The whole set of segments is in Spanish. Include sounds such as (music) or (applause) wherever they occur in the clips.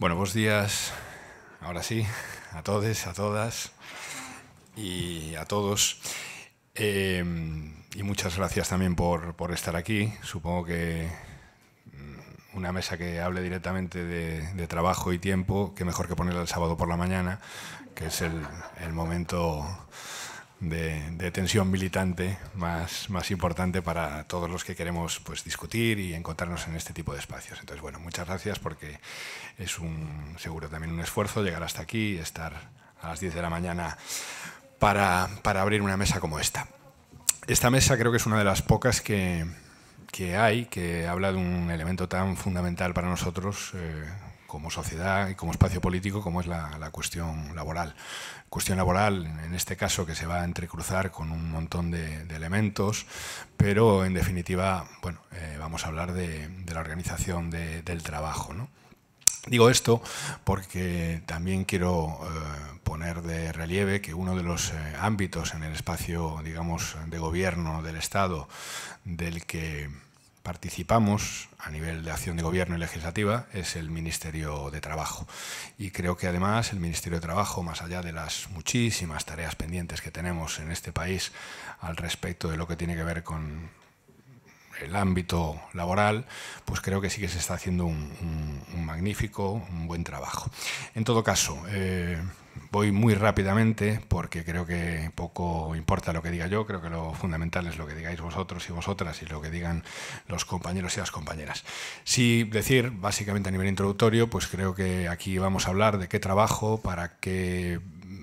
Bueno, buenos días, ahora sí, a todos, a todas y a todos. Em, y muchas gracias también por, estar aquí. Supongo que mm, una mesa que hable directamente de, trabajo y tiempo, que mejor que ponerla el sábado por la mañana, que es el momento de, tensión militante más, importante para todos los que queremos pues, discutir y encontrarnos en este tipo de espacios. Entonces, bueno, muchas gracias porque es un, seguro también un esfuerzo llegar hasta aquí estar a las 10 de la mañana para, abrir una mesa como esta. Esta mesa creo que es una de las pocas que, hay, que habla de un elemento tan fundamental para nosotros eh, como sociedad y como espacio político como es la, la cuestión laboral cuestión laboral, en este caso, que se va a entrecruzar con un montón de, elementos, pero en definitiva, bueno, eh, vamos a hablar de, la organización del trabajo. Digo esto porque también quiero eh, poner de relieve que uno de los eh, ámbitos en el espacio, digamos, de gobierno del Estado, del que participamos a nivel de acción de gobierno y legislativa es el Ministerio de Trabajo. Y creo que además el Ministerio de Trabajo, más allá de las muchísimas tareas pendientes que tenemos en este país al respecto de lo que tiene que ver con el ámbito laboral, pues creo que sí que se está haciendo un, magnífico, un buen trabajo. En todo caso, eh, voy muy rápidamente porque creo que poco importa lo que diga yo, creo que lo fundamental es lo que digáis vosotros y vosotras y lo que digan los compañeros y las compañeras. Si decir, básicamente a nivel introductorio, pues creo que aquí vamos a hablar de qué trabajo, para qué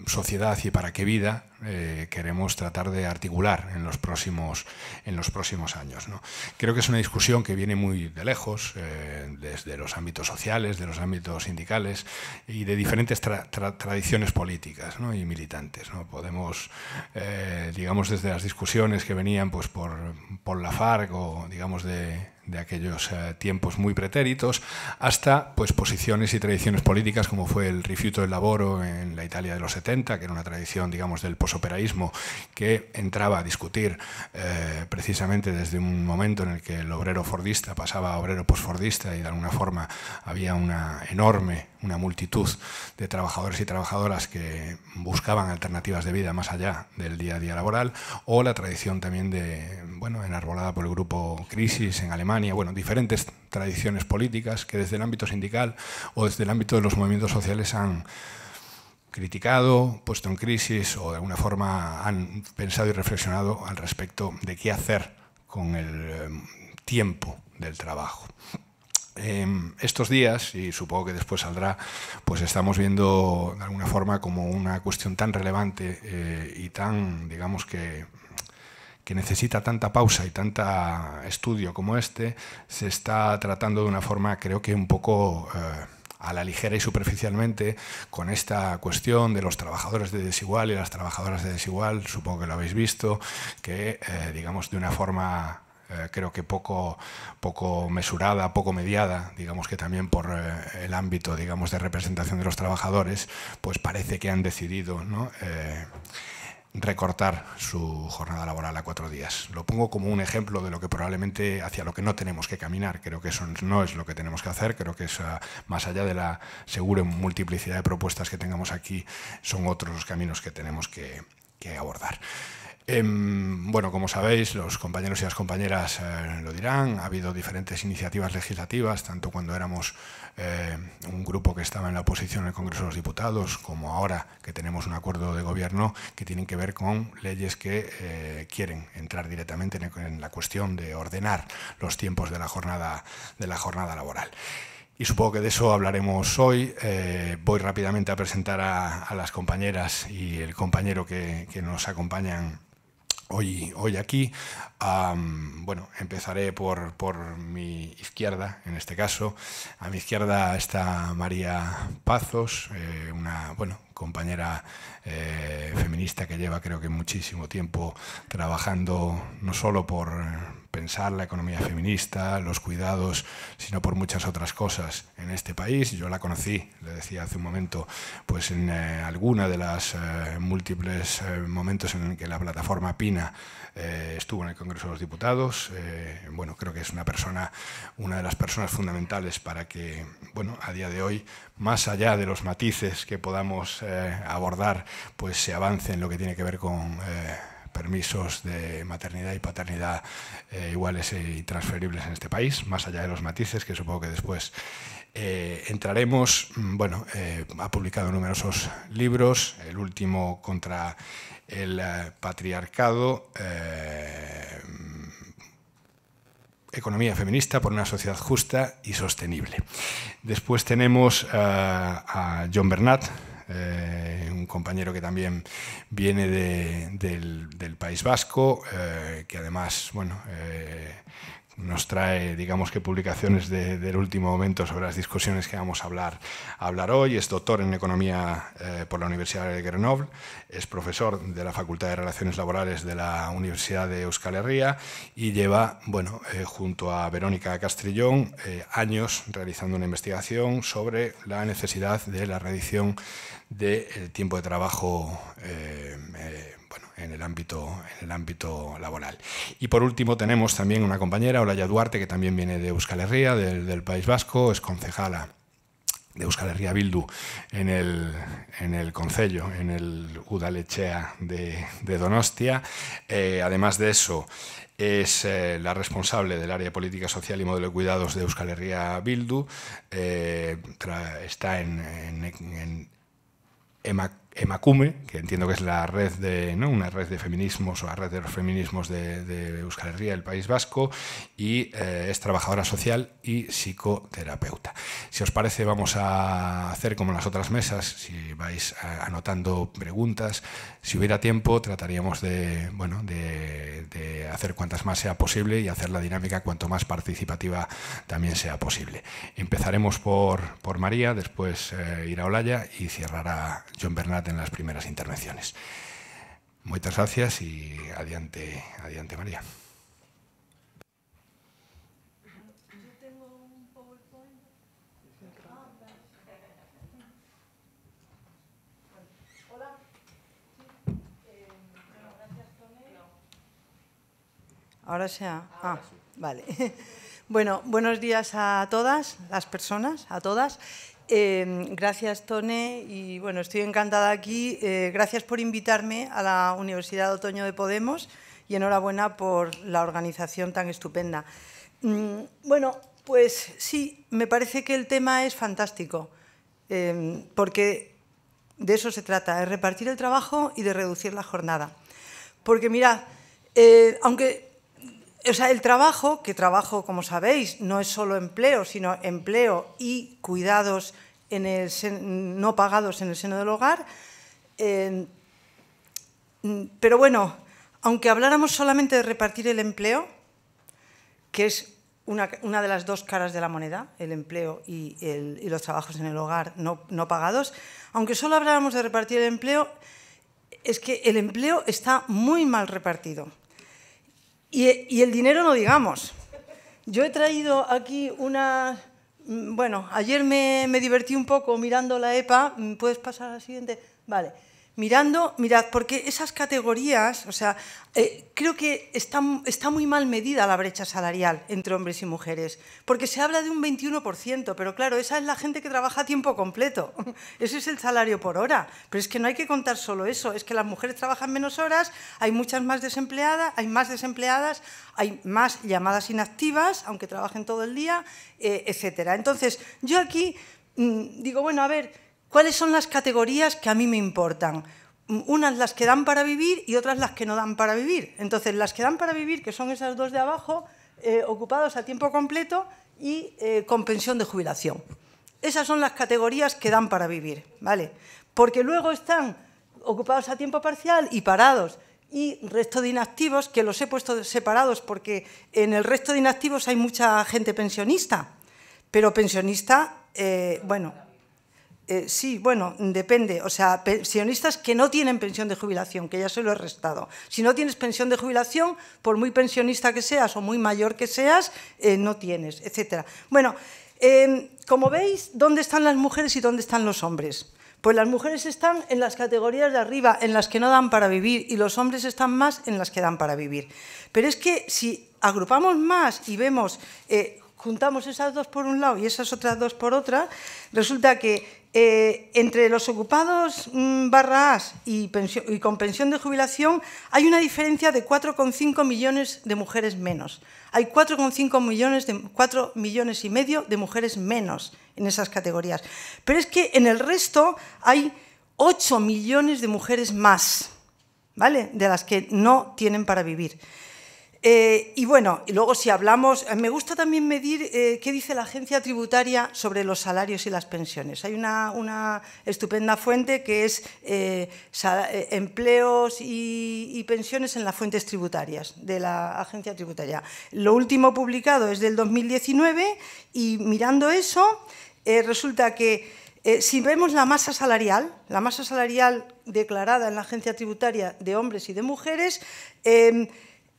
sociedad y para qué vida eh, queremos tratar de articular en los próximos, en los próximos años. ¿no? Creo que es una discusión que viene muy de lejos, eh, desde los ámbitos sociales, de los ámbitos sindicales y de diferentes tradiciones políticas y militantes. ¿no? Podemos, eh, digamos, desde las discusiones que venían pues, por, por la FARC o digamos de de aquellos eh, tiempos muy pretéritos, hasta pues, posiciones y tradiciones políticas como fue el rifiuto del laboro en la Italia de los 70, que era una tradición digamos, del posoperaísmo que entraba a discutir eh, precisamente desde un momento en el que el obrero fordista pasaba a obrero posfordista y de alguna forma había una enorme, una multitud de trabajadores y trabajadoras que buscaban alternativas de vida más allá del día a día laboral, o la tradición también de, bueno, enarbolada por el grupo Crisis en Alemania, bueno, diferentes tradiciones políticas que desde el ámbito sindical o desde el ámbito de los movimientos sociales han criticado, puesto en crisis o de alguna forma han pensado y reflexionado al respecto de qué hacer con el em, tiempo del trabajo. Em, estos días, y supongo que después saldrá, pues estamos viendo de alguna forma como una cuestión tan relevante eh, y tan, digamos que, que necesita tanta pausa y tanta estudio como este, se está tratando de una forma creo que un poco... Eh, a la ligera y superficialmente con esta cuestión de los trabajadores de desigual y las trabajadoras de desigual, supongo que lo habéis visto, que eh, digamos de una forma eh, creo que poco, poco mesurada, poco mediada, digamos que también por el ámbito digamos de representación de los trabajadores, pues parece que han decidido ¿no? recortar su jornada laboral a cuatro días. Lo pongo como un ejemplo de lo que probablemente hacia lo que no tenemos que caminar. Creo que eso no es lo que tenemos que hacer. Creo que es ah, más allá de la segura multiplicidad de propuestas que tengamos aquí, son otros los caminos que tenemos que abordar. Em, bueno, como sabéis, los compañeros y las compañeras eh, lo dirán, ha habido diferentes iniciativas legislativas, tanto cuando éramos eh, un grupo que estaba en la oposición en el Congreso de los Diputados, como ahora que tenemos un acuerdo de gobierno que tienen que ver con leyes que eh, quieren entrar directamente en, la cuestión de ordenar los tiempos de la jornada, de la jornada laboral. Y supongo que de eso hablaremos hoy. voy rápidamente a presentar a, las compañeras y el compañero que nos acompañan Hoy, hoy aquí, bueno, empezaré por, por, mi izquierda, en este caso. A mi izquierda está María Pazos, eh, una, bueno, compañera eh, feminista que lleva creo que muchísimo tiempo trabajando no solo por pensar la economía feminista, los cuidados, sino por muchas otras cosas en este país. Yo la conocí, le decía hace un momento, pues en eh, alguna de las eh, múltiples eh, momentos en que la plataforma Pina estuvo en el Congreso de los Diputados. bueno, creo que es una persona, una de las personas fundamentales para que, bueno, a día de hoy, más allá de los matices que podamos abordar, pues se avance en lo que tiene que ver con permisos de maternidad y paternidad eh, iguales y e transferibles en este país, más allá de los matices que supongo que después eh, entraremos. Mm, bueno, eh, ha publicado numerosos libros, el último contra el patriarcado. Economía feminista por una sociedad justa y sostenible. Después tenemos a John Bernat, eh, un compañero que también viene del, País Vasco, eh, que además, bueno, eh, nos trae, digamos que publicaciones del último momento sobre las discusiones que vamos a hablar, hablar hoy. Es doctor en Economía por la Universidad de Grenoble, es profesor de la Facultad de Relaciones Laborales de la Universidad de Euskal Herria y lleva, bueno, junto a Verónica Castrillón, años realizando una investigación sobre la necesidad de la redición del eh, tiempo de trabajo eh, eh, en, el ámbito, en el ámbito laboral. Y por último tenemos también una compañera, Olaya Duarte, que también viene de Euskal Herria, del, País Vasco, es concejala de Euskal Herria Bildu en el, en el Concello, en el Udalechea de, de Donostia. además de eso, es la responsable del área de política social y modelo de cuidados de Euskal Herria Bildu. está en Emma Emakume, que entiendo que es la red de, una red de feminismos o la red de los feminismos de, Euskal Herria, el País Vasco, y eh, es trabajadora social y psicoterapeuta. Si os parece, vamos a hacer como en las otras mesas, si vais eh, anotando preguntas. Si hubiera tiempo, trataríamos de, bueno, de, hacer cuantas más sea posible y hacer la dinámica cuanto más participativa también sea posible. Empezaremos por, María, después eh, ir a Olaya y cerrará John Bernat en las primeras intervenciones. Muchas gracias y adiante, adiante María. Ahora sea. Ah, vale. (laughs) Bueno, buenos días a todas las personas, a todas. Em, gracias, Tone, y bueno, estoy encantada aquí. Eh, gracias por invitarme a la Universidad de Otoño de Podemos y enhorabuena por la organización tan estupenda. Mm, bueno, pues sí, me parece que el tema es fantástico, em, porque de eso se trata, es repartir el trabajo y de reducir la jornada. Porque mira, eh, aunque o sea, el trabajo, que trabajo, como sabéis, no es solo empleo, sino empleo y cuidados en el no pagados en el seno del hogar. pero bueno, aunque habláramos solamente de repartir el empleo, que es una, de las dos caras de la moneda, el empleo y, los trabajos en el hogar no pagados, aunque solo habláramos de repartir el empleo, es que el empleo está muy mal repartido. Y, el dinero no digamos. Yo he traído aquí una... Mm, bueno, ayer me, me divertí un poco mirando la EPA. Mm, ¿Puedes pasar a la siguiente? Vale mirando, mirad, porque esas categorías, o sea, eh, creo que está, muy mal medida la brecha salarial entre hombres y mujeres, porque se habla de un 21%, pero claro, esa es la gente que trabaja a tiempo completo, (laughs) ese es el salario por hora, pero es que no hay que contar solo eso, es que las mujeres trabajan menos horas, hay muchas más desempleadas, hay más desempleadas, hay más llamadas inactivas, aunque trabajen todo el día, eh, etcétera. Entonces, yo aquí mm, digo, bueno, a ver, ¿Cuáles son las categorías que a mí me importan? Unas las que dan para vivir y otras las que no dan para vivir. Entonces, las que dan para vivir, que son esas dos de abajo, eh, ocupados a tiempo completo y eh, con pensión de jubilación. Esas son las categorías que dan para vivir, ¿vale? Porque luego están ocupados a tiempo parcial y parados y resto de inactivos, que los he puesto separados porque en el resto de inactivos hay mucha gente pensionista, pero pensionista, eh, bueno, eh, sí, bueno, depende. O sea, pensionistas que no tienen pensión de jubilación, que ya se lo he restado. Si no tienes pensión de jubilación, por muy pensionista que seas o muy mayor que seas, eh, no tienes, etcétera. Bueno, em, como veis, ¿dónde están las mujeres y dónde están los hombres? Pues las mujeres están en las categorías de arriba, en las que no dan para vivir, y los hombres están más en las que dan para vivir. Pero es que si agrupamos más y vemos eh, juntamos esas dos por un lado y esas otras dos por otra, resulta que eh, entre los ocupados mm, barra A y, con pensión de jubilación hay una diferencia de 4,5 millones de mujeres menos. Hay 4,5 millones, de, 4 millones y medio de mujeres menos en esas categorías. Pero es que en el resto hay 8 millones de mujeres más, ¿vale? De las que no tienen para vivir. Eh, y bueno, y luego si hablamos, eh, me gusta también medir eh, qué dice la agencia tributaria sobre los salarios y las pensiones. Hay una, estupenda fuente que es empleos y, pensiones en las fuentes tributarias de la agencia tributaria. Lo último publicado es del 2019 y mirando eso resulta que... si vemos la masa salarial, la masa salarial declarada en la agencia tributaria de hombres y de mujeres,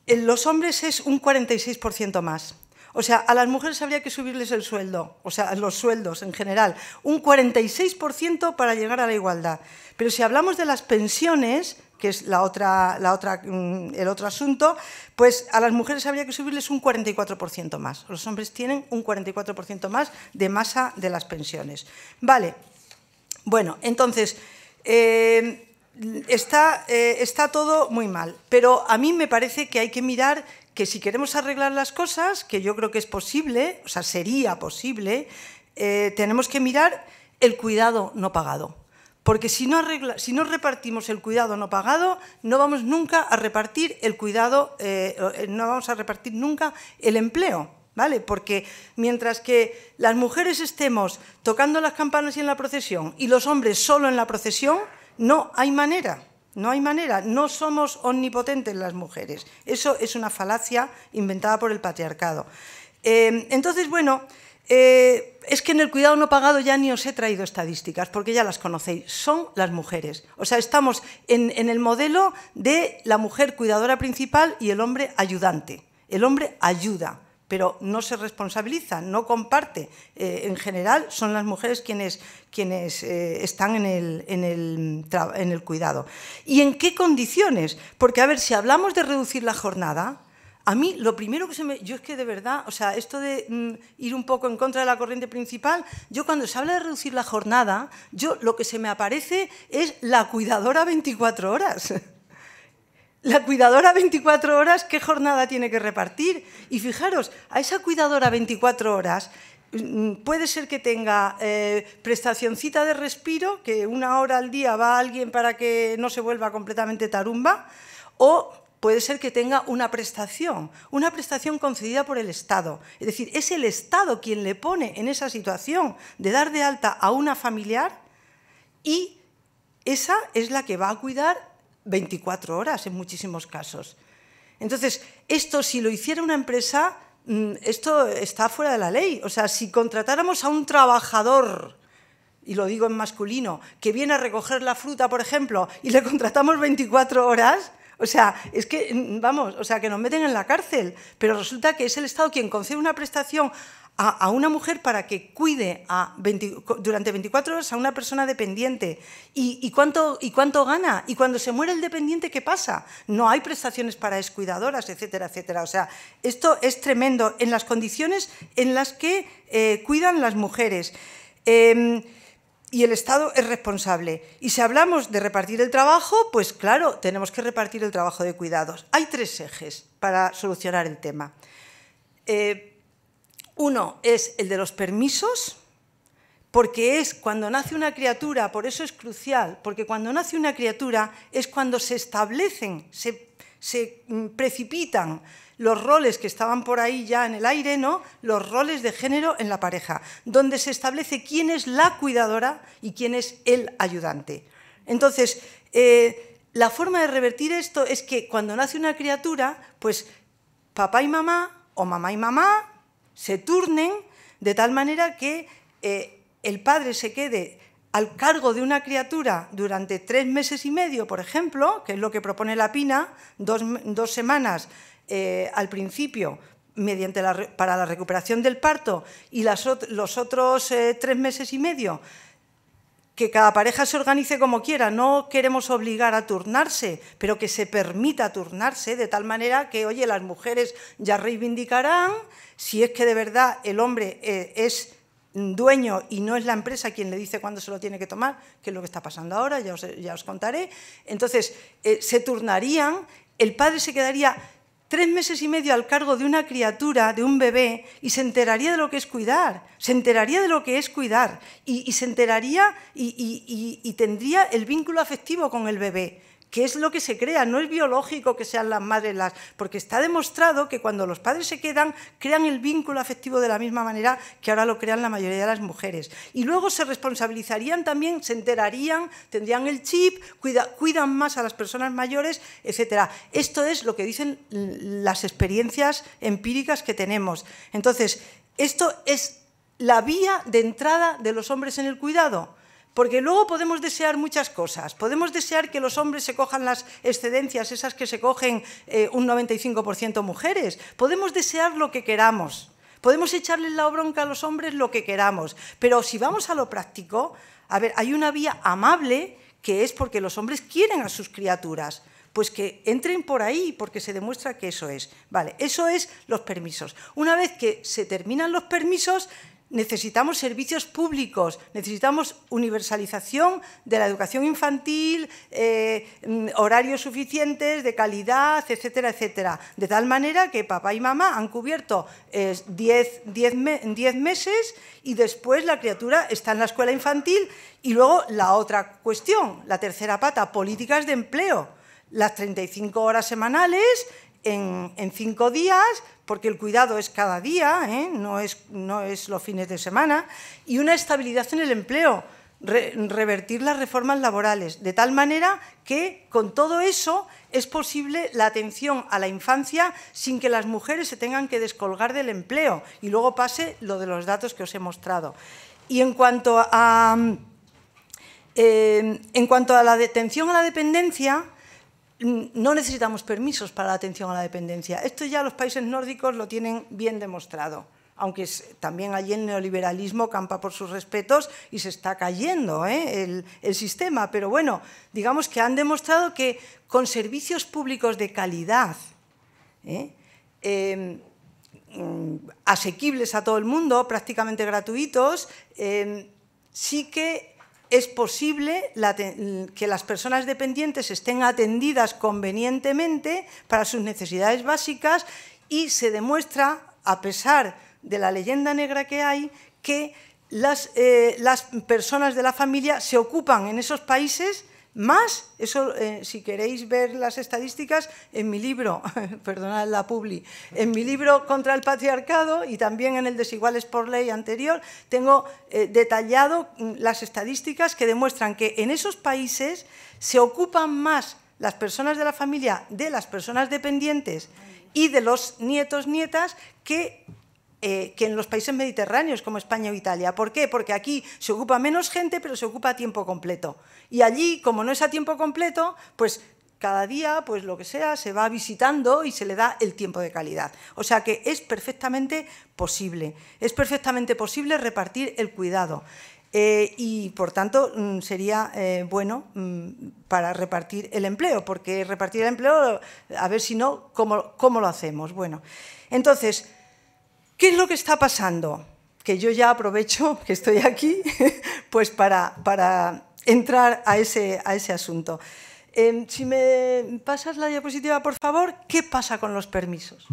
en los hombres es un 46% más. O sea, a las mujeres habría que subirles el sueldo, o sea, los sueldos en general, un 46% para llegar a la igualdad. Pero si hablamos de las pensiones, que es la otra, la otra, mm, el otro asunto, pues a las mujeres habría que subirles un 44% más. Los hombres tienen un 44% más de masa de las pensiones. Vale, bueno, entonces, eh, está, eh, está todo muy mal, pero a mí me parece que hay que mirar que si queremos arreglar las cosas, que yo creo que es posible, o sea, sería posible, eh, tenemos que mirar el cuidado no pagado. Porque si no, arregla, si no repartimos el cuidado no pagado, no vamos nunca a repartir el cuidado, eh, no vamos a repartir nunca el empleo. ¿Vale? Porque mientras que las mujeres estemos tocando las campanas y en la procesión y los hombres solo en la procesión, no hay manera, no hay manera, no somos omnipotentes las mujeres. Eso es una falacia inventada por el patriarcado. Eh, entonces, bueno, eh, es que en el cuidado no pagado ya ni os he traído estadísticas, porque ya las conocéis, son las mujeres. O sea, estamos en el modelo de la mujer cuidadora principal y el hombre ayudante. El hombre ayuda, pero no se responsabiliza, no comparte. Eh, en general son las mujeres quienes, quienes eh, están en el, en, el, cuidado. ¿Y en qué condiciones? Porque, a ver, si hablamos de reducir la jornada, a mí lo primero que se me... Yo es que de verdad, o sea, esto de mm, ir un poco en contra de la corriente principal, yo cuando se habla de reducir la jornada, yo lo que se me aparece es la cuidadora 24 horas. La cuidadora 24 horas, ¿qué jornada tiene que repartir? Y fijaros, a esa cuidadora 24 horas mm, puede ser que tenga eh, prestacioncita de respiro, que una hora al día va alguien para que no se vuelva completamente tarumba, o puede ser que tenga una prestación, una prestación concedida por el Estado. Es decir, es el Estado quien le pone en esa situación de dar de alta a una familiar y esa es la que va a cuidar 24 horas en muchísimos casos. Entonces, esto si lo hiciera una empresa, mm, esto está fuera de la ley. O sea, si contratáramos a un trabajador, y lo digo en masculino, que viene a recoger la fruta, por ejemplo, y le contratamos 24 horas, o sea, es que, mm, vamos, o sea, que nos meten en la cárcel, pero resulta que es el Estado quien concede una prestación a, una mujer para que cuide durante 24 horas a una persona dependiente. ¿Y, cuánto, ¿Y cuánto gana? ¿Y cuando se muere el dependiente qué pasa? No hay prestaciones para escuidadoras, etcétera, etcétera. O sea, esto es tremendo en las condiciones en las que eh, cuidan las mujeres. Em, y el Estado es responsable. Y si hablamos de repartir el trabajo, pues claro, tenemos que repartir el trabajo de cuidados. Hay tres ejes para solucionar el tema. Eh, uno es el de los permisos, porque es cuando nace una criatura, por eso es crucial, porque cuando nace una criatura es cuando se establecen, se, mm, precipitan los roles que estaban por ahí ya en el aire, ¿no? Los roles de género en la pareja, donde se establece quién es la cuidadora y quién es el ayudante. Entonces, eh, la forma de revertir esto es que cuando nace una criatura, pues papá y mamá, o mamá y mamá, se turnen de tal manera que eh, el padre se quede al cargo de una criatura durante tres meses y medio, por ejemplo, que es lo que propone la PINA, dos, semanas eh, al principio mediante para la recuperación del parto y los otros eh, tres meses y medio que cada pareja se organice como quiera, no queremos obligar a turnarse, pero que se permita turnarse de tal manera que, oye, las mujeres ya reivindicarán, si es que de verdad el hombre eh, es dueño y no es la empresa quien le dice cuándo se lo tiene que tomar, que es lo que está pasando ahora, ya os, ya os contaré. Entonces, eh, se turnarían, el padre se quedaría tres meses y medio al cargo de una criatura, de un bebé, y se enteraría de lo que es cuidar, se enteraría de lo que es cuidar, y, se enteraría y, tendría el vínculo afectivo con el bebé. Que es lo que se crea? No es biológico que sean las madres las... Porque está demostrado que cuando los padres se quedan, crean el vínculo afectivo de la misma manera que ahora lo crean la mayoría de las mujeres. Y luego se responsabilizarían también, se enterarían, tendrían el chip, cuidan más a las personas mayores, etc. Esto es lo que dicen las experiencias empíricas que tenemos. Entonces, esto es la vía de entrada de los hombres en el cuidado. Porque luego podemos desear muchas cosas. Podemos desear que los hombres se cojan las excedencias, esas que se cogen eh, un 95% mujeres. Podemos desear lo que queramos. Podemos echarle la bronca a los hombres lo que queramos. Pero si vamos a lo práctico, a ver, hay una vía amable que es porque los hombres quieren a sus criaturas. Pues que entren por ahí porque se demuestra que eso es. Vale, eso es los permisos. Una vez que se terminan los permisos, necesitamos servicios públicos, necesitamos universalización de la educación infantil, eh, mm, horarios suficientes, de calidad, etcétera, etcétera. De tal manera que papá y mamá han cubierto 10 eh, meses y después la criatura está en la escuela infantil. Y luego la otra cuestión, la tercera pata, políticas de empleo. Las 35 horas semanales en, en cinco días porque el cuidado es cada día, ¿eh? no, es, no es los fines de semana, y una estabilidad en el empleo, revertir las reformas laborales, de tal manera que con todo eso es posible la atención a la infancia sin que las mujeres se tengan que descolgar del empleo y luego pase lo de los datos que os he mostrado. Y en cuanto a, eh, en cuanto a la detención a la dependencia, no necesitamos permisos para la atención a la dependencia. Esto ya los países nórdicos lo tienen bien demostrado, aunque también allí el neoliberalismo campa por sus respetos y se está cayendo ¿eh? el, sistema. Pero bueno, digamos que han demostrado que con servicios públicos de calidad, ¿eh? em, mm, asequibles a todo el mundo, prácticamente gratuitos, em, sí que es posible que las personas dependientes estén atendidas convenientemente para sus necesidades básicas y se demuestra, a pesar de la leyenda negra que hay, que las eh, personas de la familia se ocupan en esos países más, eso eh, si queréis ver las estadísticas, en mi libro, (laughs) perdonad la publi, en mi libro Contra el Patriarcado y también en el Desiguales por Ley anterior, tengo eh, detallado mm, las estadísticas que demuestran que en esos países se ocupan más las personas de la familia de las personas dependientes y de los nietos, nietas, que eh, que en los países mediterráneos como España o Italia. ¿Por qué? Porque aquí se ocupa menos gente, pero se ocupa a tiempo completo. Y allí, como no es a tiempo completo, pues cada día, pues lo que sea, se va visitando y se le da el tiempo de calidad. O sea que es perfectamente posible, es perfectamente posible repartir el cuidado. Eh, y por tanto mm, sería eh, bueno mm, para repartir el empleo, porque repartir el empleo, a ver si no, ¿cómo, cómo lo hacemos? Bueno, entonces, ¿Qué es lo que está pasando? Que yo ya aprovecho (laughs) que estoy aquí (laughs) pues para, para entrar a ese, a ese asunto. Em, si me pasas la diapositiva, por favor, ¿qué pasa con los permisos?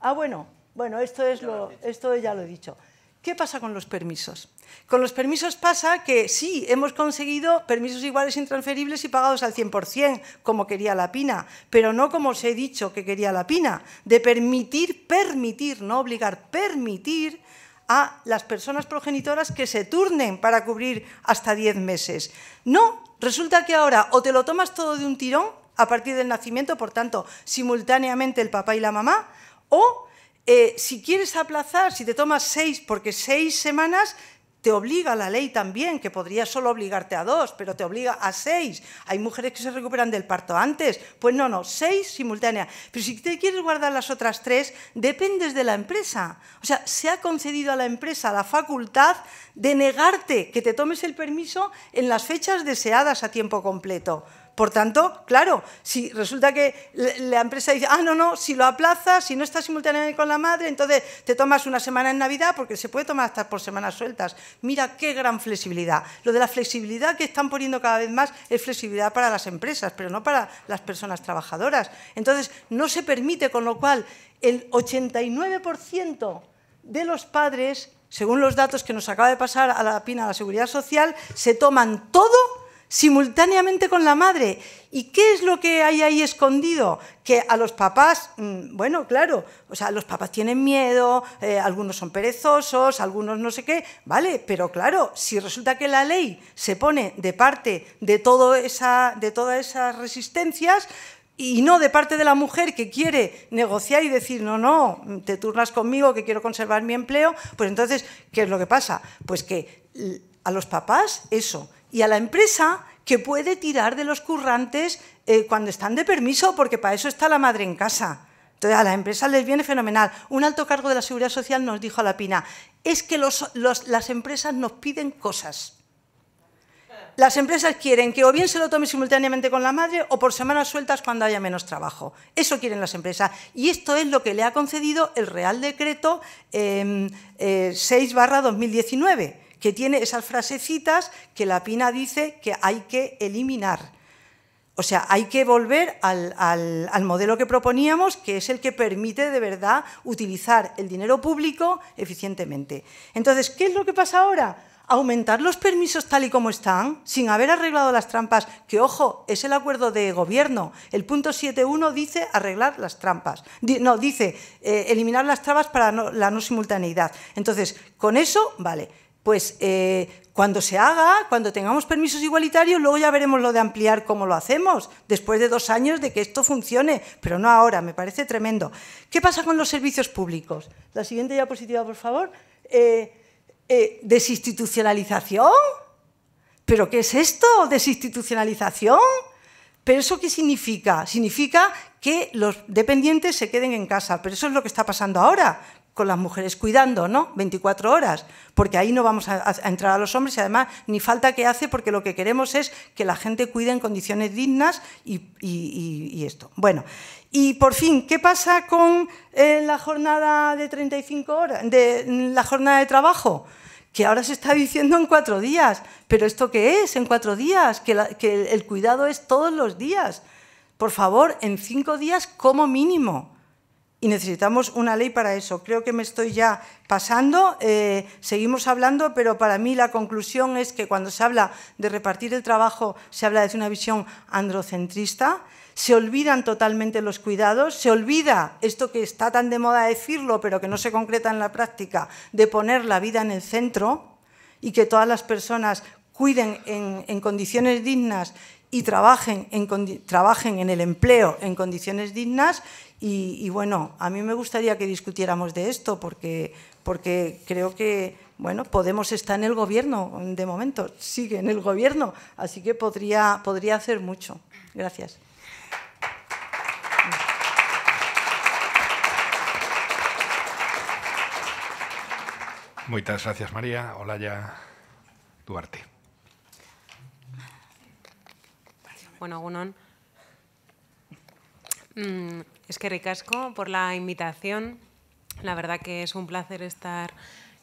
Ah, bueno, bueno, esto, es lo, esto ya lo he dicho. ¿Qué pasa con los permisos? Con los permisos pasa que sí, hemos conseguido permisos iguales intransferibles y pagados al 100%, como quería la PINA, pero no como os he dicho que quería la PINA, de permitir, permitir, no obligar, permitir a las personas progenitoras que se turnen para cubrir hasta 10 meses. No, resulta que ahora o te lo tomas todo de un tirón a partir del nacimiento, por tanto, simultáneamente el papá y la mamá, o eh, si quieres aplazar, si te tomas seis, porque seis semanas te obliga la ley también, que podría solo obligarte a dos, pero te obliga a seis. Hay mujeres que se recuperan del parto antes. Pues no, no, seis simultáneas. Pero si te quieres guardar las otras tres, dependes de la empresa. O sea, se ha concedido a la empresa la facultad de negarte que te tomes el permiso en las fechas deseadas a tiempo completo. Por tanto, claro, si resulta que la empresa dice, ah, no, no, si lo aplazas, si no estás simultáneamente con la madre, entonces te tomas una semana en Navidad, porque se puede tomar hasta por semanas sueltas. Mira qué gran flexibilidad. Lo de la flexibilidad que están poniendo cada vez más es flexibilidad para las empresas, pero no para las personas trabajadoras. Entonces, no se permite, con lo cual, el 89% de los padres, según los datos que nos acaba de pasar a la PINA, a la Seguridad Social, se toman todo simultáneamente con la madre. ¿Y qué es lo que hay ahí escondido? Que a los papás, mm, bueno, claro, o sea, los papás tienen miedo, eh, algunos son perezosos, algunos no sé qué, vale, pero claro, si resulta que la ley se pone de parte de, todo esa, de todas esas resistencias, y no de parte de la mujer que quiere negociar y decir, no, no, te turnas conmigo que quiero conservar mi empleo, pues entonces, ¿qué es lo que pasa? Pues que a los papás eso, y a la empresa que puede tirar de los currantes eh, cuando están de permiso, porque para eso está la madre en casa. Entonces, a las empresas les viene fenomenal. Un alto cargo de la Seguridad Social nos dijo a la Pina, es que las empresas nos piden cosas. Las empresas quieren que o bien se lo tome simultáneamente con la madre o por semanas sueltas cuando haya menos trabajo. Eso quieren las empresas. Y esto es lo que le ha concedido el Real Decreto 6 em, 2019 eh, que tiene esas frasecitas que la Pina dice que hay que eliminar. O sea, hay que volver al, modelo que proponíamos, que es el que permite de verdad utilizar el dinero público eficientemente. Entonces, ¿qué es lo que pasa ahora? Aumentar los permisos tal y como están, sin haber arreglado las trampas, que ojo, es el acuerdo de gobierno. El punto 7.1 dice arreglar las trampas. No, dice eh, eliminar las trabas para la no simultaneidad. Entonces, con eso, vale. Pues eh, cuando se haga, cuando tengamos permisos igualitarios, luego ya veremos lo de ampliar cómo lo hacemos, después de dos años de que esto funcione, pero no ahora, me parece tremendo. ¿Qué pasa con los servicios públicos? La siguiente diapositiva, por favor. Eh, eh, ¿Desinstitucionalización? ¿Pero qué es esto? ¿Desinstitucionalización? ¿Pero eso qué significa? Significa que los dependientes se queden en casa, pero eso es lo que está pasando ahora, con las mujeres cuidando, ¿no? 24 horas, porque ahí no vamos a, entrar a los hombres y además ni falta que hace porque lo que queremos es que la gente cuide en condiciones dignas y, esto. Bueno, y por fin, ¿qué pasa con eh, la jornada de 35 horas, de la jornada de trabajo? que ahora se está diciendo en cuatro días, pero ¿esto qué es en cuatro días? que el cuidado es todos los días. Por favor, en cinco días como mínimo y necesitamos una ley para eso. Creo que me estoy ya pasando, eh, seguimos hablando, pero para mí la conclusión es que cuando se habla de repartir el trabajo, se habla de una visión androcentrista, se olvidan totalmente los cuidados, se olvida esto que está tan de moda decirlo, pero que no se concreta en la práctica, de poner la vida en el centro y que todas las personas cuiden en, condiciones dignas y trabajen en el empleo en condiciones dignas y, bueno, a mí me gustaría que discutiéramos de esto porque, porque creo que bueno, Podemos está en el gobierno de momento, sigue en el gobierno, así que podría, podría hacer mucho. Gracias. Muchas gracias, María. Olaya Duarte. Bueno, Gunón. Mm, es que ricasco por la invitación. La verdad que es un placer estar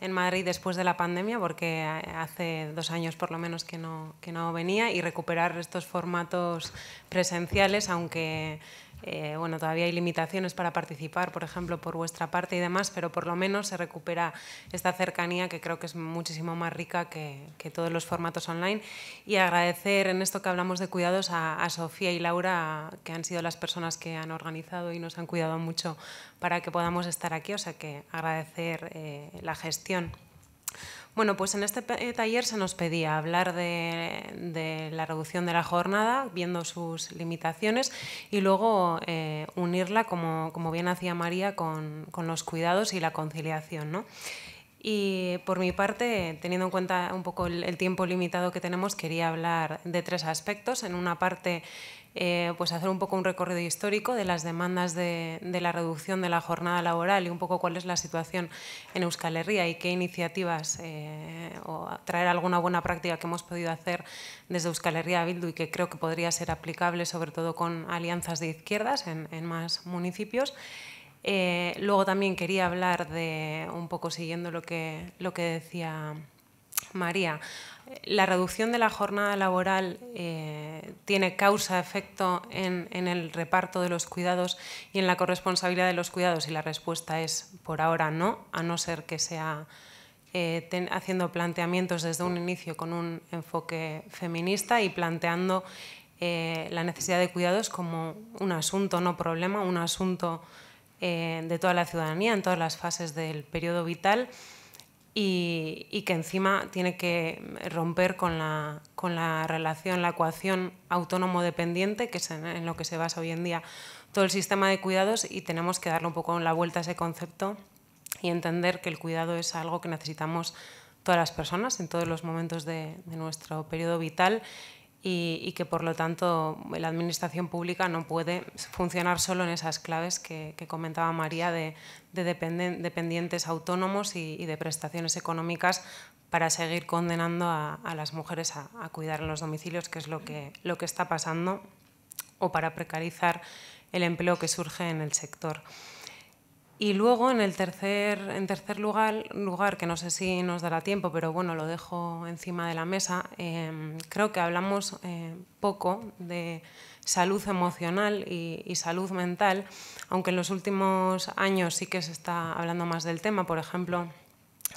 en Madrid después de la pandemia, porque hace dos años por lo menos que no, que no venía, y recuperar estos formatos presenciales, aunque eh, bueno, todavía hay limitaciones para participar, por ejemplo, por vuestra parte y demás, pero por lo menos se recupera esta cercanía que creo que es muchísimo más rica que, todos los formatos online. Y agradecer en esto que hablamos de cuidados a, Sofía y Laura, que han sido las personas que han organizado y nos han cuidado mucho para que podamos estar aquí, o sea que agradecer eh, la gestión. Bueno, pues en este taller se nos pedía hablar de, la reducción de la jornada, viendo sus limitaciones, y luego eh, unirla, como, bien hacía María, con, los cuidados y la conciliación. Y por mi parte, teniendo en cuenta un poco el, el tiempo limitado que tenemos, quería hablar de tres aspectos. En una parte, eh, pues hacer un poco un recorrido histórico de las demandas de, la reducción de la jornada laboral y un poco cuál es la situación en Euskal Herria y qué iniciativas eh, o traer alguna buena práctica que hemos podido hacer desde Euskal Herria a Bildu y que creo que podría ser aplicable sobre todo con alianzas de izquierdas en, más municipios. Eh, luego también quería hablar de, un poco siguiendo lo que, lo que decía María, la reducción de la jornada laboral eh, tiene causa-efecto en, el reparto de los cuidados y en la corresponsabilidad de los cuidados? Y la respuesta es, por ahora no, a no ser que sea eh, haciendo planteamientos desde un inicio con un enfoque feminista y planteando eh, la necesidad de cuidados como un asunto, no problema, un asunto de toda la ciudadanía en todas las fases del periodo vital y, que encima tiene que romper con la, relación, la ecuación autónomo-dependiente, que es en, lo que se basa hoy en día todo el sistema de cuidados y tenemos que darle un poco la vuelta a ese concepto y entender que el cuidado es algo que necesitamos todas las personas en todos los momentos de, de nuestro periodo vital y, que por lo tanto la administración pública no puede funcionar solo en esas claves que, comentaba María de, dependientes autónomos y, de prestaciones económicas para seguir condenando a, las mujeres a, cuidar en los domicilios, que es lo que está pasando, o para precarizar el empleo que surge en el sector. Y luego, en el tercer, en tercer lugar, lugar, que no sé si nos dará tiempo, pero bueno, lo dejo encima de la mesa, em, creo que hablamos eh, poco de salud emocional y, salud mental, aunque en los últimos años sí que se está hablando más del tema. Por ejemplo,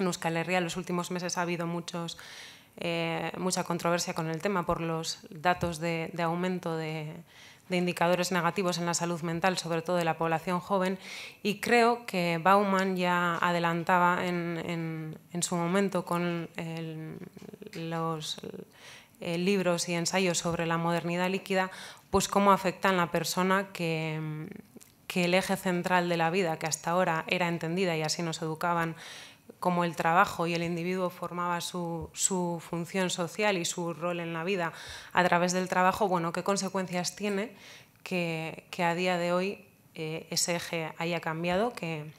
en Euskal Herria en los últimos meses ha habido muchos, eh, mucha controversia con el tema por los datos de aumento de de indicadores negativos en la salud mental, sobre todo de la población joven, y creo que Bauman ya adelantaba en, su momento con los eh, libros y ensayos sobre la modernidad líquida, pues cómo afectan a la persona que, que el eje central de la vida, que hasta ahora era entendida y así nos educaban como el trabajo y el individuo formaba su, función social y su rol en la vida a través del trabajo, bueno, ¿qué consecuencias tiene que, a día de hoy eh, ese eje haya cambiado? Que,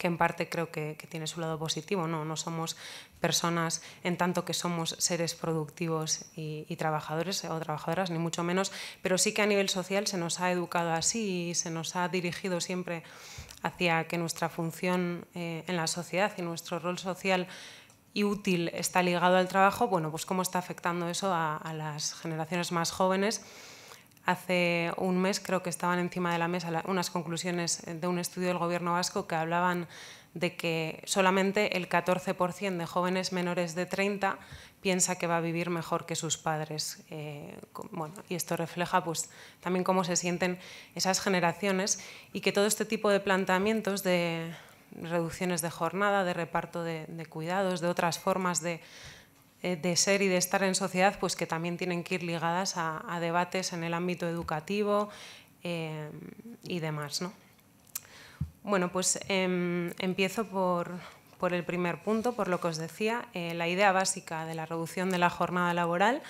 en parte creo que, tiene su lado positivo, ¿no? No somos personas en tanto que somos seres productivos y, trabajadores o trabajadoras, ni mucho menos, pero sí que a nivel social se nos ha educado así y se nos ha dirigido siempre hacia que nuestra función eh, en la sociedad y nuestro rol social y útil está ligado al trabajo, bueno, pues cómo está afectando eso a, las generaciones más jóvenes. Hace un mes creo que estaban encima de la mesa unas conclusiones de un estudio del Gobierno vasco que hablaban de que solamente el 14% de jóvenes menores de 30 piensa que va a vivir mejor que sus padres. Eh, y esto refleja pues, también cómo se sienten esas generaciones y que todo este tipo de planteamientos de reducciones de jornada, de reparto de, cuidados, de otras formas eh, de, ser y de estar en sociedad, pues que también tienen que ir ligadas a, debates en el ámbito educativo eh, y demás. Bueno, pues em, empiezo por, por el primer punto, por lo que os decía. Eh, la idea básica de la reducción de la jornada laboral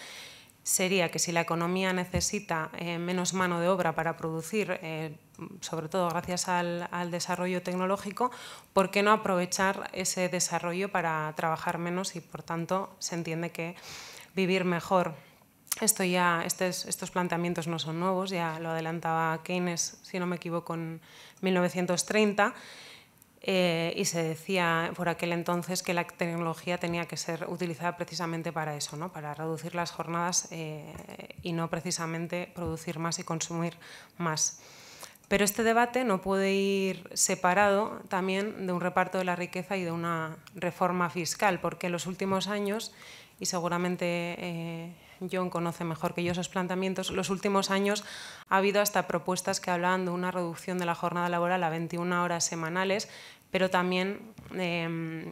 sería que si la economía necesita eh, menos mano de obra para producir, eh, sobre todo gracias al, desarrollo tecnológico, ¿por qué no aprovechar ese desarrollo para trabajar menos y, por tanto, se entiende que vivir mejor? Esto ya, estos planteamientos no son nuevos, ya lo adelantaba Keynes, si no me equivoco, en 1930. Eh, y se decía por aquel entonces que la tecnología tenía que ser utilizada precisamente para eso, ¿no? para reducir las jornadas eh, y no precisamente producir más y consumir más. Pero este debate no puede ir separado también de un reparto de la riqueza y de una reforma fiscal, porque en los últimos años, y seguramente eh, John conoce mejor que yo esos planteamientos, los últimos años ha habido hasta propuestas que hablaban de una reducción de la jornada laboral a 21 horas semanales, pero también em,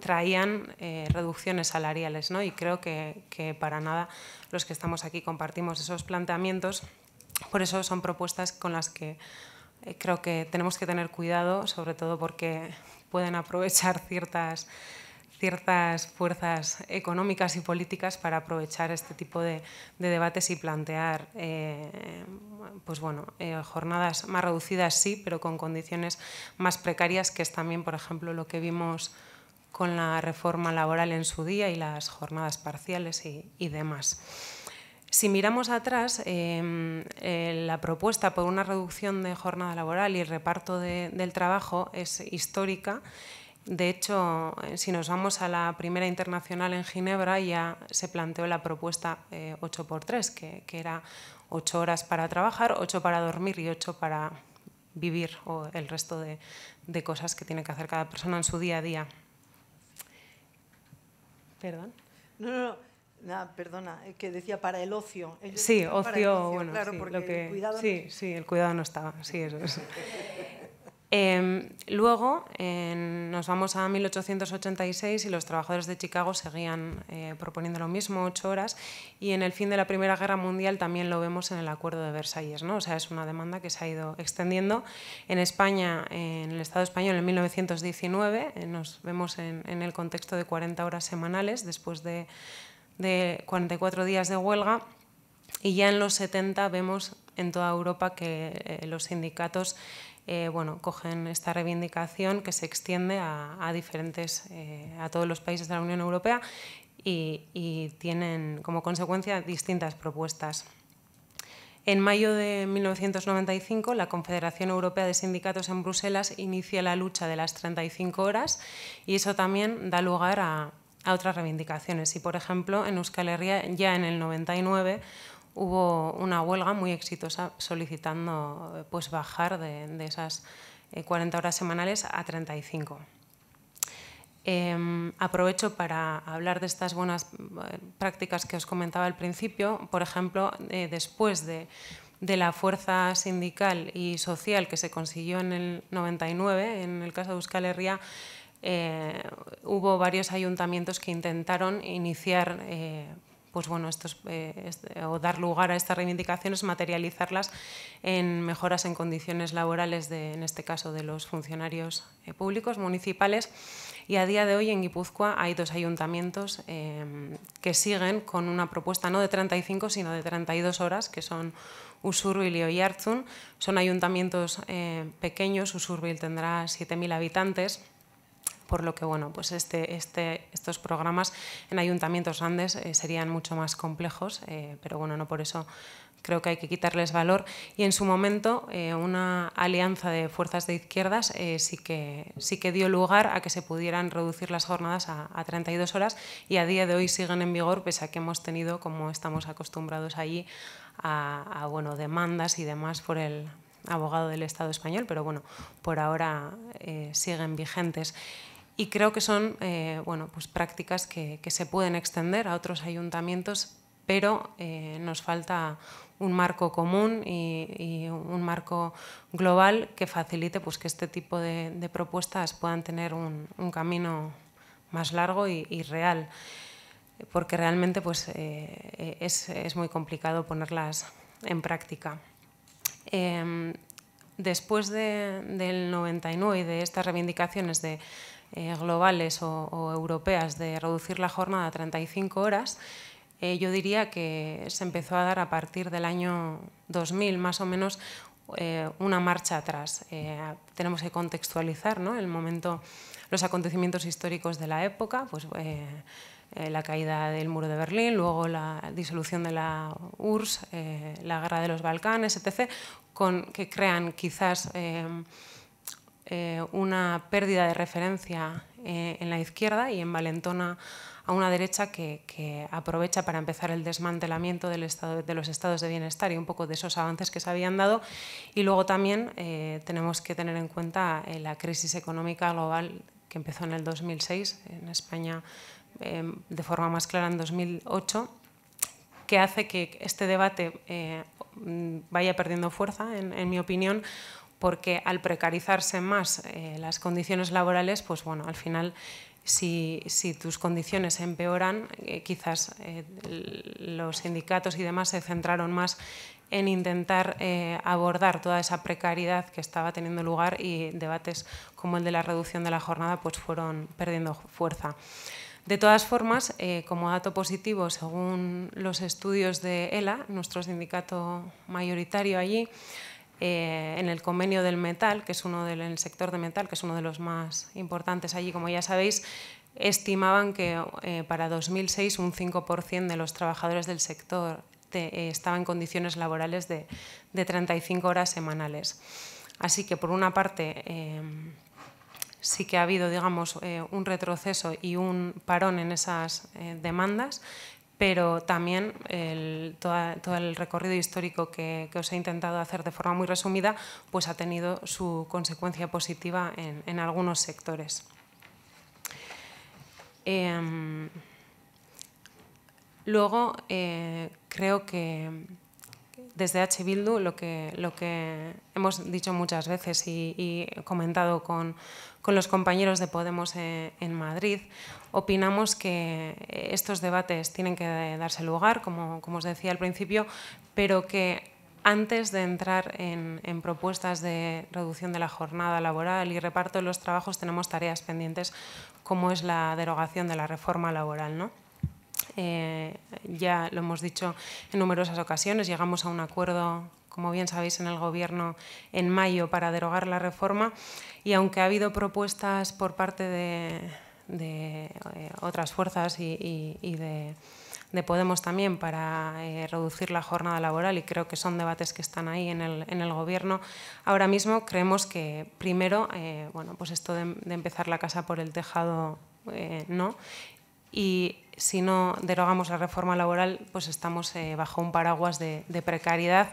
traían eh, reducciones salariales. ¿no? Y creo que, que para nada los que estamos aquí compartimos esos planteamientos. Por eso son propuestas con las que eh, creo que tenemos que tener cuidado, sobre todo porque pueden aprovechar ciertas ciertas fuerzas económicas y políticas para aprovechar este tipo de, debates y plantear eh, pues bueno, eh, jornadas más reducidas sí, pero con condiciones más precarias, que es también, por ejemplo, lo que vimos con la reforma laboral en su día y las jornadas parciales y, demás. Si miramos atrás, eh, la propuesta por una reducción de jornada laboral y el reparto del trabajo es histórica de hecho, eh, si nos vamos a la primera internacional en Ginebra, ya se planteó la propuesta 8x3, eh, que, era 8 horas para trabajar, 8 para dormir y 8 para vivir o el resto de, cosas que tiene que hacer cada persona en su día a día. ¿Perdón? No, no, no. perdona, eh, que decía para el ocio. sí, ocio, bueno, sí, el cuidado sí, no... sí, el cuidado no estaba, sí, eso (laughs) Em, luego nos vamos a 1886 y los trabajadores de Chicago seguían eh, proponiendo lo mismo, ocho horas, y en el fin de la Primera Guerra Mundial también lo vemos en el Acuerdo de Versalles, ¿no? o sea, es una demanda que se ha ido extendiendo. En España, en el Estado español, en 1919, eh, nos vemos en, el contexto de 40 horas semanales después de, de 44 días de huelga, y ya en los 70 vemos en toda Europa que eh, los sindicatos eh, bueno, cogen esta reivindicación que se extiende a, diferentes, eh, a todos los países de la Unión Europea y, tienen como consecuencia distintas propuestas. En mayo de 1995, la Confederación Europea de Sindicatos en Bruselas inicia la lucha de las 35 horas y eso también da lugar a, otras reivindicaciones. Y, por ejemplo, en Euskal Herria, ya en el 99, hubo una huelga muy exitosa solicitando eh, pues, bajar de, esas 40 eh, horas semanales a 35. Em, aprovecho para hablar de estas buenas eh, prácticas que os comentaba al principio. Por ejemplo, después de, la fuerza sindical y social que se consiguió en el 99, en el caso de Euskal Herria, hubo varios ayuntamientos que intentaron iniciar pues bueno, eh, eh, o dar lugar a estas reivindicaciones, materializarlas en mejoras en condiciones laborales, de, en este caso de los funcionarios eh, públicos municipales. Y a día de hoy en Guipúzcoa hay dos ayuntamientos em, que siguen con una propuesta no de 35, sino de 32 horas, que son Usurbil y Oyarzun. Son ayuntamientos pequeños, Usurbil tendrá 7.000 habitantes por lo que bueno, pues este, este, estos programas en ayuntamientos grandes eh, serían mucho más complejos, eh, pero bueno, no por eso creo que hay que quitarles valor. Y en su momento eh, una alianza de fuerzas de izquierdas sí, que, sí que dio lugar a que se pudieran reducir las jornadas a, 32 horas y a día de hoy siguen en vigor, pese a que hemos tenido, como estamos acostumbrados allí, a, a bueno, demandas y demás por el abogado del Estado español, pero bueno, por ahora siguen vigentes y creo que son eh, bueno, pues prácticas que, se pueden extender a otros ayuntamientos, pero eh, nos falta un marco común y, un marco global que facilite pues, que este tipo de, propuestas puedan tener un, camino más largo y, real, porque realmente pues, eh, es, muy complicado ponerlas en práctica. Em, después del 99 y de estas reivindicaciones de eh, globales o, europeas de reducir la jornada a 35 horas, eh, yo diría que se empezó a dar a partir del año 2000, más o menos, eh, una marcha atrás. tenemos que contextualizar el momento, los acontecimientos históricos de la época, pues, la caída del muro de Berlín, luego la disolución de la URSS, la guerra de los Balcanes, etc., que crean quizás eh, una pérdida de referencia eh, en la izquierda y en Valentona a una derecha que, aprovecha para empezar el desmantelamiento del estado, de los estados de bienestar y un poco de esos avances que se habían dado. Y luego también eh, tenemos que tener en cuenta la crisis económica global que empezó en el 2006, en España de forma más clara en 2008, que hace que este debate vaya perdiendo fuerza, en mi opinión, porque al precarizarse más eh, las condiciones laborales, pues bueno, al final si, tus condiciones empeoran, eh, quizás eh, los sindicatos y demás se centraron más en intentar abordar toda esa precariedad que estaba teniendo lugar y debates como el de la reducción de la jornada pues fueron perdiendo fuerza. De todas formas, como dato positivo, según los estudios de ELA, nuestro sindicato mayoritario allí, eh, en el convenio del metal, que es uno del sector de metal, que es uno de los más importantes allí, como ya sabéis, estimaban que eh, para 2006 un 5% de los trabajadores del sector eh, estaba en condiciones laborales de, 35 horas semanales. Así que, por una parte, sí que ha habido digamos, un retroceso y un parón en esas demandas, pero también todo el recorrido histórico que, os he intentado hacer de forma muy resumida, pues ha tenido su consecuencia positiva en, algunos sectores. Em, luego, eh, creo que desde H. Bildu lo que, hemos dicho muchas veces y comentado con, con los compañeros de Podemos eh, en Madrid. Opinamos que eh, estos debates tienen que eh, darse lugar, como, como os decía al principio, pero que antes de entrar en, en, propuestas de reducción de la jornada laboral y reparto de los trabajos, tenemos tareas pendientes como es la derogación de la reforma laboral. ¿no? ya lo hemos dicho en numerosas ocasiones, llegamos a un acuerdo como bien sabéis, en el Gobierno en mayo para derogar la reforma y aunque ha habido propuestas por parte de, eh, otras fuerzas y, de, Podemos también para eh, reducir la jornada laboral y creo que son debates que están ahí en el, en el Gobierno. Ahora mismo creemos que primero, eh, bueno, pues esto de, empezar la casa por el tejado no y si no derogamos la reforma laboral, pues estamos bajo un paraguas de, de, precariedad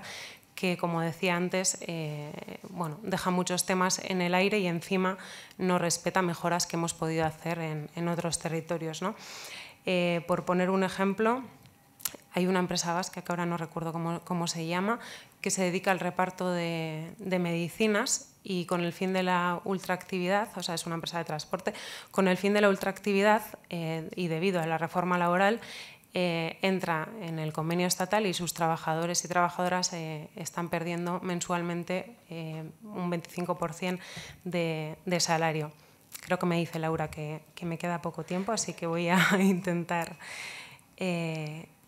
que, como decía antes, eh, bueno, deja muchos temas en el aire y encima no respeta mejoras que hemos podido hacer en, otros territorios. Eh, por poner un ejemplo, hay una empresa vasca que ahora no recuerdo cómo, se llama, que se dedica al reparto de, medicinas y con el fin de la ultraactividad, o sea, es una empresa de transporte, con el fin de la ultraactividad eh, y debido a la reforma laboral, eh, entra en el convenio estatal y sus trabajadores y trabajadoras eh, están perdiendo mensualmente eh, un 25% de, salario. Creo que me dice Laura que, me queda poco tiempo, así que voy a (laughs) intentar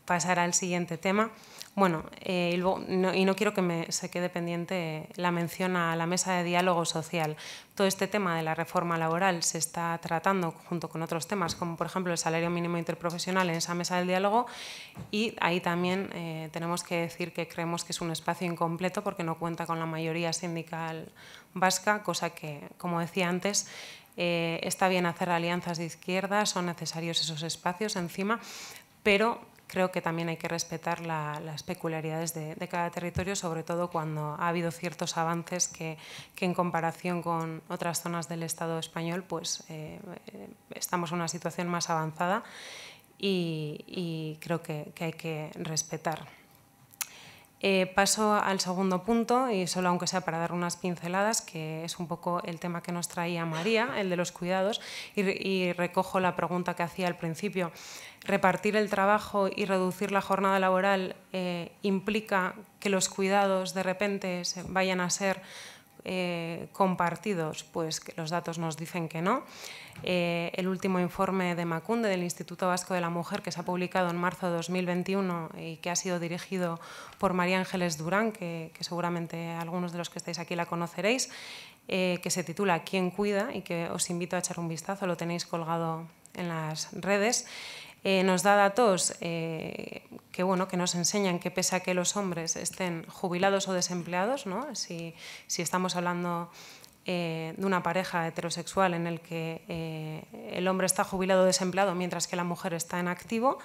pasar al siguiente tema. Bueno, eh, y, no, quiero que me, se quede pendiente la mención a la mesa de diálogo social. Todo este tema de la reforma laboral se está tratando junto con otros temas, como por ejemplo el salario mínimo interprofesional en esa mesa del diálogo, y ahí también eh, tenemos que decir que creemos que es un espacio incompleto porque no cuenta con la mayoría sindical vasca, cosa que, como decía antes, eh, está bien hacer alianzas de izquierda, son necesarios esos espacios encima, pero creo que también hay que respetar las peculiaridades de, cada territorio, sobre todo cuando ha habido ciertos avances que, en comparación con otras zonas del Estado español, pues eh, eh, estamos en una situación más avanzada y, creo que hay que respetar. Eh, paso al segundo punto, y solo aunque sea para dar unas pinceladas, que es un poco el tema que nos traía María, el de los cuidados, y, recojo la pregunta que hacía al principio. ¿Repartir el trabajo y reducir la jornada laboral eh, implica que los cuidados de repente vayan a ser eh, compartidos? Pues que los datos nos dicen que no. Eh, el último informe de Macunde del Instituto Vasco de la Mujer, que se ha publicado en marzo de 2021 y que ha sido dirigido por María Ángeles Durán, que, seguramente algunos de los que estáis aquí la conoceréis, eh, que se titula ¿Quién cuida? y que os invito a echar un vistazo, lo tenéis colgado en las redes. Eh, nos da datos eh, que, bueno, que nos enseñan que pese a que los hombres estén jubilados o desempleados, si, estamos hablando eh, de una pareja heterosexual en el que el hombre está jubilado o desempleado mientras que la mujer está en activo,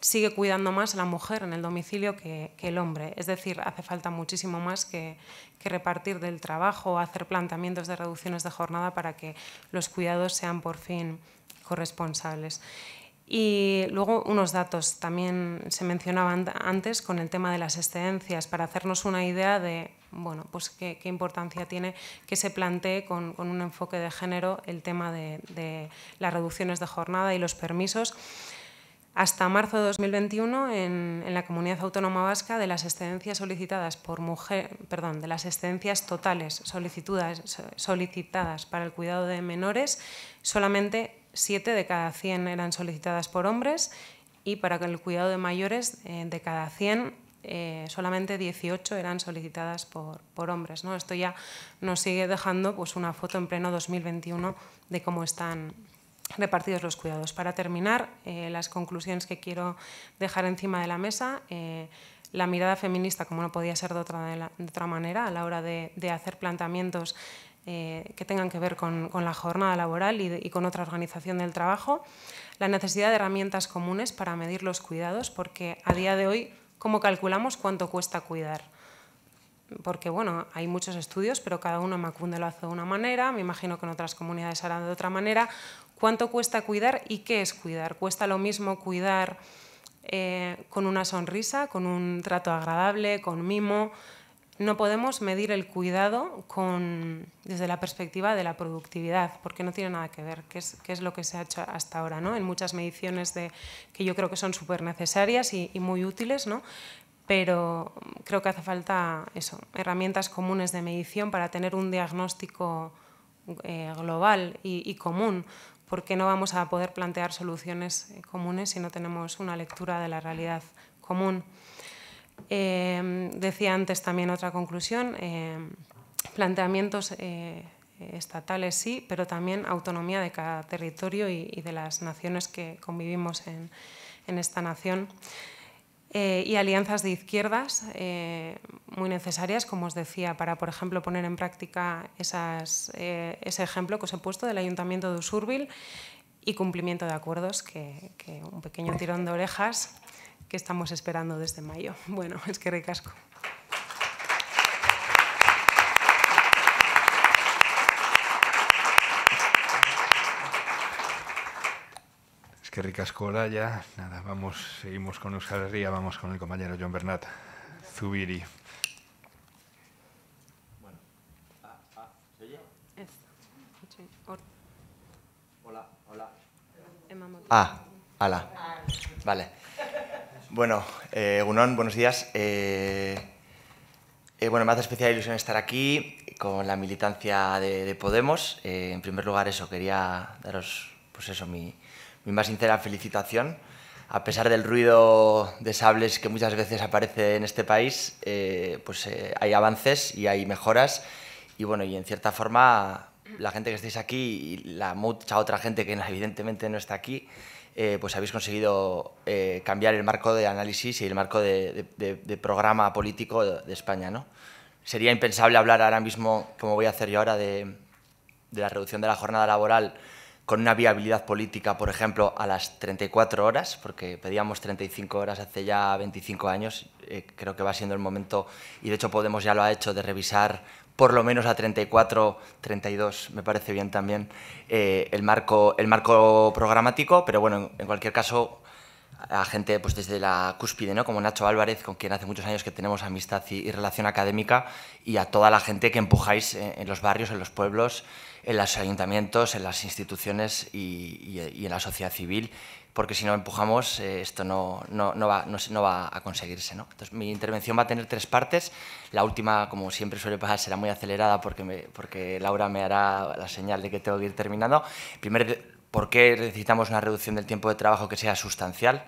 sigue cuidando más la mujer en el domicilio que, el hombre. Es decir, hace falta muchísimo más que, que repartir del trabajo, o hacer planteamientos de reducciones de jornada para que los cuidados sean por fin corresponsables. Y luego unos datos también se mencionaban antes con el tema de las excedencias, para hacernos una idea de bueno, pues qué, importancia tiene que se plantee con, un enfoque de género el tema de, las reducciones de jornada y los permisos. Hasta marzo de 2021, en, en, la comunidad autónoma vasca, de las excedencias solicitadas por mujer, perdón, de las totales solicitadas, solicitadas para el cuidado de menores, solamente 7 de cada 100 eran solicitadas por hombres y para el cuidado de mayores, eh, de cada 100, eh, solamente 18 eran solicitadas por, por hombres. ¿no? Esto ya nos sigue dejando pues, una foto en pleno 2021 de cómo están repartidos los cuidados. Para terminar, eh, las conclusiones que quiero dejar encima de la mesa. la mirada feminista, como no podía ser de otra, otra manera, a la hora de, de hacer planteamientos eh, que tengan que ver con, la jornada laboral y, con otra organización del trabajo, la necesidad de herramientas comunes para medir los cuidados, porque a día de hoy, ¿cómo calculamos cuánto cuesta cuidar? Porque bueno, hay muchos estudios, pero cada uno en Macunde lo hace de una manera, me imagino que en otras comunidades harán de otra manera. ¿Cuánto cuesta cuidar y qué es cuidar? ¿Cuesta lo mismo cuidar eh, con una sonrisa, con un trato agradable, con mimo? no podemos medir el cuidado desde la perspectiva de la productividad, porque no tiene nada que ver, qué es, lo que se ha hecho hasta ahora, ¿no? en muchas mediciones de, que yo creo que son súper necesarias y, muy útiles, pero creo que hace falta eso, herramientas comunes de medición para tener un diagnóstico eh, global y común, porque no vamos a poder plantear soluciones eh, comunes si no tenemos una lectura de la realidad común. Em, decía antes también otra conclusión, em, planteamientos eh, estatales sí, pero también autonomía de cada territorio y, de las naciones que convivimos en, esta nación. Eh, y alianzas de izquierdas eh, muy necesarias, como os decía, para, por ejemplo, poner en práctica ese ejemplo que os he puesto del Ayuntamiento de Usurbil y cumplimiento de acuerdos, que un pequeño tirón de orejas que estamos esperando desde mayo. (laughs) Bueno, es que recasco. Es que ricasco ya. Nada, vamos, seguimos con Euskal Herria, vamos con el compañero John Bernat Zubiri. Bueno, Ah, ala. Vale. Bueno, eh, Gunón, buenos días. Eh, eh, bueno, me hace especial ilusión estar aquí con la militancia de, Podemos. en primer lugar, eso, quería daros, pues eso, mi, mi, más sincera felicitación. A pesar del ruido de sables que muchas veces aparece en este país, pues hay avances y hay mejoras. Y bueno, y en cierta forma, la gente que estáis aquí y la mucha otra gente que evidentemente no está aquí, eh, pues habéis conseguido eh, cambiar el marco de análisis y el marco de, programa político de España. ¿no? Sería impensable hablar ahora mismo, como voy a hacer yo ahora, de, la reducción de la jornada laboral con una viabilidad política, por ejemplo, a las 34 horas, porque pedíamos 35 horas hace ya 25 años. Eh, creo que va siendo el momento, y de hecho Podemos ya lo ha hecho, de revisar por lo menos a 34, 32, me parece bien también, eh, el, marco, el marco programático, pero bueno, en, cualquier caso, a gente pues desde la cúspide, ¿no? como Nacho Álvarez, con quien hace muchos años que tenemos amistad y, relación académica, y a toda la gente que empujáis en, los barrios, en los pueblos, en los ayuntamientos, en las instituciones y en la sociedad civil porque si no empujamos eh, esto no, no, no, va, no, va, a conseguirse. Entonces, mi intervención va a tener tres partes. La última, como siempre suele pasar, será muy acelerada porque, porque Laura me hará la señal de que tengo que ir terminando. Primero, ¿por qué necesitamos una reducción del tiempo de trabajo que sea sustancial?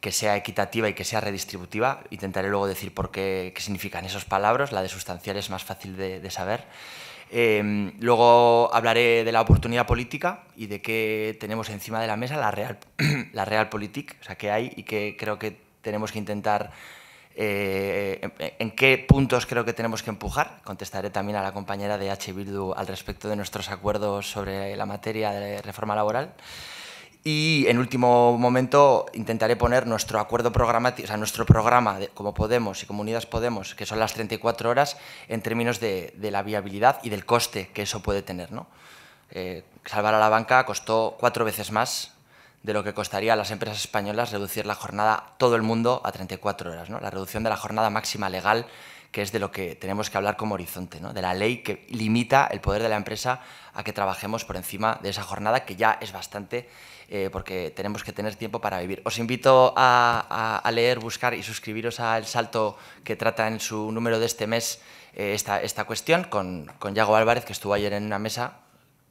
que sea equitativa y que sea redistributiva. Intentaré luego decir por qué, qué significan esas palabras. La de sustancial es más fácil de, de saber. Em, luego hablaré de la oportunidad política y de qué tenemos encima de la mesa, la real, (clears throat) o sea, qué hay y qué creo que tenemos que intentar, eh, en, qué puntos creo que tenemos que empujar. Contestaré también a la compañera de H. Bildu al respecto de nuestros acuerdos sobre la materia de reforma laboral. Y en último momento intentaré poner nuestro acuerdo programático, o sea, nuestro programa de, como Podemos y Comunidades Podemos, que son las 34 horas, en términos de, de la viabilidad y del coste que eso puede tener. ¿no? Eh, salvar a la banca costó cuatro veces más de lo que costaría a las empresas españolas reducir la jornada todo el mundo a 34 horas. ¿no? La reducción de la jornada máxima legal, que es de lo que tenemos que hablar como horizonte, ¿no? de la ley que limita el poder de la empresa a que trabajemos por encima de esa jornada, que ya es bastante eh, porque tenemos que tener tiempo para vivir. Os invito a, leer, buscar y suscribiros al Salto que trata en su número de este mes eh, esta, cuestión con, con Yago Álvarez, que estuvo ayer en una mesa,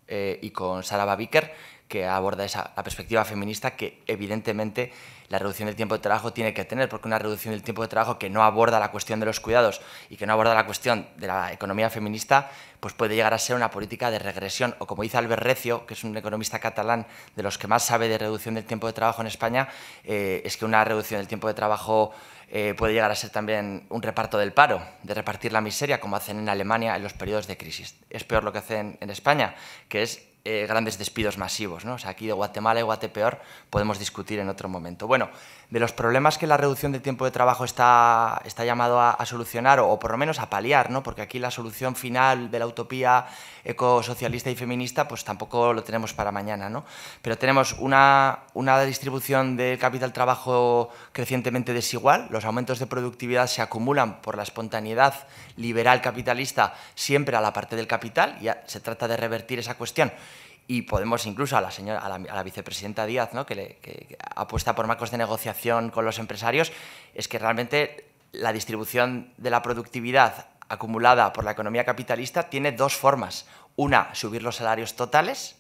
eh, y con Sara Babiker que aborda esa la perspectiva feminista que evidentemente la reducción del tiempo de trabajo tiene que tener, porque una reducción del tiempo de trabajo que no aborda la cuestión de los cuidados y que no aborda la cuestión de la economía feminista, pues puede llegar a ser una política de regresión. O como dice Albert Recio, que es un economista catalán de los que más sabe de reducción del tiempo de trabajo en España, eh, es que una reducción del tiempo de trabajo eh, puede llegar a ser también un reparto del paro, de repartir la miseria, como hacen en Alemania en los periodos de crisis. Es peor lo que hacen en España, que es eh, grandes despidos masivos. ¿no? O sea, aquí de Guatemala y Guatepeor podemos discutir en otro momento. Bueno, de los problemas que la reducción del tiempo de trabajo está, está llamado a, solucionar o, por lo menos a paliar, ¿no? porque aquí la solución final de la utopía ecosocialista y feminista pues tampoco lo tenemos para mañana. ¿no? Pero tenemos una, una distribución del capital-trabajo crecientemente desigual, los aumentos de productividad se acumulan por la espontaneidad liberal capitalista siempre a la parte del capital, ya se trata de revertir esa cuestión y Podemos incluso a la, señora, a la, vicepresidenta Díaz, ¿no? que, le, que, apuesta por marcos de negociación con los empresarios, es que realmente la distribución de la productividad acumulada por la economía capitalista tiene dos formas. Una, subir los salarios totales,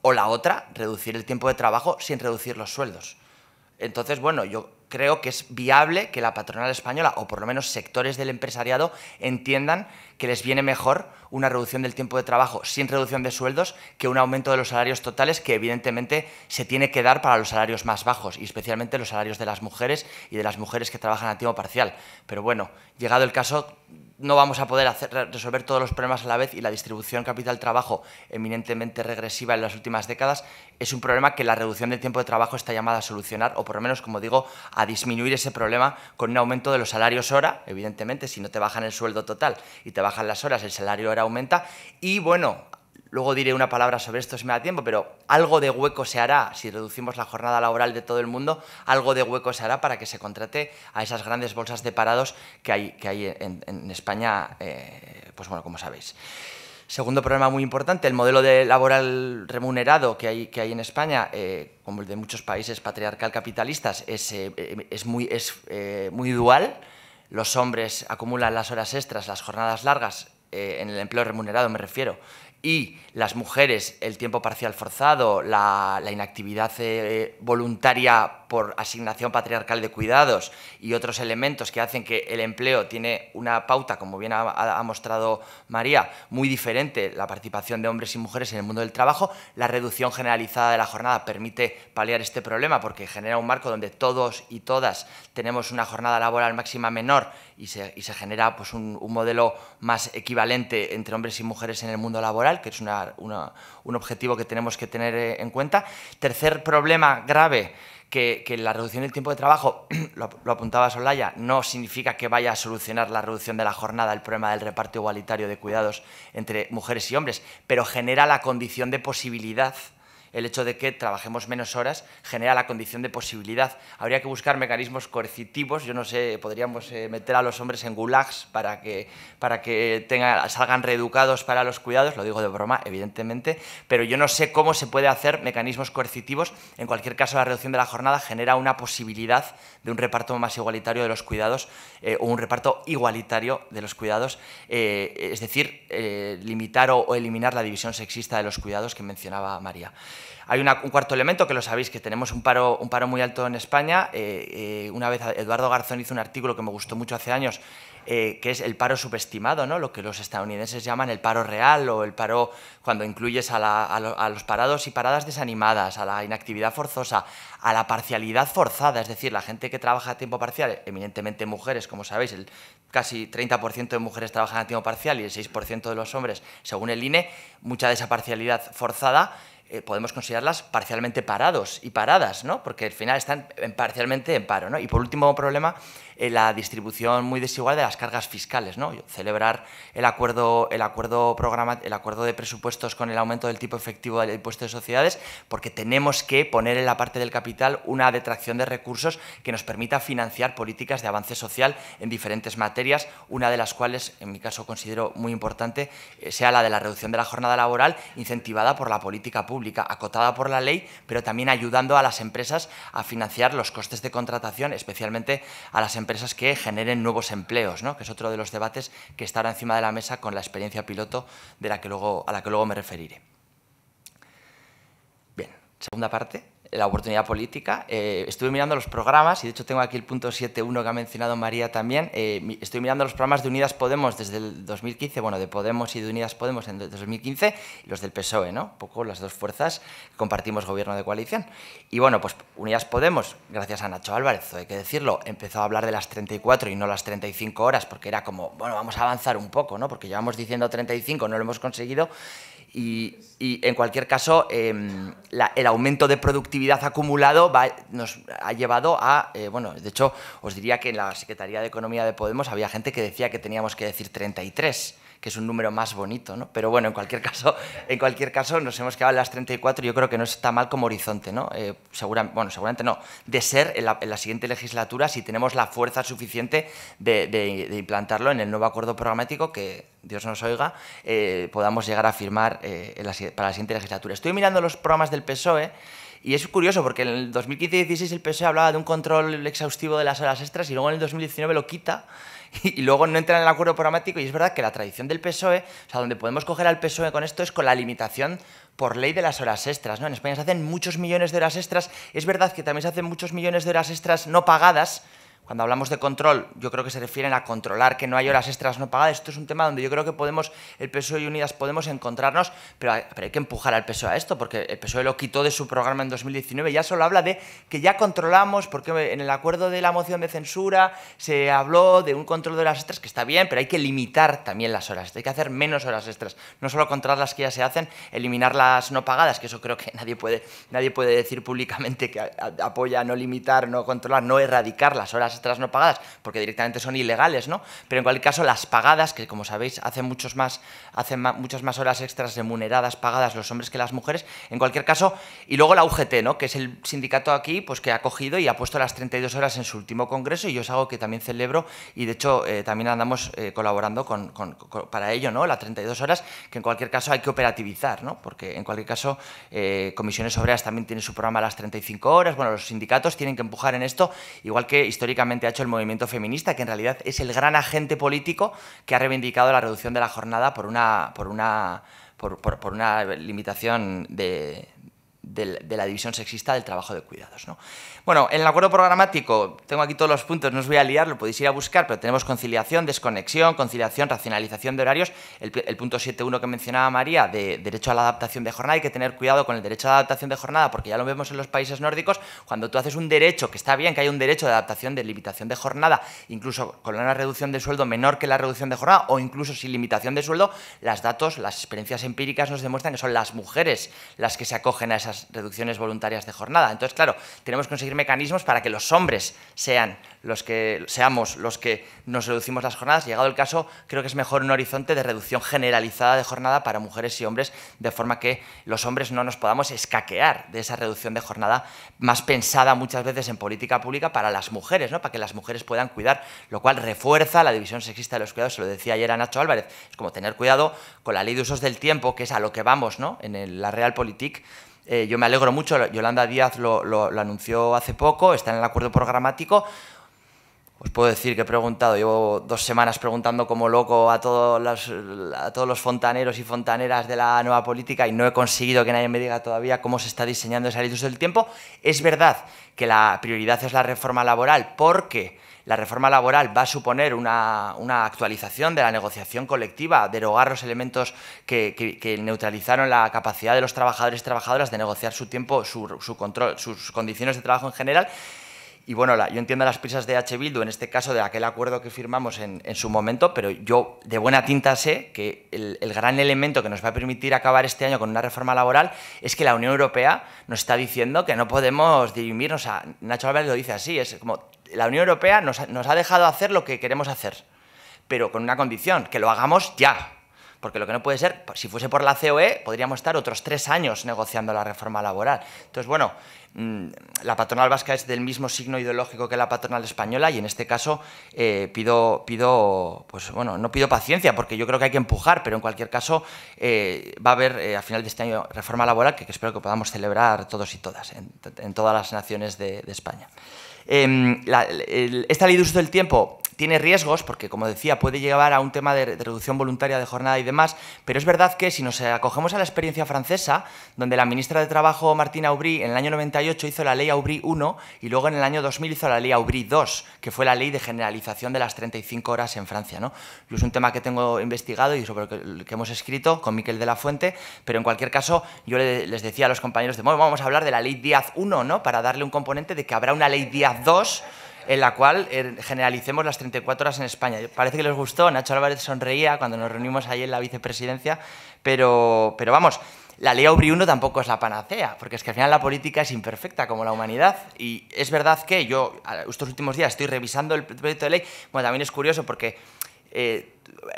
o la otra, reducir el tiempo de trabajo sin reducir los sueldos. Entonces, bueno, yo creo que es viable que la patronal española, o por lo menos sectores del empresariado, entiendan que les viene mejor una reducción del tiempo de trabajo sin reducción de sueldos que un aumento de los salarios totales que evidentemente se tiene que dar para los salarios más bajos y especialmente los salarios de las mujeres y de las mujeres que trabajan a tiempo parcial. Pero bueno, llegado el caso, no vamos a poder resolver todos los problemas a la vez y la distribución capital-trabajo eminentemente regresiva en las últimas décadas es un problema que la reducción del tiempo de trabajo está llamada a solucionar o por lo menos, como digo, a disminuir ese problema con un aumento de los salarios hora, evidentemente, si no te bajan el sueldo total y te bajan las horas, el salario hora aumenta y bueno, Luego diré una palabra sobre esto si me da tiempo, pero algo de hueco se hará, si reducimos la jornada laboral de todo el mundo, algo de hueco se hará para que se contrate a esas grandes bolsas de parados que hay, que hay en, España, eh, pues bueno, como sabéis. Segundo problema muy importante, el modelo de laboral remunerado que hay, que hay en España, eh, como el de muchos países patriarcal capitalistas, es eh, muy, es muy dual. Los hombres acumulan las horas extras, las jornadas largas, en el empleo remunerado me refiero, y las mujeres, el tiempo parcial forzado, la, inactividad eh, voluntaria por asignación patriarcal de cuidados y otros elementos que hacen que el empleo tiene una pauta, como bien ha, mostrado María, muy diferente la participación de hombres y mujeres en el mundo del trabajo, la reducción generalizada de la jornada permite paliar este problema porque genera un marco donde todos y todas tenemos una jornada laboral máxima menor y se, genera pues, un modelo más equivalente entre hombres y mujeres en el mundo laboral que es una, un objetivo que tenemos que tener eh, en cuenta. Tercer problema grave, que, la reducción del tiempo de trabajo, (clears throat) lo, lo, apuntaba Solaya, no significa que vaya a solucionar la reducción de la jornada, el problema del reparto igualitario de cuidados entre mujeres y hombres, pero genera la condición de posibilidad el hecho de que trabajemos menos horas genera la condición de posibilidad. Habría que buscar mecanismos coercitivos, yo no sé, podríamos eh, meter a los hombres en gulags para que, para que salgan reeducados para los cuidados, lo digo de broma, evidentemente, pero yo no sé cómo se puede hacer mecanismos coercitivos. En cualquier caso, la reducción de la jornada genera una posibilidad de un reparto más igualitario de los cuidados eh, o un reparto igualitario de los cuidados, eh, es decir, limitar o eliminar la división sexista de los cuidados que mencionaba María. Hay un cuarto elemento que lo sabéis, que tenemos un paro, un paro muy alto en España. Eh, eh, una vez Eduardo Garzón hizo un artículo que me gustó mucho hace años, eh, que es el paro subestimado, ¿no? lo que los estadounidenses llaman el paro real o el paro cuando incluyes a, los parados y paradas desanimadas, a la inactividad forzosa, a la parcialidad forzada, es decir, la gente que trabaja a tiempo parcial, eminentemente mujeres, como sabéis, el casi 30% de mujeres trabajan a tiempo parcial y el 6% de los hombres, según el INE, mucha de esa parcialidad forzada eh, podemos considerarlas parcialmente parados y paradas, ¿no? Porque al final están parcialmente en paro, Y por último problema, eh, la distribución muy desigual de las cargas fiscales, ¿no? Celebrar el acuerdo, el acuerdo programa, el acuerdo de presupuestos con el aumento del tipo efectivo del impuesto de sociedades, porque tenemos que poner en la parte del capital una detracción de recursos que nos permita financiar políticas de avance social en diferentes materias, una de las cuales, en mi caso, considero muy importante, eh, sea la de la reducción de la jornada laboral, incentivada por la política pública, acotada por la ley, pero también ayudando a las empresas a financiar los costes de contratación, especialmente a las empresas empresas que generen nuevos empleos, ¿no? que es otro de los debates que estará encima de la mesa con la experiencia piloto de la que a la que luego me referiré. Bien, segunda parte la oportunidad política. Eh, estuve mirando los programas, y de hecho tengo aquí el punto 7.1 que ha mencionado María también. Eh, estoy mirando los programas de Unidas Podemos desde el 2015, bueno, de Podemos y de Unidas Podemos en el 2015, y los del PSOE, ¿no? Un poco las dos fuerzas que compartimos gobierno de coalición. Y bueno, pues Unidas Podemos, gracias a Nacho Álvarez, hay que decirlo, empezó a hablar de las 34 y no las 35 horas, porque era como, bueno, vamos a avanzar un poco, ¿no? Porque llevamos diciendo 35, no lo hemos conseguido. Y, en cualquier caso, em, el aumento de productividad acumulado nos ha llevado a, eh, bueno, de hecho, os diría que en la Secretaría de Economía de Podemos había gente que decía que teníamos que decir 33 que es un número más bonito, ¿no? Pero bueno, en cualquier caso, en cualquier caso nos hemos quedado en las 34 y yo creo que no está mal como horizonte, ¿no? Eh, bueno, seguramente no, de ser en la, siguiente legislatura si tenemos la fuerza suficiente de, implantarlo en el nuevo acuerdo programático que, Dios nos oiga, eh, podamos llegar a firmar eh, la, para la siguiente legislatura. Estoy mirando los programas del PSOE y es curioso porque en el 2015-16 el PSOE hablaba de un control exhaustivo de las horas extras y luego en el 2019 lo quita (laughs) y luego no entran en el acuerdo programático y es verdad que la tradición del PSOE, o sea, donde podemos coger al PSOE con esto es con la limitación por ley de las horas extras, ¿no? En España se hacen muchos millones de horas extras, es verdad que también se hacen muchos millones de horas extras no pagadas, cuando hablamos de control, yo creo que se refieren a controlar que no hay horas extras no pagadas. Esto es un tema donde yo creo que podemos, el PSOE y Unidas podemos encontrarnos, pero hay, que empujar al PSOE a esto, porque el PSOE lo quitó de su programa en 2019. Ya solo habla de que ya controlamos, porque en el acuerdo de la moción de censura se habló de un control de horas extras, que está bien, pero hay que limitar también las horas. Hay que hacer menos horas extras. No solo controlar las que ya se hacen, eliminar las no pagadas, que eso creo que (laughs) nadie puede, nadie puede decir públicamente que apoya no limitar, no controlar, no erradicar las horas extras no pagadas, porque directamente son ilegales, ¿no? Pero en cualquier caso, las pagadas, que como sabéis, hacen, muchos más, hacen muchas más horas extras remuneradas, pagadas los hombres que las mujeres, en cualquier caso, y luego la UGT, ¿no? Que es el sindicato aquí, pues que ha cogido y ha puesto las 32 horas en su último congreso, y yo es algo que también celebro, y de hecho eh, también andamos eh, colaborando con, para ello, ¿no? La 32 horas, que en cualquier caso hay que operativizar, ¿no? Porque en cualquier caso, eh, Comisiones Obreras también tienen su programa a las 35 horas, bueno, los sindicatos tienen que empujar en esto, igual que históricamente ha hecho el movimiento feminista, que en realidad es el gran agente político que ha reivindicado la reducción de la jornada por una, por una, por una limitación de, de, la división sexista del trabajo de cuidados. Bueno, en el acuerdo programático, tengo aquí todos los puntos, no os voy a liar, lo podéis ir a buscar, pero tenemos conciliación, desconexión, conciliación, racionalización de horarios, el, punto 7.1 que mencionaba María, de derecho a la adaptación de jornada, hay que tener cuidado con el derecho a la adaptación de jornada, porque ya lo vemos en los países nórdicos, cuando tú haces un derecho, que está bien que hay un derecho de adaptación, de limitación de jornada, incluso con una reducción de sueldo menor que la reducción de jornada, o incluso sin limitación de sueldo, las datos, las experiencias empíricas nos demuestran que son las mujeres las que se acogen a esas reducciones voluntarias de jornada. Entonces, claro, tenemos que conseguir mecanismos para que los hombres sean los que seamos los que nos reducimos las jornadas. Llegado el caso, creo que es mejor un horizonte de reducción generalizada de jornada para mujeres y hombres, de forma que los hombres no nos podamos escaquear de esa reducción de jornada más pensada muchas veces en política pública para las mujeres, ¿no? para que las mujeres puedan cuidar, lo cual refuerza la división sexista de los cuidados, se lo decía ayer a Nacho Álvarez, es como tener cuidado con la ley de usos del tiempo, que es a lo que vamos ¿no? en el, la Realpolitik, eh, yo me alegro mucho, Yolanda Díaz lo, anunció hace poco, está en el acuerdo programático. Os puedo decir que he preguntado, llevo dos semanas preguntando como loco a todos los, fontaneros y fontaneras de la nueva política y no he conseguido que nadie me diga todavía cómo se está diseñando ese ley del tiempo. Es verdad que la prioridad es la reforma laboral porque la reforma laboral va a suponer una, actualización de la negociación colectiva, derogar los elementos que, neutralizaron la capacidad de los trabajadores y trabajadoras de negociar su tiempo, su, control, sus condiciones de trabajo en general y bueno, yo entiendo las prisas de H. Bildu, en este caso de aquel acuerdo que firmamos en, su momento, pero yo de buena tinta sé que el, gran elemento que nos va a permitir acabar este año con una reforma laboral es que la Unión Europea nos está diciendo que no podemos dirimirnos a. Nacho Álvarez lo dice así, es como la Unión Europea nos ha, dejado hacer lo que queremos hacer, pero con una condición, que lo hagamos ya. Porque lo que no puede ser, si fuese por la COE, podríamos estar otros tres años negociando la reforma laboral. Entonces, bueno, mm, la patronal vasca es del mismo signo ideológico que la patronal española y en este caso eh, pido, pido, pues bueno, no pido paciencia porque yo creo que hay que empujar, pero en cualquier caso eh, va a haber eh, a final de este año reforma laboral que, espero que podamos celebrar todos y todas, en, todas las naciones de España. Em, la, esta ley de uso del tiempo tiene riesgos porque, como decía, puede llevar a un tema de, reducción voluntaria de jornada y demás, pero es verdad que si nos acogemos a la experiencia francesa, donde la ministra de Trabajo, Martina Aubry, en el año 98 hizo la ley Aubry 1 y luego en el año 2000 hizo la ley Aubry 2, que fue la ley de generalización de las 35 horas en Francia. ¿no? es un tema que tengo investigado y sobre el que, hemos escrito con Miquel de la Fuente, pero en cualquier caso yo les decía a los compañeros de bueno, vamos a hablar de la ley Díaz 1, ¿no? para darle un componente de que habrá una ley Díaz Dos, en la cual eh, generalicemos las 34 horas en España. Parece que les gustó, Nacho Álvarez sonreía cuando nos reunimos ahí en la vicepresidencia, pero, pero vamos, la ley uno tampoco es la panacea, porque es que al final la política es imperfecta como la humanidad. Y es verdad que yo estos últimos días estoy revisando el proyecto de ley, bueno, también es curioso porque... Eh,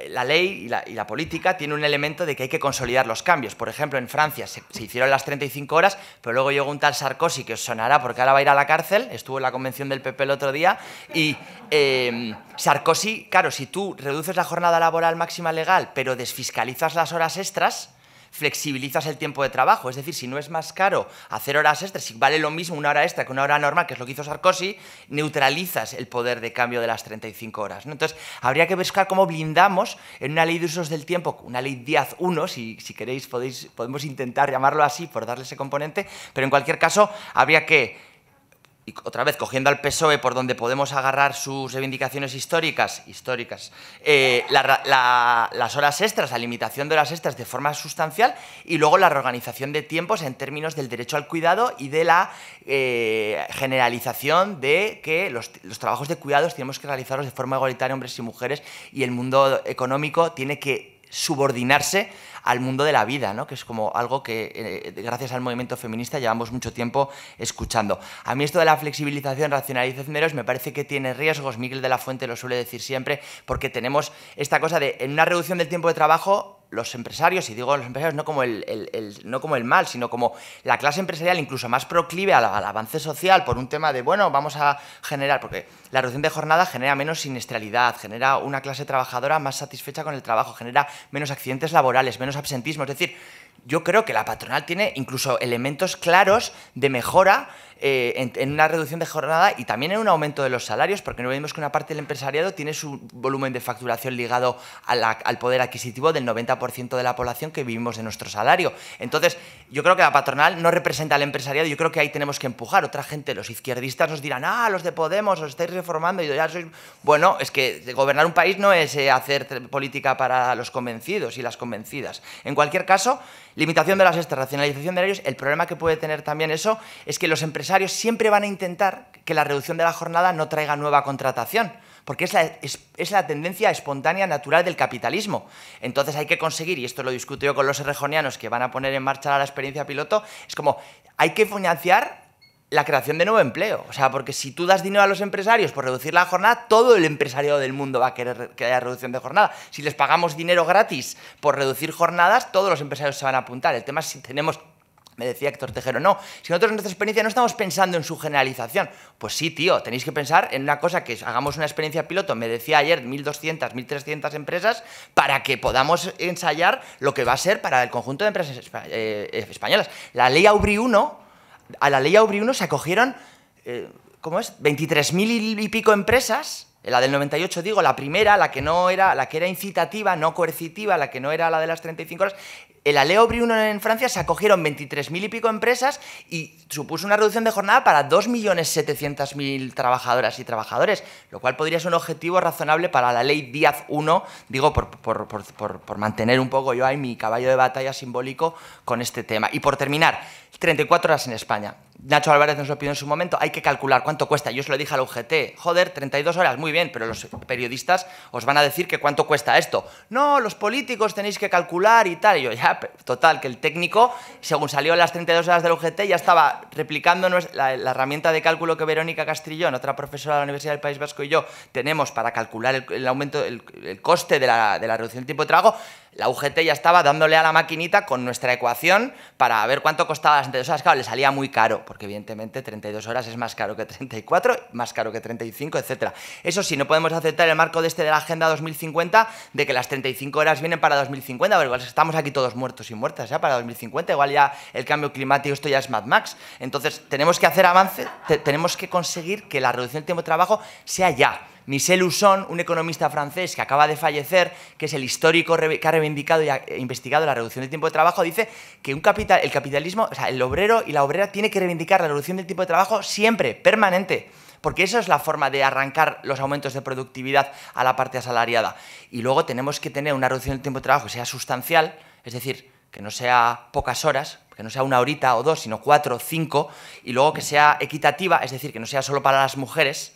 la ley y la, política tiene un elemento de que hay que consolidar los cambios. Por ejemplo, en Francia se, hicieron las 35 horas, pero luego llegó un tal Sarkozy, que os sonará porque ahora va a ir a la cárcel, estuvo en la convención del PP el otro día, y em, Sarkozy, claro, si tú reduces la jornada laboral máxima legal, pero desfiscalizas las horas extras, flexibilizas el tiempo de trabajo. Es decir, si no es más caro hacer horas extras, si vale lo mismo una hora extra que una hora normal, que es lo que hizo Sarkozy, neutralizas el poder de cambio de las 35 horas. Entonces, habría que buscar cómo blindamos en una ley de usos del tiempo, una ley 10.1, si, si queréis podéis, podemos intentar llamarlo así por darle ese componente, pero en cualquier caso, habría que y otra vez cogiendo al PSOE por donde podemos agarrar sus reivindicaciones históricas, históricas eh, las horas extras, la limitación de horas extras de forma sustancial y luego la reorganización de tiempos en términos del derecho al cuidado y de la eh, generalización de que los, trabajos de cuidados tenemos que realizarlos de forma igualitaria hombres y mujeres y el mundo económico tiene que subordinarse al mundo de la vida, ¿no? que es como algo que eh, gracias al movimiento feminista llevamos mucho tiempo escuchando. A mí esto de la flexibilización, racionalización de los me parece que tiene riesgos, Miguel de la Fuente lo suele decir siempre, porque tenemos esta cosa de en una reducción del tiempo de trabajo los empresarios, y digo los empresarios no como el, no como el mal, sino como la clase empresarial incluso más proclive al, avance social por un tema de, bueno, vamos a generar, porque la reducción de jornada genera menos siniestralidad, genera una clase trabajadora más satisfecha con el trabajo, genera menos accidentes laborales, menos absentismo, es decir, yo creo que la patronal tiene incluso elementos claros de mejora eh, en, una reducción de jornada y también en un aumento de los salarios, porque no vemos que una parte del empresariado tiene su volumen de facturación ligado al poder adquisitivo del 90% de la población que vivimos de nuestro salario. Entonces, yo creo que la patronal no representa al empresariado, yo creo que ahí tenemos que empujar. Otra gente, los izquierdistas, nos dirán, ah, los de Podemos, os estáis reformando y ya sois... Bueno, es que gobernar un país no es eh, hacer política para los convencidos y las convencidas. En cualquier caso, Limitación de las extras, racionalización de horarios. El problema que puede tener también eso es que los empresarios siempre van a intentar que la reducción de la jornada no traiga nueva contratación porque es la, la, tendencia espontánea natural del capitalismo. Entonces hay que conseguir, y esto lo discuto yo con los errejonianos que van a poner en marcha la experiencia piloto, es como hay que financiar la creación de nuevo empleo. O sea, porque si tú das dinero a los empresarios por reducir la jornada, todo el empresariado del mundo va a querer que haya reducción de jornada. Si les pagamos dinero gratis por reducir jornadas, todos los empresarios se van a apuntar. El tema es si tenemos me decía Héctor Tejero, no, si nosotros en nuestra experiencia no estamos pensando en su generalización. Pues sí, tío, tenéis que pensar en una cosa que hagamos una experiencia piloto, me decía ayer, 1.200, 1.300 empresas, para que podamos ensayar lo que va a ser para el conjunto de empresas eh, eh, españolas. La ley Aubry 1 a la ley Aubry 1 se acogieron, eh, ¿cómo es? 23.000 y pico empresas, eh, la del 98 digo, la primera, la que no era, la que era incitativa, no coercitiva, la que no era la de las 35 horas, el aleo 1 en Francia se acogieron 23.000 y pico empresas y supuso una reducción de jornada para 2.700.000 trabajadoras y trabajadores, lo cual podría ser un objetivo razonable para la ley Díaz 1, digo, por, por mantener un poco yo ahí mi caballo de batalla simbólico con este tema. Y por terminar, 34 horas en España. Nacho Álvarez nos lo pidió en su momento, hay que calcular cuánto cuesta. Yo os lo dije al UGT, joder, 32 horas, muy bien, pero los periodistas os van a decir que cuánto cuesta esto. No, los políticos tenéis que calcular y tal. Y yo, ya, total, que el técnico, según salió las 32 horas del UGT, ya estaba replicando la, herramienta de cálculo que Verónica Castrillón, otra profesora de la Universidad del País Vasco y yo tenemos para calcular el, aumento, el, coste de la, de la reducción del tiempo de trabajo la UGT ya estaba dándole a la maquinita con nuestra ecuación para ver cuánto costaba las 32 horas. Claro, le salía muy caro, porque evidentemente 32 horas es más caro que 34, más caro que 35, etc. Eso sí, no podemos aceptar el marco de este de la Agenda 2050 de que las 35 horas vienen para 2050, Igual estamos aquí todos muertos y muertas ya para 2050, igual ya el cambio climático, esto ya es Mad Max. Entonces, tenemos que hacer avance, tenemos que conseguir que la reducción del tiempo de trabajo sea ya. Michel Husson, un economista francés que acaba de fallecer, que es el histórico que ha reivindicado y ha investigado la reducción del tiempo de trabajo, dice que el capitalismo, o sea, el obrero y la obrera tiene que reivindicar la reducción del tiempo de trabajo siempre, permanente porque eso es la forma de arrancar los aumentos de productividad a la parte asalariada. Y luego tenemos que tener una reducción del tiempo de trabajo que sea sustancial, es decir, que no sea pocas horas, que no sea una horita o dos, sino cuatro o cinco, y luego que sea equitativa, es decir, que no sea solo para las mujeres,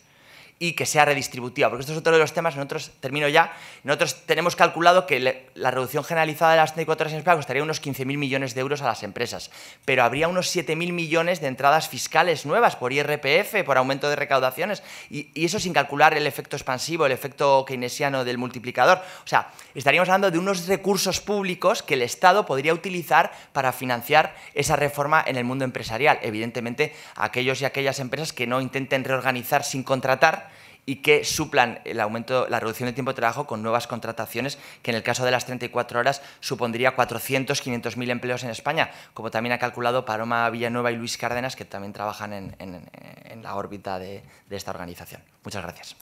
y que sea redistributiva, porque esto es otro de los temas, nosotros, termino ya, nosotros tenemos calculado que la reducción generalizada de las 34 horas en España costaría unos 15.000 millones de euros a las empresas, pero habría unos 7.000 millones de entradas fiscales nuevas por IRPF, por aumento de recaudaciones, y eso sin calcular el efecto expansivo, el efecto keynesiano del multiplicador. O sea, estaríamos hablando de unos recursos públicos que el Estado podría utilizar para financiar esa reforma en el mundo empresarial. Evidentemente, aquellos y aquellas empresas que no intenten reorganizar sin contratar, y que suplan el aumento, la reducción de tiempo de trabajo con nuevas contrataciones, que en el caso de las 34 horas supondría 400, 500 mil empleos en España, como también ha calculado Paroma Villanueva y Luis Cárdenas, que también trabajan en, la órbita de esta organización. Muchas gracias.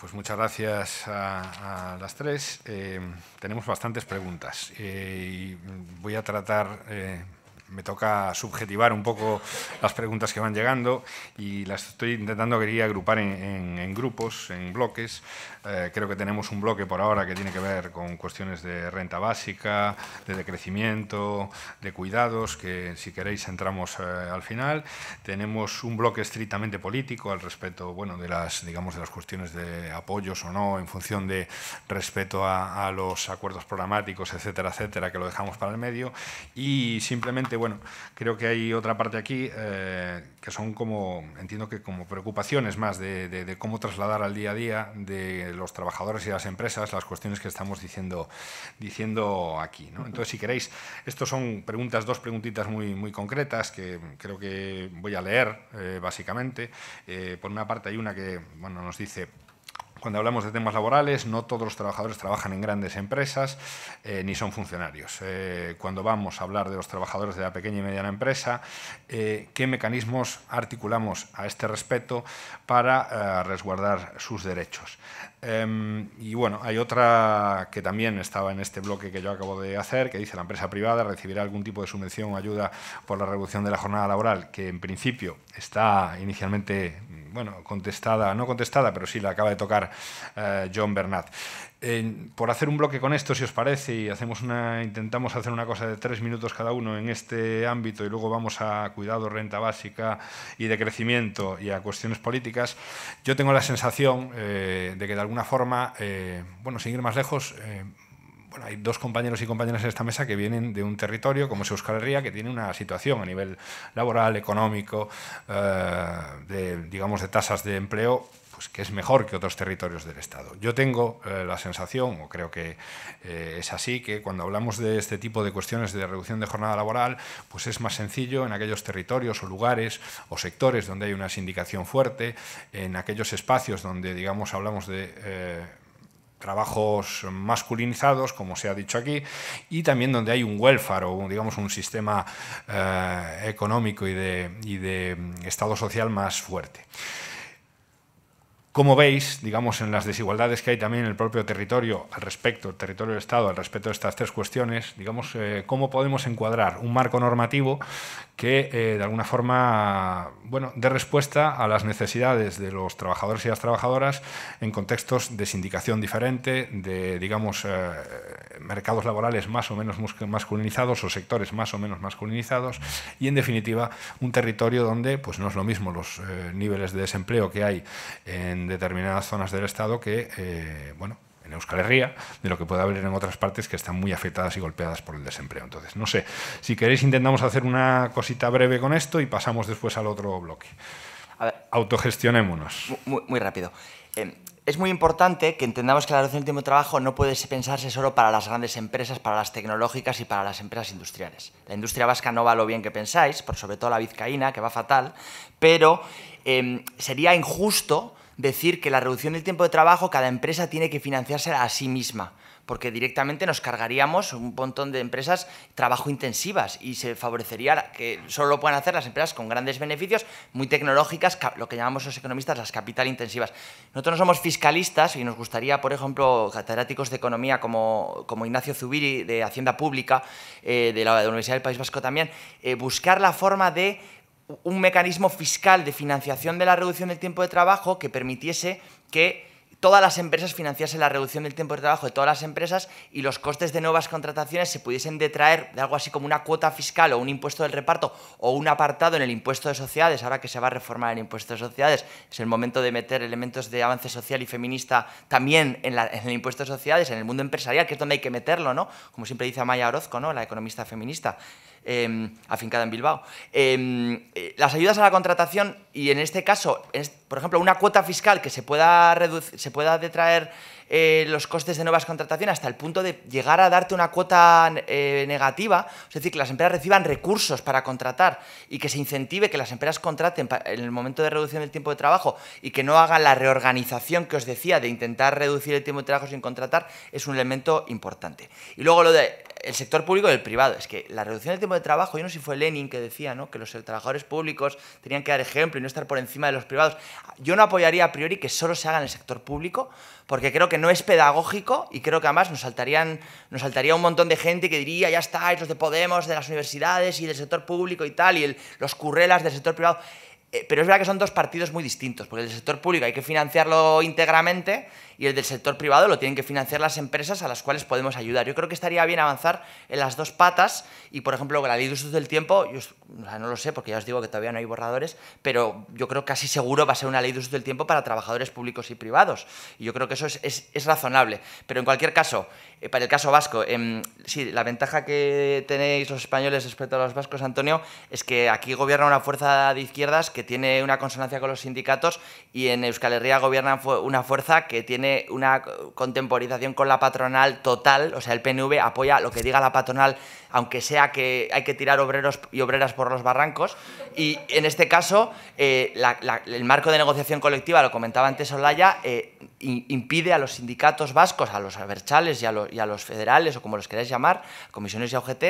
pues muchas gracias a, las tres. Eh, tenemos bastantes preguntas eh, y voy a tratar eh, me toca subjetivar un poco las preguntas que van llegando y las estoy intentando quería agrupar en, grupos, en bloques. Eh, creo que tenemos un bloque por ahora que tiene que ver con cuestiones de renta básica, de decrecimiento, de cuidados, que si queréis entramos eh, al final. Tenemos un bloque estrictamente político al respecto bueno, de, las, digamos, de las cuestiones de apoyos o no, en función de respeto a, a los acuerdos programáticos, etcétera, etcétera, que lo dejamos para el medio. Y simplemente bueno, creo que hay otra parte aquí eh, que son como, entiendo que como preocupaciones más de, cómo trasladar al día a día de los trabajadores y las empresas las cuestiones que estamos diciendo, aquí. Entonces, si queréis, estas son preguntas, dos preguntitas muy, muy concretas que creo que voy a leer, eh, básicamente. Eh, por una parte hay una que bueno, nos dice, cuando hablamos de temas laborales, no todos los trabajadores trabajan en grandes empresas eh, ni son funcionarios. Eh, cuando vamos a hablar de los trabajadores de la pequeña y mediana empresa, eh, ¿qué mecanismos articulamos a este respecto para resguardar sus derechos? Em, y bueno, hay otra que también estaba en este bloque que yo acabo de hacer, que dice la empresa privada recibirá algún tipo de subvención o ayuda por la reducción de la jornada laboral, que en principio está inicialmente, mm, bueno, contestada, no contestada, pero sí la acaba de tocar eh, John Bernat. por hacer un bloque con esto, si os parece, y hacemos una, intentamos hacer una cosa de tres minutos cada uno en este ámbito y luego vamos a cuidado, renta básica y de crecimiento y a cuestiones políticas, yo tengo la sensación eh, de que de alguna forma, eh, bueno, sin ir más lejos, bueno, hay dos compañeros y compañeras en esta mesa que vienen de un territorio como es Euskal Herria, que tiene una situación a nivel laboral, económico, digamos, de tasas de empleo pues, que es mejor que otros territorios del Estado. Yo tengo eh, la sensación, o creo que eh, es así, que cuando hablamos de este tipo de cuestiones de reducción de jornada laboral, pues es más sencillo en aquellos territorios o lugares o sectores donde hay una sindicación fuerte, en aquellos espacios donde, digamos, hablamos de... Eh, trabajos masculinizados, como se ha dicho aquí, y también donde hay un welfare o un, digamos un sistema económico y de mm, estado social más fuerte. ¿cómo veis, digamos, en las desigualdades que hay también en el propio territorio al respecto, el territorio del Estado, al respecto de estas tres cuestiones, digamos, eh, ¿cómo podemos encuadrar un marco normativo que, eh, de alguna forma, bueno, dé respuesta a las necesidades de los trabajadores y las trabajadoras en contextos de sindicación diferente, de, digamos, eh, mercados laborales más o menos masculinizados o sectores más o menos masculinizados y, en definitiva, un territorio donde, pues, no es lo mismo los niveles de desempleo que hay en determinadas zonas del Estado que, eh, bueno, en Euskal Herria, de lo que puede haber en otras partes que están muy afectadas y golpeadas por el desempleo. Entonces, no sé, si queréis intentamos hacer una cosita breve con esto y pasamos después al otro bloque. A ver, Autogestionémonos. Muy, rápido. Eh, es muy importante que entendamos que la reducción del tiempo de trabajo no puede pensarse solo para las grandes empresas, para las tecnológicas y para las empresas industriales. La industria vasca no va lo bien que pensáis, por sobre todo la vizcaína, que va fatal, pero eh, sería injusto decir que la reducción del tiempo de trabajo cada empresa tiene que financiarse a sí misma, porque directamente nos cargaríamos un montón de empresas trabajo intensivas y se favorecería que solo lo puedan hacer las empresas con grandes beneficios, muy tecnológicas, lo que llamamos los economistas las capital intensivas. Nosotros no somos fiscalistas y nos gustaría, por ejemplo, catedráticos de economía como, como Ignacio Zubiri de Hacienda Pública, eh, de la Universidad del País Vasco también, eh, buscar la forma de un mecanismo fiscal de financiación de la reducción del tiempo de trabajo que permitiese que todas las empresas financiasen la reducción del tiempo de trabajo de todas las empresas y los costes de nuevas contrataciones se pudiesen detraer de algo así como una cuota fiscal o un impuesto del reparto o un apartado en el impuesto de sociedades, ahora que se va a reformar el impuesto de sociedades, es el momento de meter elementos de avance social y feminista también en, el impuesto de sociedades, en el mundo empresarial, que es donde hay que meterlo, ¿no? Como siempre dice Amaya Orozco, ¿no? La economista feminista. Em, afincada en Bilbao. Em, eh, las ayudas a la contratación y en este caso, por ejemplo, una cuota fiscal que se pueda, se pueda detraer eh, los costes de nuevas contrataciones hasta el punto de llegar a darte una cuota eh, negativa, es decir, que las empresas reciban recursos para contratar y que se incentive que las empresas contraten en el momento de reducción del tiempo de trabajo y que no hagan la reorganización que os decía de intentar reducir el tiempo de trabajo sin contratar, es un elemento importante. Y luego lo del sector público y el privado. Es que la reducción del tiempo de trabajo, yo no sé si fue Lenin que decía que los trabajadores públicos tenían que dar ejemplo y no estar por encima de los privados. Yo no apoyaría a priori que solo se haga en el sector público porque creo que no es pedagógico y creo que además nos, saltarían, nos saltaría un montón de gente que diría, ya está, los de Podemos, de las universidades y del sector público y tal, y los currelas del sector privado. Eh, pero es verdad que son dos partidos muy distintos, porque el del sector público hay que financiarlo íntegramente y el del sector privado lo tienen que financiar las empresas a las cuales podemos ayudar. Yo creo que estaría bien avanzar en las dos patas y, por ejemplo, la ley de uso del tiempo, yo, no lo sé porque ya os digo que todavía no hay borradores, pero yo creo que casi seguro va a ser una ley de uso del tiempo para trabajadores públicos y privados. Y yo creo que eso es, es, razonable. Pero en cualquier caso, eh, para el caso vasco, em, sí, la ventaja que tenéis los españoles respecto a los vascos, Antonio, es que aquí gobierna una fuerza de izquierdas que que tiene una consonancia con los sindicatos y en Euskal Herria gobierna una fuerza que tiene una contemporización con la patronal total, o sea, el PNV apoya lo que diga la patronal, aunque sea que hay que tirar obreros y obreras por los barrancos. Y en este caso, eh, el marco de negociación colectiva, lo comentaba antes Olaya, eh, impide a los sindicatos vascos, a los averchales y a, los, federales, o como los queráis llamar, comisiones y OGT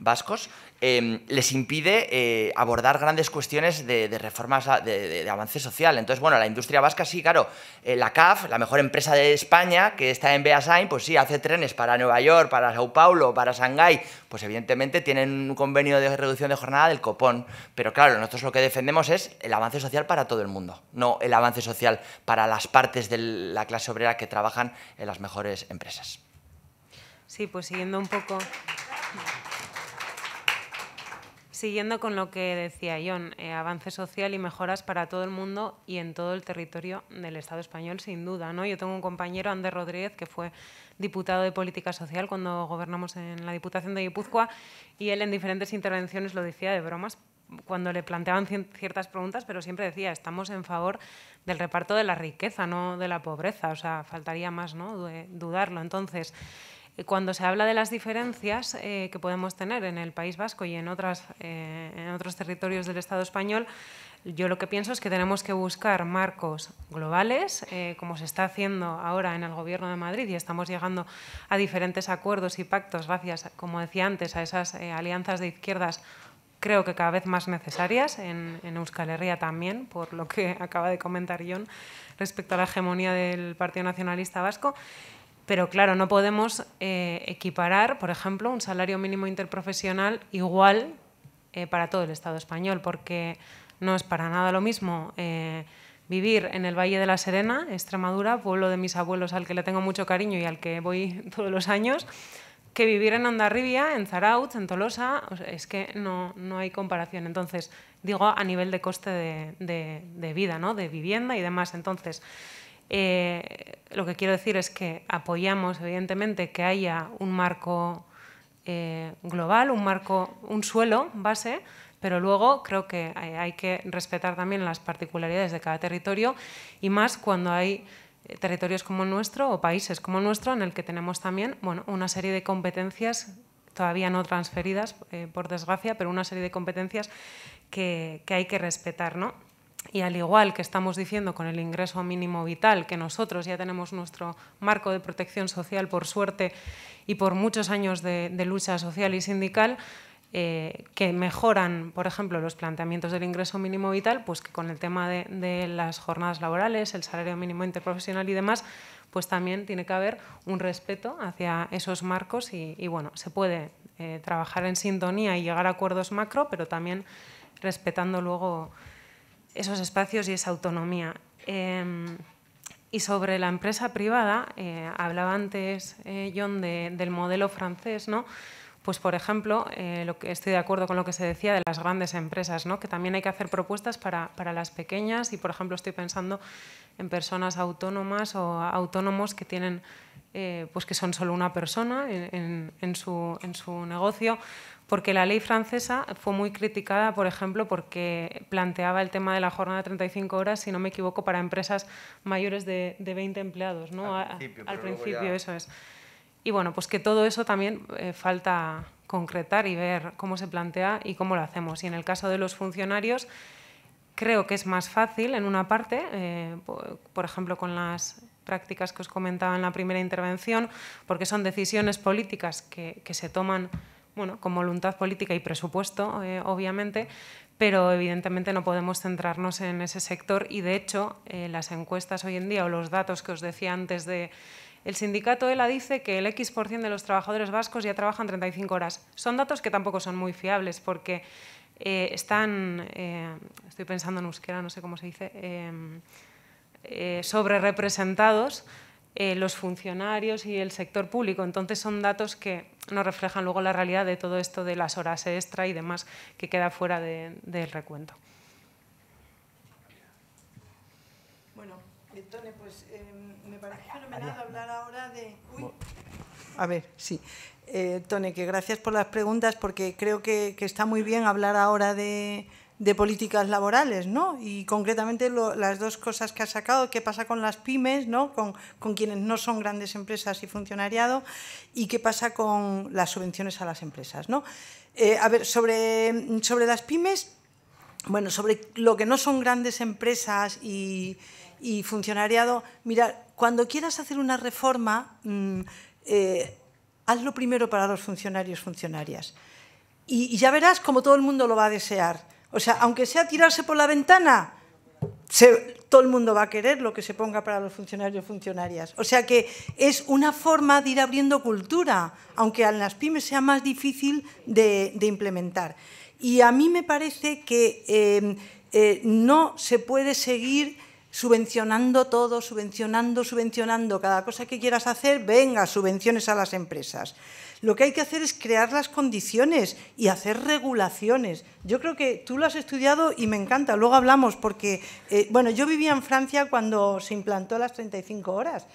vascos, Em, les impide eh, abordar grandes cuestiones de, reformas, de, avance social. Entonces, bueno, la industria vasca sí, claro, eh, la CAF, la mejor empresa de España, que está en Beasain, pues sí, hace trenes para Nueva York, para Sao Paulo, para Shanghái, pues evidentemente tienen un convenio de reducción de jornada del copón. Pero claro, nosotros lo que defendemos es el avance social para todo el mundo, no el avance social para las partes de la clase obrera que trabajan en las mejores empresas. Sí, pues siguiendo un poco... Siguiendo con lo que decía John eh, avance social y mejoras para todo el mundo y en todo el territorio del Estado español, sin duda. ¿no? Yo tengo un compañero, Ander Rodríguez, que fue diputado de Política Social cuando gobernamos en la Diputación de Guipúzcoa y él en diferentes intervenciones lo decía de bromas cuando le planteaban ciertas preguntas, pero siempre decía, estamos en favor del reparto de la riqueza, no de la pobreza. O sea, faltaría más ¿no? dudarlo. Entonces, eh, cuando se habla de las diferencias eh, que podemos tener en el País Vasco y en, otras, eh, en otros territorios del Estado español, yo lo que pienso es que tenemos que buscar marcos globales, como se está haciendo ahora en el Gobierno de Madrid y estamos llegando a diferentes acuerdos y pactos gracias, como decía antes, a esas alianzas de izquierdas creo que cada vez más necesarias, en, en, Euskal Herria también, por lo que (laughs) acaba de comentar John respecto a la hegemonía del Partido Nacionalista Vasco. Pero claro, no podemos eh, equiparar, por ejemplo, un salario mínimo interprofesional igual eh, para todo el Estado español, porque no es para nada lo mismo eh, vivir en el Valle de la Serena, Extremadura, pueblo de mis abuelos al que le tengo mucho cariño y al que voy (laughs) todos los años, que vivir en Ondarribia, en Zarautz, en Tolosa, es que no, no, hay comparación. Entonces, digo a nivel de coste de, de, de vida, ¿no? de vivienda y demás. Entonces, eh, lo que quiero decir es que apoyamos, evidentemente, que haya un marco eh, global, un marco, un suelo base, pero luego creo que hay, que respetar también las particularidades de cada territorio y más cuando hay eh, territorios como el nuestro o países como el nuestro en el que tenemos también bueno, una serie de competencias todavía no transferidas, por desgracia, pero una serie de competencias que, que hay que respetar. ¿no? Y al igual que estamos diciendo con el ingreso mínimo vital, que nosotros ya tenemos nuestro marco de protección social, por suerte, y por muchos años de, lucha social y sindical, eh, que mejoran, por ejemplo, los planteamientos del ingreso mínimo vital, pues que con el tema de, las jornadas laborales, el salario mínimo interprofesional y demás, pues también tiene que haber un respeto hacia esos marcos y, bueno, se puede eh, trabajar en sintonía y llegar a acuerdos macro, pero también respetando luego esos espacios y esa autonomía. Em, y sobre la empresa privada, eh, hablaba antes eh, John del modelo francés, ¿no? Pues, por ejemplo, eh, estoy de acuerdo con lo que se decía de las grandes empresas, ¿no? que también hay que hacer propuestas para, las pequeñas y, por ejemplo, estoy pensando en personas autónomas o autónomos que tienen pues que son solo una persona su, en, su, negocio porque la ley francesa fue muy criticada, por ejemplo, porque planteaba el tema de la jornada de 35 horas, si no me equivoco, para empresas mayores de, 20 empleados, ¿no? Al principio, eso es. Y bueno, pues que todo eso también eh, falta concretar y ver cómo se plantea y cómo lo hacemos. Y en el caso de los funcionarios, creo que es más fácil en una parte, eh, por ejemplo, con las prácticas que os comentaba en la primera intervención, porque son decisiones políticas que se toman bueno, con voluntad política y presupuesto, eh, obviamente, pero evidentemente no podemos centrarnos en ese sector y de hecho eh, las encuestas hoy en día o los datos que os decía antes de... El sindicato ELA dice que el X% de los trabajadores vascos ya trabajan 35 horas. Son datos que tampoco son muy fiables porque eh, están, estoy pensando en euskera, no sé cómo se dice, sobre representados eh, los funcionarios y el sector público. Entonces son datos que nos reflejan luego la realidad de todo esto de las horas extra y demás que queda fuera del recuento. Bueno, Tone, pues em, me parece fenomenal hablar ahora de... A ver, sí. Eh, Tone, que gracias por las preguntas porque creo que está muy bien hablar ahora de de políticas laborales, ¿no? Y concretamente las dos cosas que ha sacado, qué pasa con las pymes, ¿no? Con, quienes no son grandes empresas y funcionariado, y qué pasa con las subvenciones a las empresas, ¿no? Eh, a ver, sobre, sobre las pymes, bueno, sobre lo que no son grandes empresas y, funcionariado, mira, cuando quieras hacer una reforma, mm, eh, hazlo primero para los funcionarios, funcionarias. Y, y ya verás como todo el mundo lo va a desear o sea, aunque sea tirarse por la ventana, todo el mundo va a querer lo que se ponga para los funcionarios y funcionarias. O sea que es una forma de ir abriendo cultura, aunque a las pymes sea más difícil de, implementar. Y a mí me parece que em, eh, no se puede seguir subvencionando todo, subvencionando, subvencionando cada cosa que quieras hacer, venga, subvenciones a las empresas. Lo que hay que hacer es crear las condiciones y hacer regulaciones. Yo creo que tú lo has estudiado y me encanta, luego hablamos, porque, eh, bueno, yo vivía en Francia cuando se implantó las 35 horas.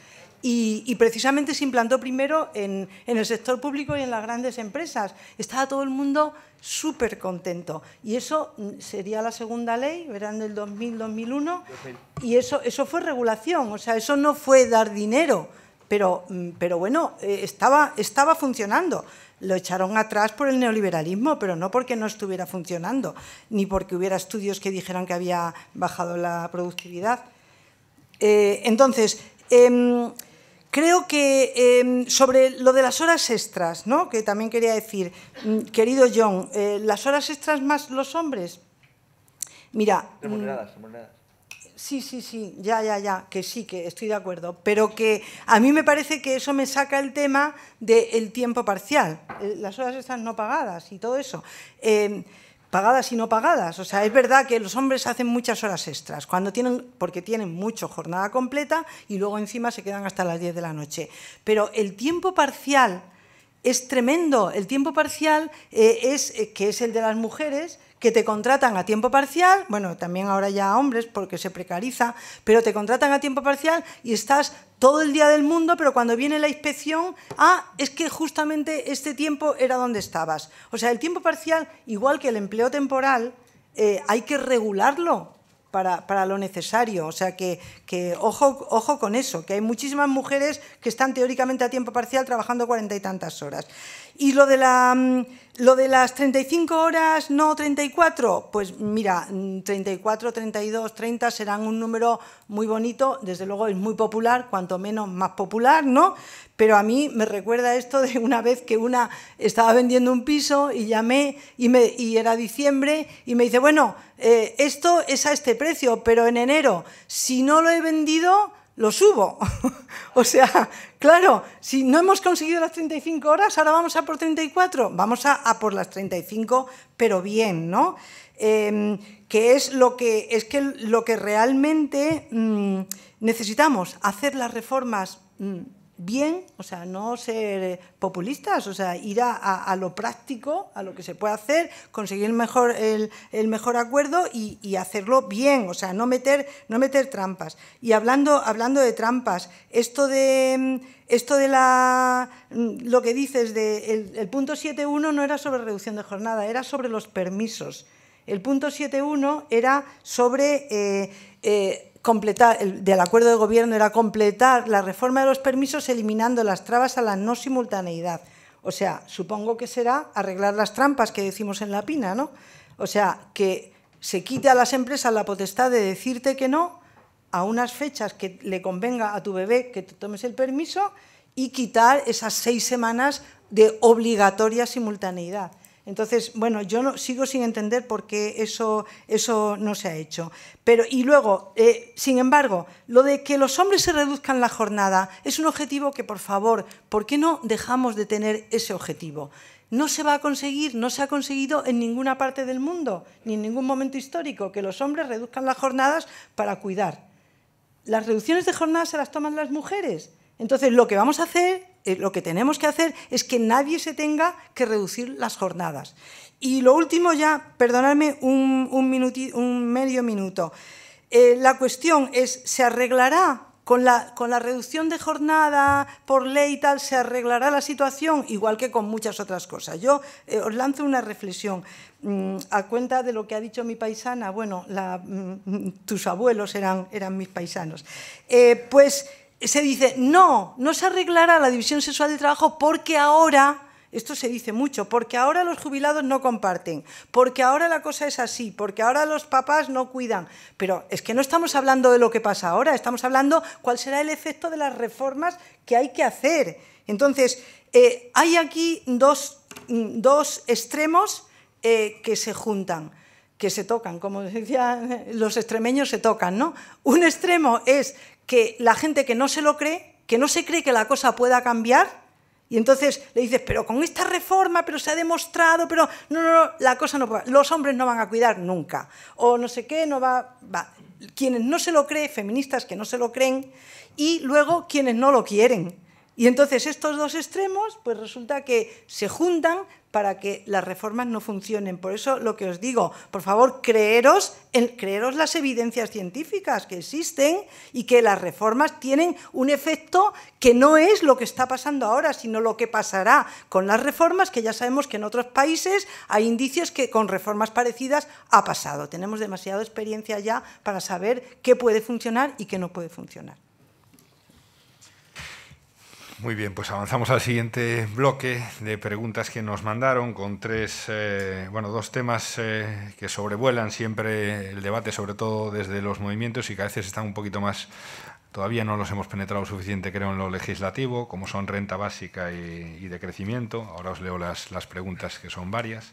Y, precisamente se implantó primero en, el sector público y en las grandes empresas. Estaba todo el mundo súper contento. Y eso mm, sería la segunda ley, verán del 2000-2001, y eso, eso fue regulación, o sea, eso no fue dar dinero, Mm, pero, bueno, eh, estaba, estaba funcionando. Lo echaron atrás por el neoliberalismo, pero no porque no estuviera funcionando, ni porque hubiera estudios que dijeran que había bajado la productividad. Eh, entonces, em, creo que em, sobre lo de las horas extras, ¿no? que también quería decir, mm, querido John, eh, ¿las horas extras más los hombres? Mira... Mm, Sí, sí, sí, ya, ya, ya, que sí, que estoy de acuerdo, pero que a mí me parece que eso me saca el tema del tiempo parcial, eh, las horas están no pagadas y todo eso. Eh, pagadas y no pagadas. O sea, es verdad que los hombres hacen muchas horas extras, cuando tienen, porque tienen mucho jornada completa y luego encima se quedan hasta las 10 de la noche. Pero el tiempo parcial es tremendo. El tiempo parcial eh, es, que es el de las mujeres, que te contratan a tiempo parcial, bueno, también ahora ya hombres porque se precariza, pero te contratan a tiempo parcial y estás todo el día del mundo, pero cuando viene la inspección, ah, es que justamente este tiempo era donde estabas. O sea, el tiempo parcial, igual que el empleo temporal, eh, hay que regularlo para, lo necesario. O sea, que, ojo, ojo con eso, que hay muchísimas mujeres que están teóricamente a tiempo parcial trabajando cuarenta y tantas horas. Y lo de, la, mm, lo de las 35 horas, no 34, pues mira, 34, 32, 30 serán un número muy bonito, desde luego es muy popular, cuanto menos más popular, ¿no? Pero a mí me recuerda esto de una vez que una estaba vendiendo un piso y llamé y, era diciembre y me dice, bueno, eh, esto es a este precio, pero en enero, si no lo he vendido, lo subo. (laughs) o sea, Claro, si no hemos conseguido las 35 horas, ahora vamos a por 34. Vamos a, por las 35, pero bien, ¿no? Em, que es lo que, es que, lo que realmente mm, necesitamos, hacer las reformas. Mm, bien, o sea, no ser populistas, o sea, ir a, lo práctico, a lo que se puede hacer, conseguir mejor, el, mejor acuerdo y, hacerlo bien, o sea, no meter, no meter trampas. Y hablando, hablando de trampas, esto de, esto de la, lo que dices, de el, punto 7.1 no era sobre reducción de jornada, era sobre los permisos. El punto 7.1 era sobre... Eh, eh, completar, el, del acuerdo de gobierno era completar la reforma de los permisos eliminando las trabas a la no simultaneidad. O sea, supongo que será arreglar las trampas que decimos en la PINA, ¿no? O sea, que se quite a las empresas la potestad de decirte que no a unas fechas que le convenga a tu bebé que te tomes el permiso y quitar esas seis semanas de obligatoria simultaneidad. Entonces, bueno, yo no, sigo sin entender por qué eso, eso no se ha hecho. Pero, y luego, eh, sin embargo, lo de que los hombres se reduzcan la jornada es un objetivo que, por favor, ¿por qué no dejamos de tener ese objetivo? No se va a conseguir, no se ha conseguido en ninguna parte del mundo, ni en ningún momento histórico, que los hombres reduzcan las jornadas para cuidar. Las reducciones de jornadas se las toman las mujeres. Entonces, lo que vamos a hacer eh, lo que tenemos que hacer es que nadie se tenga que reducir las jornadas. Y lo último ya, perdonadme un, medio minuto. Eh, la cuestión es, ¿se arreglará con la, con la, reducción de jornada por ley y tal? ¿Se arreglará la situación? Igual que con muchas otras cosas. Yo eh, os lanzo una reflexión mm, a cuenta de lo que ha dicho mi paisana. Bueno, mm, (laughs) tus abuelos eran, eran mis paisanos. pues se dice, no, no se arreglará la división sexual del trabajo porque ahora, esto se dice mucho, porque ahora los jubilados no comparten, porque ahora la cosa es así, porque ahora los papás no cuidan. Pero es que no estamos hablando de lo que pasa ahora, estamos hablando cuál será el efecto de las reformas que hay que hacer. Entonces, eh, hay aquí dos, extremos eh, que se juntan que se tocan, como decía, los extremeños se tocan, ¿no? Un extremo es que la gente que no se lo cree, que no se cree que la cosa pueda cambiar, y entonces le dices, pero con esta reforma, pero se ha demostrado, pero no, no, no, la cosa no puede, los hombres no van a cuidar nunca, o no sé qué, no va, va. Quienes no se lo creen, feministas que no se lo creen, y luego quienes no lo quieren. Y entonces estos dos extremos, pues resulta que se juntan para que las reformas no funcionen. Por eso lo que os digo, por favor, creeros, las evidencias científicas que existen y que las reformas tienen un efecto que no es lo que está pasando ahora, sino lo que pasará con las reformas, que ya sabemos que en otros países hay indicios que con reformas parecidas ha pasado. Tenemos demasiada experiencia ya para saber qué puede funcionar y qué no puede funcionar. Muy bien, pues avanzamos al siguiente bloque de preguntas que nos mandaron con tres, eh, bueno, dos temas eh, que sobrevuelan siempre el debate, sobre todo desde los movimientos y que a veces están un poquito más, todavía no los hemos penetrado suficiente, creo, en lo legislativo, como son renta básica y, y de crecimiento. Ahora os leo las, las preguntas que son varias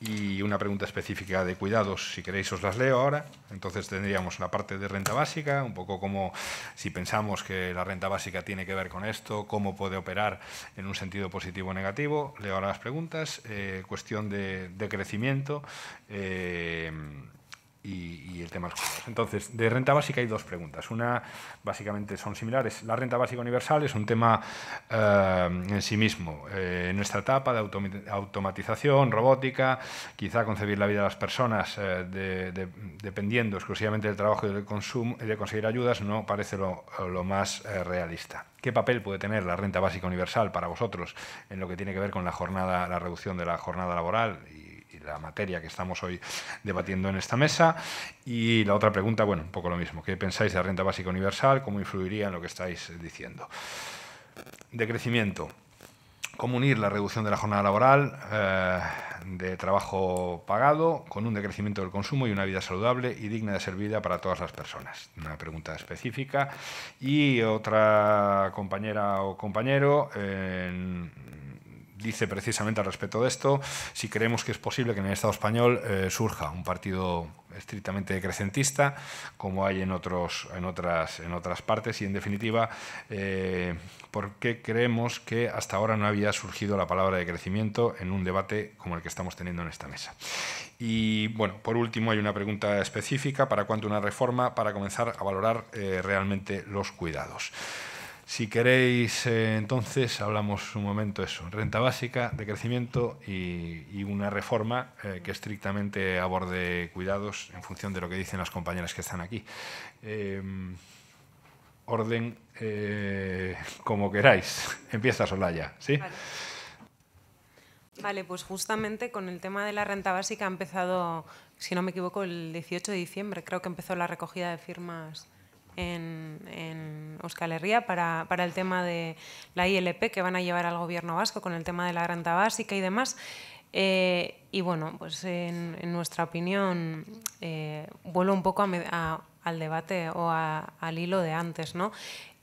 y una pregunta específica de cuidados, si queréis os las leo ahora. Entonces tendríamos la parte de renta básica, un poco como si pensamos que la renta básica tiene que ver con esto, cómo puede operar en un sentido positivo o negativo. Leo ahora las preguntas. Eh, cuestión de, crecimiento. Eh, y, el tema de los Entonces, de renta básica hay dos preguntas. Una, básicamente, son similares. La renta básica universal es un tema eh, en sí mismo. Eh, en nuestra etapa de automatización, robótica, quizá concebir la vida de las personas eh, dependiendo exclusivamente del trabajo y del consumo y de conseguir ayudas no parece lo, lo más realista. ¿Qué papel puede tener la renta básica universal para vosotros en lo que tiene que ver con la jornada, la reducción de la jornada laboral la materia que estamos hoy debatiendo en esta mesa. Y la otra pregunta, bueno, un poco lo mismo. ¿Qué pensáis de la renta básica universal? ¿Cómo influiría en lo que estáis eh, diciendo? Decrecimiento. ¿Cómo unir la reducción de la jornada laboral eh, de trabajo pagado con un decrecimiento del consumo y una vida saludable y digna de ser vida para todas las personas? Una pregunta específica. Y otra compañera o compañero, dice precisamente al respecto de esto, si creemos que es posible que en el Estado español eh, surja un partido estrictamente decrecentista, como hay en, otros, en, otras, en otras partes, y en definitiva, eh, por qué creemos que hasta ahora no había surgido la palabra de crecimiento en un debate como el que estamos teniendo en esta mesa. Y bueno, por último hay una pregunta específica, ¿para cuánto una reforma para comenzar a valorar eh, realmente los cuidados? Si queréis, eh, entonces hablamos un momento eso, renta básica de crecimiento y, una reforma eh, que estrictamente aborde cuidados en función de lo que dicen las compañeras que están aquí. Em, orden eh, como queráis. (laughs) Empieza Solaya, ¿sí? Vale, pues justamente con el tema de la renta básica ha empezado, si no me equivoco, el 18 de diciembre, creo que empezó la recogida de firmas en, en Euskal Herria para, el tema de la ILP que van a llevar al gobierno vasco con el tema de la renta básica y demás. Eh, y bueno, pues en, nuestra opinión eh, vuelvo un poco al debate o al hilo de antes, ¿no?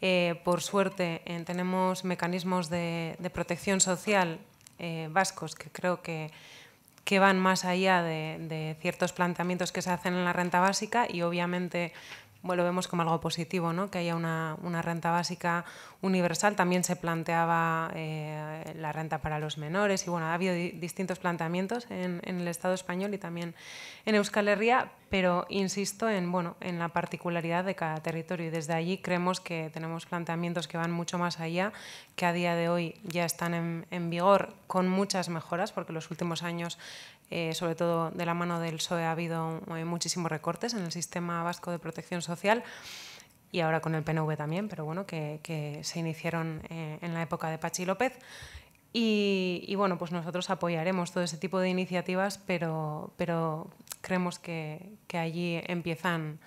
Eh, por suerte tenemos mecanismos de, protección social eh, vascos que creo que que van más allá de, ciertos planteamientos que se hacen en la renta básica y obviamente bueno, lo vemos como algo positivo, ¿no? que haya una, renta básica universal. También se planteaba eh, la renta para los menores y bueno, ha habido distintos planteamientos en, en, el Estado español y también en Euskal Herria, pero insisto en, bueno, en la particularidad de cada territorio y desde allí creemos que tenemos planteamientos que van mucho más allá, que a día de hoy ya están en, en vigor con muchas mejoras, porque los últimos años eh, sobre todo de la mano del PSOE, ha habido eh, muchísimos recortes en el sistema vasco de protección social y ahora con el PNV también, pero bueno, que, se iniciaron eh, en la época de Pachi López. Y, bueno, pues nosotros apoyaremos todo ese tipo de iniciativas, pero, pero creemos que, allí empiezan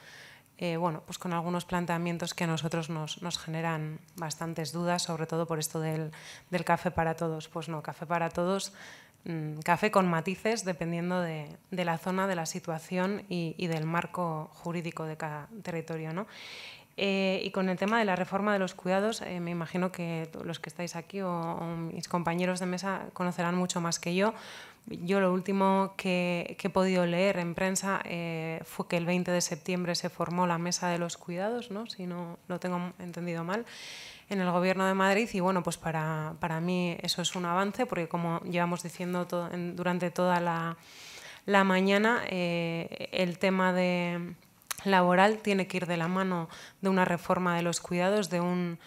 bueno, pues con algunos planteamientos que a nosotros nos, generan bastantes dudas, sobre todo por esto del, del café para todos. Pues no, café para todos Mm, café con matices dependiendo de, la zona, de la situación y, del marco jurídico de cada territorio. ¿no? Eh, y con el tema de la reforma de los cuidados, eh, me imagino que los que estáis aquí o, mis compañeros de mesa conocerán mucho más que yo. Yo lo último que, he podido leer en prensa eh, fue que el 20 de septiembre se formó la mesa de los cuidados, ¿no? si no lo tengo entendido mal en el Gobierno de Madrid y bueno, pues para, para mí eso es un avance porque como llevamos diciendo durante toda la, mañana, eh, el tema de laboral tiene que ir de la mano de una reforma de los cuidados, de un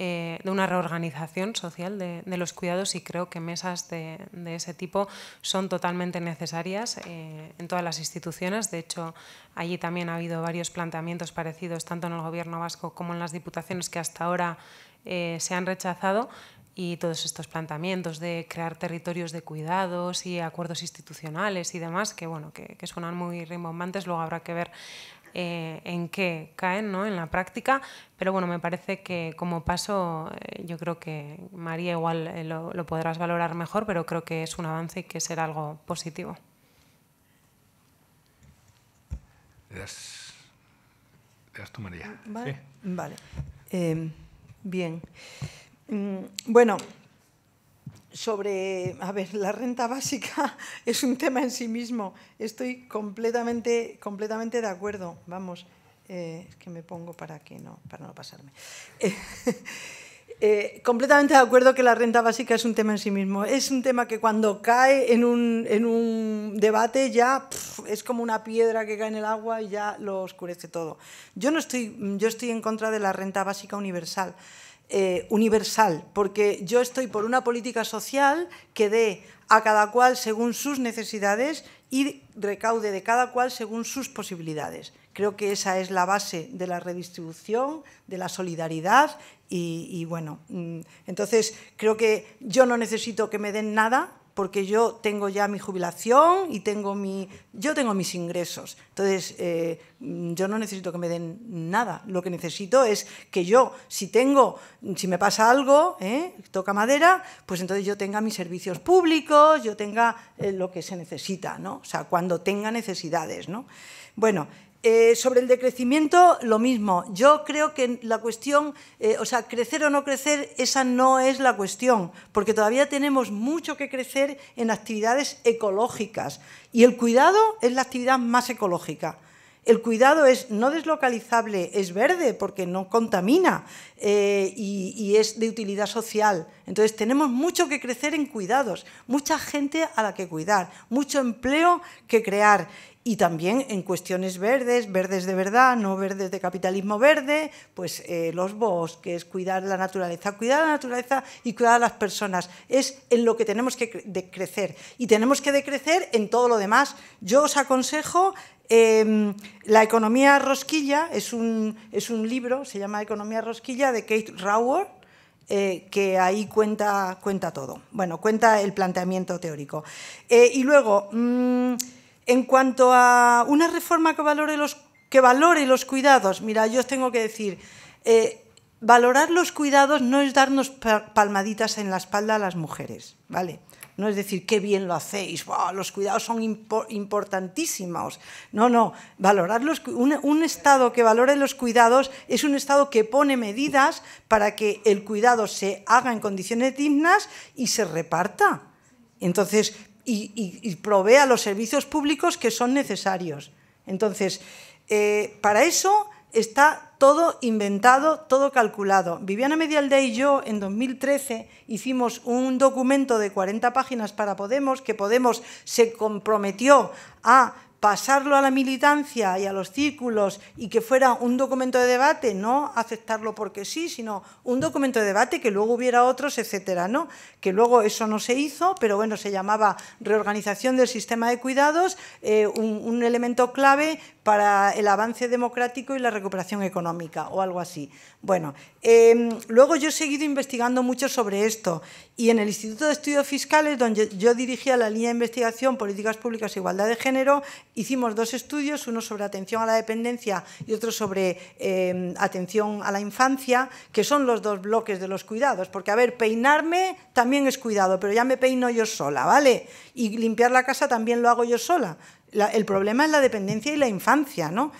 eh, de una reorganización social de, los cuidados y creo que mesas de, de ese tipo son totalmente necesarias eh, en todas las instituciones. De hecho, allí también ha habido varios planteamientos parecidos, tanto en el Gobierno vasco como en las diputaciones que hasta ahora eh, se han rechazado y todos estos planteamientos de crear territorios de cuidados y acuerdos institucionales y demás, que, bueno, que, suenan muy rimbombantes, luego habrá que ver eh, en qué caen ¿no? en la práctica, pero bueno, me parece que como paso, eh, yo creo que María igual lo, podrás valorar mejor, pero creo que es un avance y que será algo positivo. María. Sí. vale. Em, Bien. Mm, bueno, sobre, a ver, la renta básica (laughs) es un tema en sí mismo. Estoy completamente, completamente de acuerdo. Vamos, eh, es que me pongo para que no, para no pasarme. (laughs) Eh, completamente de acuerdo que la renta básica es un tema en sí mismo. Es un tema que cuando cae en un, debate ya es como una piedra que cae en el agua y ya lo oscurece todo. Yo no estoy, en contra de la renta básica universal. Eh, universal, porque yo estoy por una política social que dé a cada cual según sus necesidades y recaude de cada cual según sus posibilidades. Creo que esa es la base de la redistribución, de la solidaridad y, bueno, mm, entonces creo que yo no necesito que me den nada, porque yo tengo ya mi jubilación y tengo mi, yo tengo mis ingresos. Entonces, eh, yo no necesito que me den nada. Lo que necesito es que yo, si tengo, si me pasa algo, eh, toca madera, pues entonces yo tenga mis servicios públicos, yo tenga eh, lo que se necesita, ¿no? O sea, cuando tenga necesidades, ¿no? Bueno, eh, sobre el decrecimiento, lo mismo. Yo creo que la cuestión, eh, o sea, crecer o no crecer, esa no es la cuestión, porque todavía tenemos mucho que crecer en actividades ecológicas. Y el cuidado es la actividad más ecológica. El cuidado es no deslocalizable, es verde porque no contamina eh, y, es de utilidad social. Entonces tenemos mucho que crecer en cuidados, mucha gente a la que cuidar, mucho empleo que crear y también en cuestiones verdes, verdes de verdad, no verdes de capitalismo verde, pues eh, los bosques, cuidar la naturaleza, cuidar la naturaleza y cuidar a las personas. Es en lo que tenemos que decrecer y tenemos que decrecer en todo lo demás. Yo os aconsejo em, la economía rosquilla, es un, es un libro, se llama Economía rosquilla, de Kate Raworth, eh, que ahí cuenta, cuenta todo. Bueno, cuenta el planteamiento teórico. Eh, y luego, mm, en cuanto a una reforma que valore los, que valore los cuidados, mira, yo os tengo que decir, eh, valorar los cuidados no es darnos palmaditas en la espalda a las mujeres, ¿vale? No es decir, qué bien lo hacéis, los cuidados son importantísimos. No, no, valorar un, Estado que valore los cuidados es un Estado que pone medidas para que el cuidado se haga en condiciones dignas y se reparta. Entonces, y, provea los servicios públicos que son necesarios. Entonces, eh, para eso está todo inventado, todo calculado. Viviana Medialdey y yo en 2013 hicimos un documento de 40 páginas para Podemos, que Podemos se comprometió a pasarlo a la militancia y a los círculos y que fuera un documento de debate, no aceptarlo porque sí, sino un documento de debate que luego hubiera otros, etcétera, ¿no? Que luego eso no se hizo, pero bueno, se llamaba reorganización del sistema de cuidados, eh, un, elemento clave para el avance democrático y la recuperación económica o algo así. Bueno, eh, luego yo he seguido investigando mucho sobre esto y en el Instituto de Estudios Fiscales, donde yo dirigía la línea de investigación Políticas Públicas e Igualdad de Género, hicimos dos estudios, uno sobre atención a la dependencia y otro sobre eh, atención a la infancia, que son los dos bloques de los cuidados, porque a ver, peinarme también es cuidado, pero ya me peino yo sola, ¿vale? Y limpiar la casa también lo hago yo sola el problema es la dependencia y la infancia, ¿no?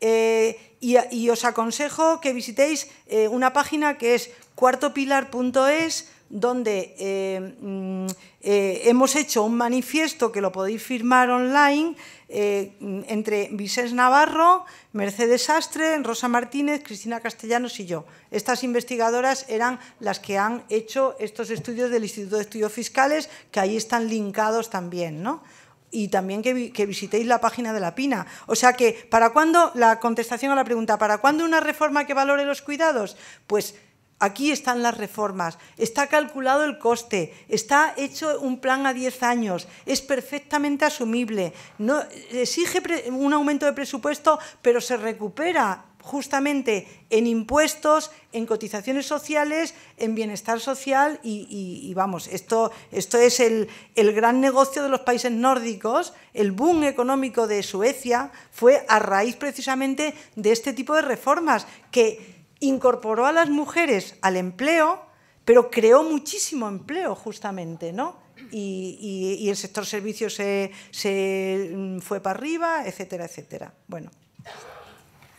Eh, y, os aconsejo que visitéis eh, una página que es cuartopilar.es, donde eh, mm, hemos hecho un manifiesto que lo podéis firmar online entre Vicens Navarro, Mercedes Sastre, Rosa Martínez, Cristina Castellanos y yo. Estas investigadoras eran las que han hecho estos estudios del Instituto de Estudios Fiscales, que ahí están linkados también, ¿no? y también que, visitéis la página de la PINA. O sea que, ¿para cuándo? La contestación a la pregunta, ¿para cuándo una reforma que valore los cuidados? Pues aquí están las reformas, está calculado el coste, está hecho un plan a 10 años, es perfectamente asumible, no, exige un aumento de presupuesto, pero se recupera justamente en impuestos, en cotizaciones sociales, en bienestar social y, vamos, esto, esto es el, gran negocio de los países nórdicos, el boom económico de Suecia fue a raíz precisamente de este tipo de reformas que incorporó a las mujeres al empleo, pero creó muchísimo empleo justamente, ¿no? Y, el sector servicios se, se, mm, fue para arriba, etcétera, etcétera. Bueno.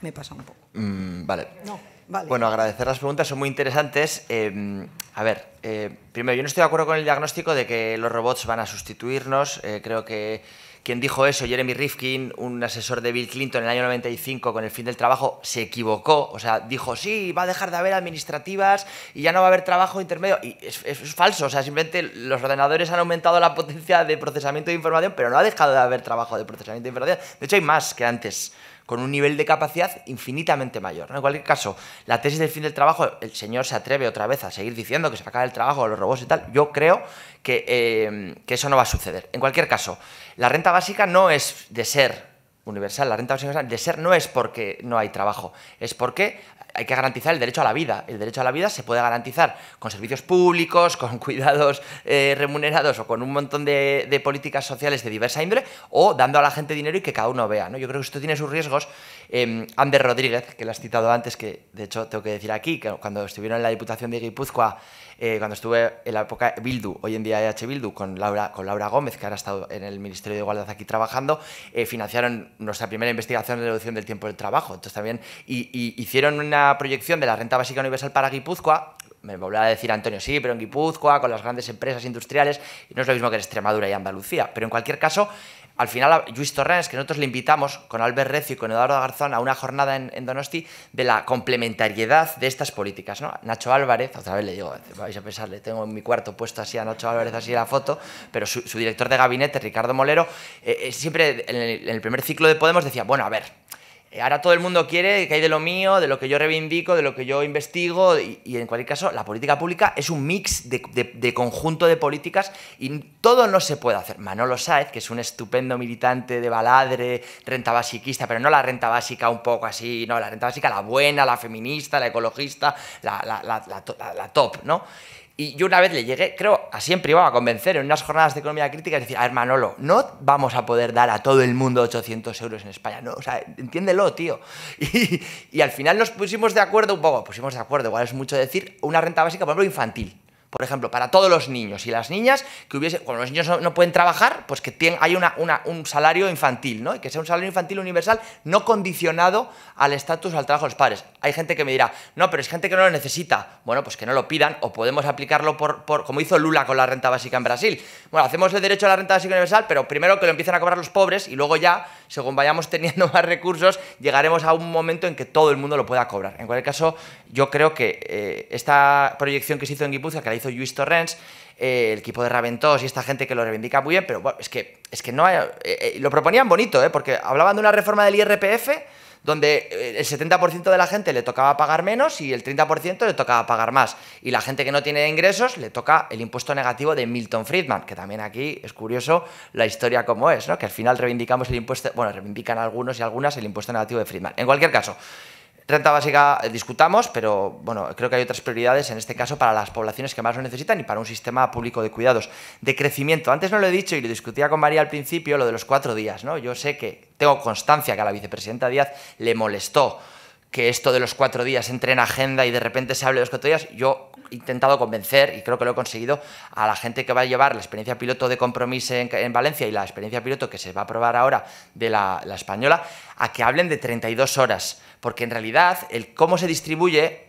Me pasa un poco. Mm, vale. No, vale. Bueno, agradecer las preguntas, son muy interesantes. Em, a ver, eh, primero, yo no estoy de acuerdo con el diagnóstico de que los robots van a sustituirnos. Eh, creo que quien dijo eso, Jeremy Rifkin, un asesor de Bill Clinton en el año 95 con el fin del trabajo, se equivocó. O sea, dijo, sí, va a dejar de haber administrativas y ya no va a haber trabajo intermedio. Y es, es falso. O sea, simplemente los ordenadores han aumentado la potencia de procesamiento de información, pero no ha dejado de haber trabajo de procesamiento de información. De hecho, hay más que antes con un nivel de capacidad infinitamente mayor. En cualquier caso, la tesis del fin del trabajo, el señor se atreve otra vez a seguir diciendo que se acaba el trabajo los robots y tal, yo creo que, eh, que eso no va a suceder. En cualquier caso, la renta básica no es de ser universal, la renta básica de ser no es porque no hay trabajo, es porque hay que garantizar el derecho a la vida. El derecho a la vida se puede garantizar con servicios públicos, con (laughs) cuidados eh, remunerados o con un montón de, de políticas sociales de diversa índole o dando a la gente dinero y que cada uno vea. ¿no? Yo creo que esto tiene sus riesgos Em, Ander Rodríguez, que lo has citado antes, que de hecho tengo que decir aquí, que cuando estuvieron en la Diputación de Guipúzcoa, eh, cuando estuve en la época Bildu, hoy en día EH Bildu, con Laura, con Laura Gómez, que ahora ha estado en el Ministerio de Igualdad aquí trabajando, eh, financiaron nuestra primera investigación de reducción del tiempo del trabajo. Entonces también y, hicieron una proyección de la renta básica universal para Guipúzcoa, me volverá a decir Antonio, sí, pero en Guipúzcoa, con las grandes empresas industriales, no es lo mismo que en Extremadura y Andalucía. Pero en cualquier caso, al final Luis Torrenes, que nosotros le invitamos con Albert Recio y con Eduardo Garzón a una jornada en, Donosti de la complementariedad de estas políticas. ¿no? Nacho Álvarez, otra vez le digo, vais a pensar, le tengo en mi cuarto puesto así a Nacho Álvarez, así la foto, pero su, director de gabinete, Ricardo Molero, eh, eh, siempre en el primer ciclo de Podemos decía, bueno, a ver, eh, ahora todo el mundo quiere que hay de lo mío, de lo que yo reivindico, de lo que yo investigo, y, en cualquier caso, la política pública es un mix de, conjunto de políticas y todo no se puede hacer. Manolo Sáez, que es un estupendo militante de baladre, renta basiquista, pero no la renta básica un poco así, no, la renta básica la buena, la feminista, la ecologista, la, la top, ¿no? Y yo una vez le llegué, creo, así en privado, a convencer en unas jornadas de economía crítica, y decir, a ver, Manolo, no vamos a poder dar a todo el mundo 800 euros en España, no, o sea, entiéndelo, tío. (laughs) Y, y al final nos pusimos de acuerdo un poco, pusimos de acuerdo, igual es mucho decir, una renta básica, por ejemplo, infantil por ejemplo, para todos los niños y las niñas, que hubiese, cuando los niños no, pueden trabajar, pues que hay un salario infantil, ¿no? Y que sea un salario infantil universal no condicionado al estatus al trabajo de los padres. Hay gente que me dirá, no, pero es gente que no lo necesita. Bueno, pues que no lo pidan o podemos aplicarlo por, como hizo Lula con la renta básica en Brasil. Bueno, hacemos el derecho a la renta básica universal, pero primero que lo empiecen a cobrar los pobres y luego ya, según vayamos (laughs) teniendo más recursos, llegaremos a un momento en que todo el mundo lo pueda cobrar. En cualquier caso, yo creo que eh, esta proyección que se hizo en Guipúzcoa, que la hizo Torrens, eh, el equipo de Raventos y esta gente que lo reivindica muy bien, pero bueno, es que, es que no eh, eh, lo proponían bonito, porque hablaban de una reforma del IRPF donde el 70% de la gente le tocaba pagar menos y el 30% le tocaba pagar más. Y la gente que no tiene ingresos le toca el impuesto negativo de Milton Friedman, que también aquí es curioso la historia como es, ¿no? Que al final reivindicamos el impuesto, bueno, reivindican algunos y algunas el impuesto negativo de Friedman. En cualquier caso, Renta básica eh, discutamos, pero bueno, creo que hay otras prioridades en este caso para las poblaciones que más lo necesitan y para un sistema público de cuidados. De crecimiento, antes no lo he dicho y lo discutía con María al principio, lo de los cuatro días, ¿no? Yo sé que tengo constancia que a la vicepresidenta Díaz le molestó que esto de los cuatro días entre en agenda y de repente se hable de los cuatro días, yo he intentado convencer, y creo que lo he conseguido, a la gente que va a llevar la experiencia piloto de compromiso en, Valencia y la experiencia piloto que se va a probar ahora de la, española, a que hablen de 32 horas, porque en realidad el cómo se distribuye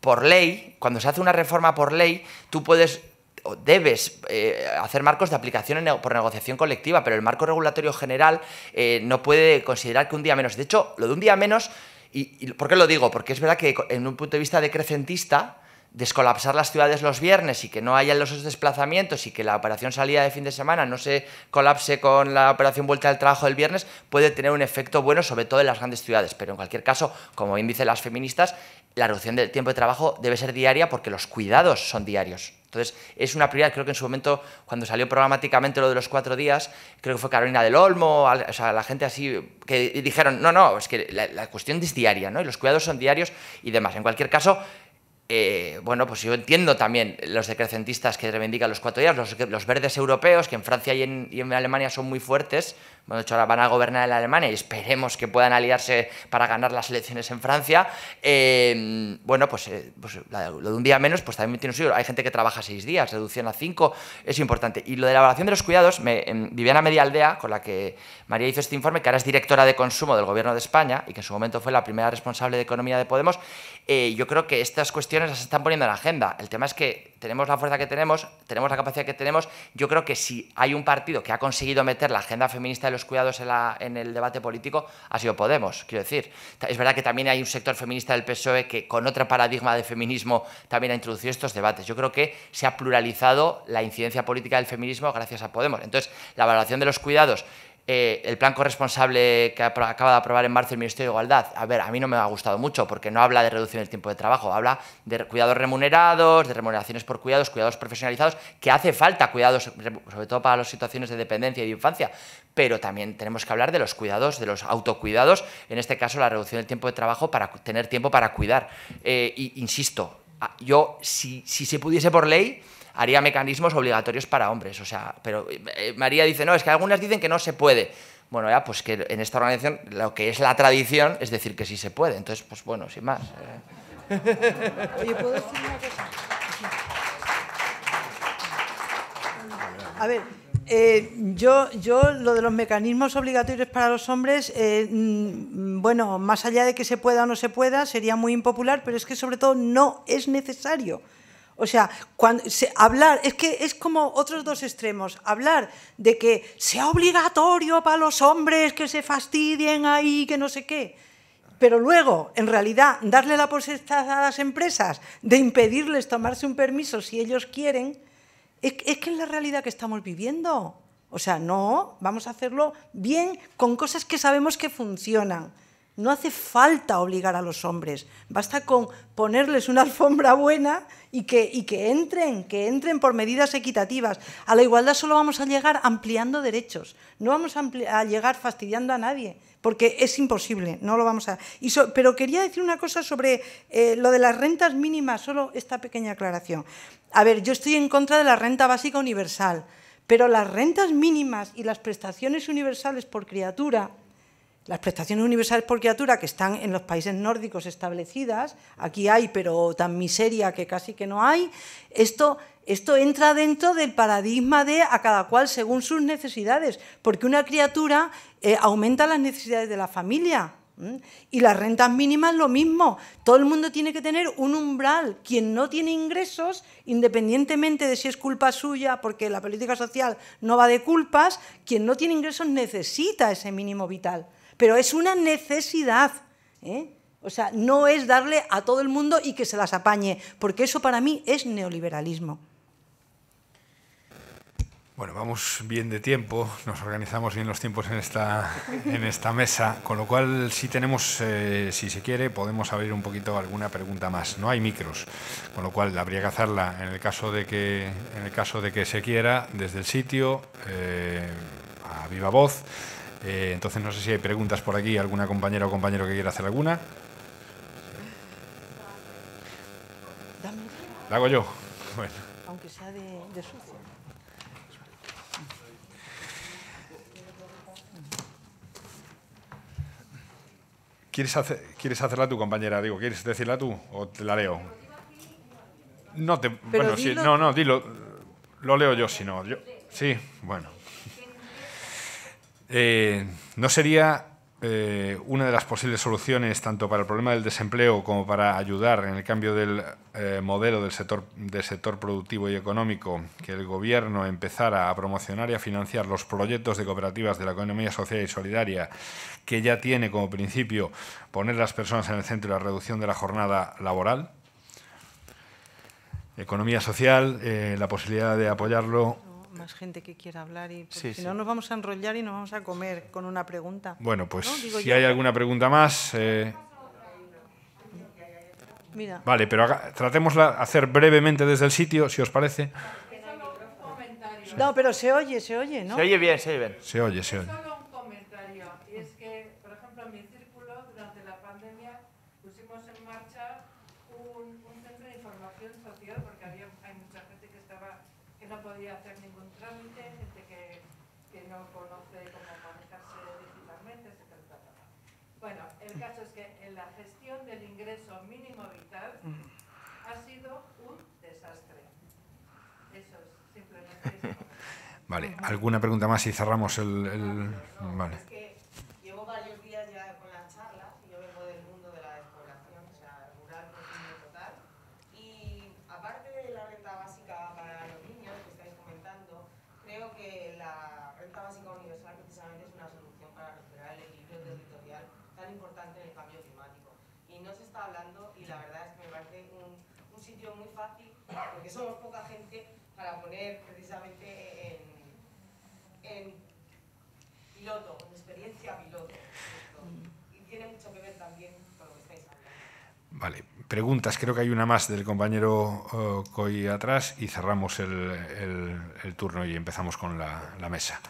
por ley, cuando se hace una reforma por ley, tú puedes o debes eh, hacer marcos de aplicación por negociación colectiva, pero el marco regulatorio general eh, no puede considerar que un día menos. De hecho, lo de un día menos y, por qué lo digo? Porque es verdad que en un punto de vista decrecentista, descolapsar las ciudades los viernes y que no haya los desplazamientos y que la operación salida de fin de semana no se colapse con la operación vuelta al trabajo del viernes puede tener un efecto bueno sobre todo en las grandes ciudades. Pero en cualquier caso, como bien dicen las feministas, la reducción del tiempo de trabajo debe ser diaria porque los cuidados son diarios. Entonces, es una prioridad, creo que en su momento, cuando salió programáticamente lo de los cuatro días, creo que fue Carolina del Olmo, o sea, la gente así, que dijeron, no, no, es que la, cuestión es diaria, ¿no? Y los cuidados son diarios y demás. En cualquier caso, eh, bueno, pues yo entiendo también los decrecentistas que reivindican los cuatro días, los, verdes europeos, que en Francia y en, Alemania son muy fuertes, bueno, de hecho, ahora van a gobernar en Alemania y esperemos que puedan aliarse para ganar las elecciones en Francia. Eh, bueno, pues, eh, pues lo de un día menos, pues también tiene un suyo. Hay gente que trabaja seis días, reducción a cinco, es importante. Y lo de la evaluación de los cuidados, me, em, Viviana Medialdea, con la que María hizo este informe, que ahora es directora de consumo del Gobierno de España y que en su momento fue la primera responsable de economía de Podemos, eh, yo creo que estas cuestiones las están poniendo en la agenda. El tema es que tenemos la fuerza que tenemos, tenemos la capacidad que tenemos. Yo creo que si hay un partido que ha conseguido meter la agenda feminista de los cuidados en, el debate político, ha sido Podemos, quiero decir. Es verdad que también hay un sector feminista del PSOE que con otro paradigma de feminismo también ha introducido estos debates. Yo creo que se ha pluralizado la incidencia política del feminismo gracias a Podemos. Entonces, la valoración de los cuidados eh, el plan corresponsable que acaba de aprobar en marzo el Ministerio de Igualdad, a ver, a mí no me ha gustado mucho porque no habla de reducción del tiempo de trabajo, habla de cuidados remunerados, de remuneraciones por cuidados, cuidados profesionalizados, que hace falta cuidados, sobre todo para las situaciones de dependencia y de infancia, pero también tenemos que hablar de los cuidados, de los autocuidados, en este caso la reducción del tiempo de trabajo para tener tiempo para cuidar. Eh, y, insisto, yo, si se pudiese por ley, haría mecanismos obligatorios para hombres. O sea, pero eh, María dice, no, es que algunas dicen que no se puede. Bueno, ya, pues que en esta organización lo que es la tradición es decir que sí se puede. Entonces, pues bueno, sin más. Eh. (laughs) ¿puedo decir una cosa? A ver, eh, yo, yo lo de los mecanismos obligatorios para los hombres, mm, bueno, más allá de que se pueda o no se pueda, sería muy impopular, pero es que sobre todo no es necesario. O sea, cuando, hablar, es que es como otros dos extremos. Hablar de que sea obligatorio para los hombres que se fastidien ahí, que no sé qué. Pero luego, en realidad, darle la posibilidad a las empresas de impedirles tomarse un permiso si ellos quieren, es que es la realidad que estamos viviendo. O sea, no, vamos a hacerlo bien con cosas que sabemos que funcionan. No hace falta obligar a los hombres, basta con ponerles una alfombra buena y que, entren, que entren por medidas equitativas. A la igualdad solo vamos a llegar ampliando derechos, no vamos a, llegar fastidiando a nadie, porque es imposible, no lo vamos a... pero quería decir una cosa sobre eh, lo de las rentas mínimas, solo esta pequeña aclaración. A ver, yo estoy en contra de la renta básica universal, pero las rentas mínimas y las prestaciones universales por criatura las prestaciones universales por criatura que están en los países nórdicos establecidas, aquí hay, pero tan miseria que casi que no hay, esto, esto entra dentro del paradigma de a cada cual según sus necesidades, porque una criatura eh, aumenta las necesidades de la familia, y las rentas mínimas lo mismo. Todo el mundo tiene que tener un umbral. Quien no tiene ingresos, independientemente de si es culpa suya, porque la política social no va de culpas, quien no tiene ingresos necesita ese mínimo vital pero es una necesidad. ¿eh? O sea, no es darle a todo el mundo y que se las apañe, porque eso para mí es neoliberalismo. Bueno, vamos bien de tiempo, nos organizamos bien los tiempos en esta, en esta mesa, con lo cual si tenemos, eh, si se quiere, podemos abrir un poquito alguna pregunta más. No hay micros, con lo cual habría que hacerla en el caso de que, en el caso de que se quiera, desde el sitio, eh, a viva voz. Eh, entonces no sé si hay preguntas por aquí, alguna compañera o compañero que quiera hacer alguna. La hago yo. (laughs) Aunque sea de, sucio. ¿Quieres, ¿Quieres hacerla tú, compañera? Digo, ¿quieres decirla tú o te la leo? No te... no, dilo. Lo leo yo, si no. sí, bueno. Eh, ¿no sería eh, una de las posibles soluciones tanto para el problema del desempleo como para ayudar en el cambio del eh, modelo del sector, del sector productivo y económico, que el Gobierno empezara a promocionar y a financiar los proyectos de cooperativas de la economía social y solidaria, que ya tiene como principio poner las personas en el centro y la reducción de la jornada laboral? Economía social, la posibilidad de apoyarlo más gente que quiera hablar y si no nos vamos a enrollar y nos vamos a comer con una pregunta. Bueno, pues si hay alguna pregunta más. Eh, vale, pero tratemos tratémosla hacer brevemente desde el sitio, si os parece. No, pero se oye, se oye, ¿no? Se oye bien, se oye bien. Se oye, se oye. Vale, ¿alguna pregunta más y cerramos el...? es que Llevo varios días ya con las charlas, y yo vengo del mundo de la despoblación, o sea, rural, total, y aparte de la renta básica para los niños que estáis comentando, creo que la renta básica universal precisamente es una solución para recuperar el equilibrio territorial tan importante en el cambio climático. Y no se está hablando, y la verdad es que me parece un, un sitio muy fácil, porque somos poca gente, para poner precisamente en en piloto, con experiencia piloto. Mm. y tiene mucho que ver también con lo que estáis hablando. Vale, preguntas. Creo que hay una más del compañero eh, Coy atrás y cerramos el, turno y empezamos con la mesa.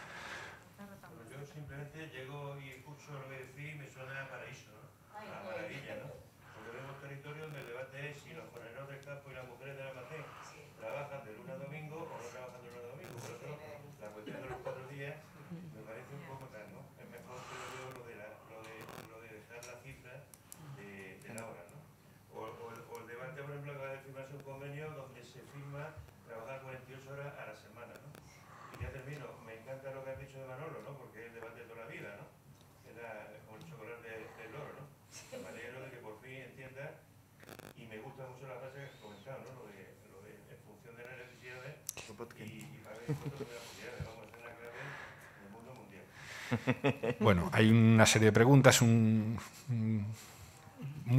Bueno, hay una serie de preguntas, muy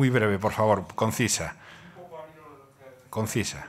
breve, por favor, concisa. Concisa.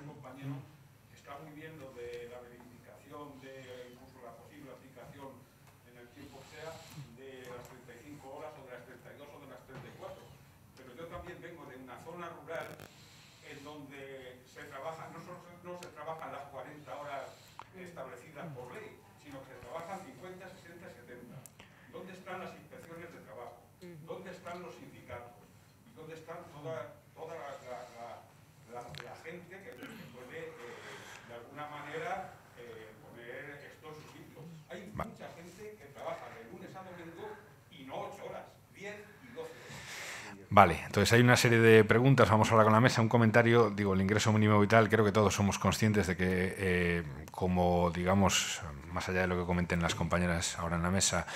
Vale, entonces hay una serie de preguntas, vamos ahora con la mesa, un comentario, digo, el ingreso mínimo vital, creo que todos somos conscientes de que eh, como, digamos, más allá de lo que comenten las compañeras ahora en la mesa,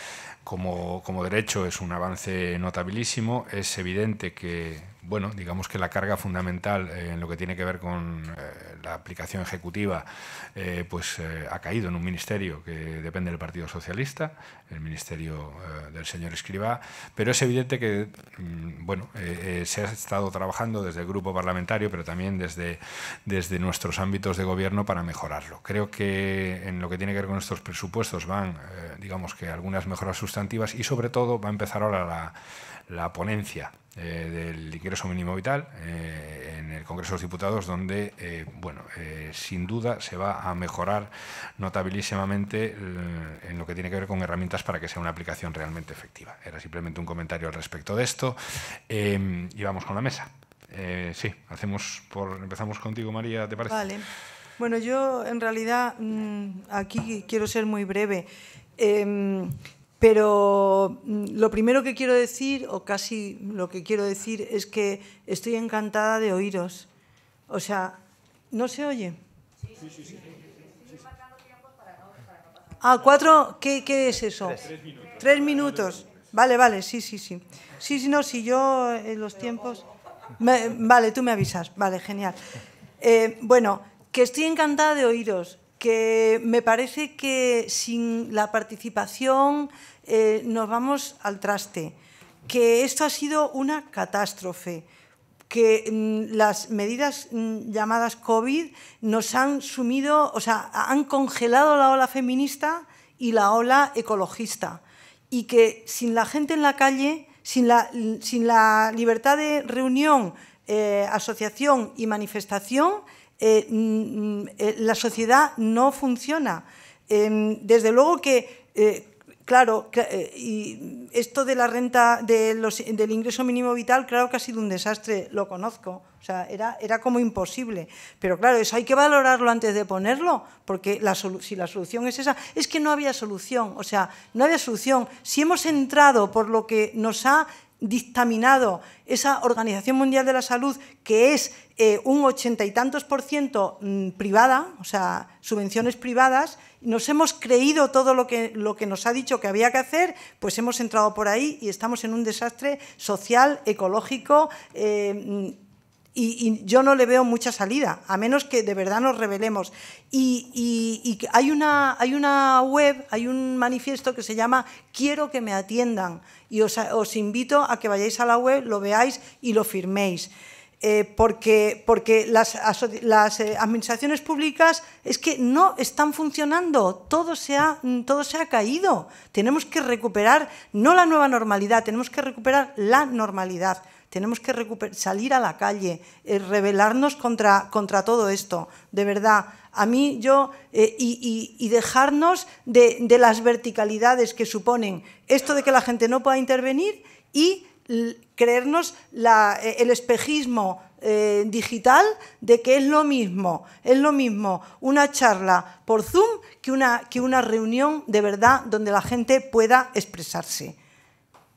como, como derecho es un avance notabilísimo. Es evidente que, bueno, digamos que la carga fundamental eh, en lo que tiene que ver con eh, la aplicación ejecutiva, eh, pues ha caído en un ministerio que depende del Partido Socialista, el ministerio del señor Escribá, pero es evidente que, mm, bueno, se ha estado trabajando desde el grupo parlamentario, pero también desde, desde nuestros ámbitos de gobierno para mejorarlo. Creo que en lo que tiene que ver con estos presupuestos van, eh, digamos que algunas mejoras sustantivas y sobre todo va a empezar ahora la, ponencia eh, del ingreso mínimo vital eh, en el Congreso de los Diputados, donde, bueno, sin duda se va a mejorar notabilísimamente en lo que tiene que ver con herramientas para que sea una aplicación realmente efectiva. Era simplemente un comentario al respecto de esto em, y vamos con la mesa. sí, hacemos por, empezamos contigo, María, ¿te parece? Vale. Bueno, yo en realidad mm, aquí quiero ser muy breve. Em, pero mm, lo primero que quiero decir, o casi lo que quiero decir, es que estoy encantada de oíros. O sea, ¿no se oye? Sí, sí, sí. Ah, cuatro, ¿qué, es eso? Tres minutos. minutos. Vale, vale, sí, sí, sí. Sí, sí, no, si yo en los tiempos... vale, tú me avisas. Vale, genial. Eh, bueno, que estoy encantada de oíros, que me parece que sin la participación eh, nos vamos al traste, que esto ha sido una catástrofe, que mm, las medidas mm, llamadas COVID nos han sumido, o sea, han congelado la ola feminista y la ola ecologista, y que sin la gente en la calle, sin la, sin la libertad de reunión, eh, asociación y manifestación, eh, mm, mm, eh, la sociedad no funciona. Em, desde luego que, eh, claro, y esto de la renta del ingreso mínimo vital, claro que ha sido un desastre, lo conozco. O sea, era, era como imposible. Pero claro, eso hay que valorarlo antes de ponerlo, porque la, si la solución es esa, es que no había solución. O sea, no había solución. Si hemos entrado por lo que nos ha dictaminado esa Organización Mundial de la Salud, que es eh, un ochenta y tantos por ciento mm, privada, o sea, subvenciones privadas, nos hemos creído todo lo que, lo que nos ha dicho que había que hacer, pues hemos entrado por ahí y estamos en un desastre social, ecológico. Eh, mm, y, yo no le veo mucha salida, a menos que de verdad nos revelemos. Y, hay, una, hay una web, hay un manifiesto que se llama Quiero que me atiendan. Y os, invito a que vayáis a la web, lo veáis y lo firméis. Eh, porque, las, eh, administraciones públicas es que no están funcionando, todo se ha caído. Tenemos que recuperar, no la nueva normalidad, tenemos que recuperar la normalidad. Tenemos que salir a la calle, eh, rebelarnos contra, todo esto, de verdad. A mí yo, eh, y, dejarnos de, las verticalidades que suponen esto de que la gente no pueda intervenir y creernos eh, el espejismo digital de que es lo mismo, es lo mismo una charla por Zoom que una, que una reunión de verdad donde la gente pueda expresarse,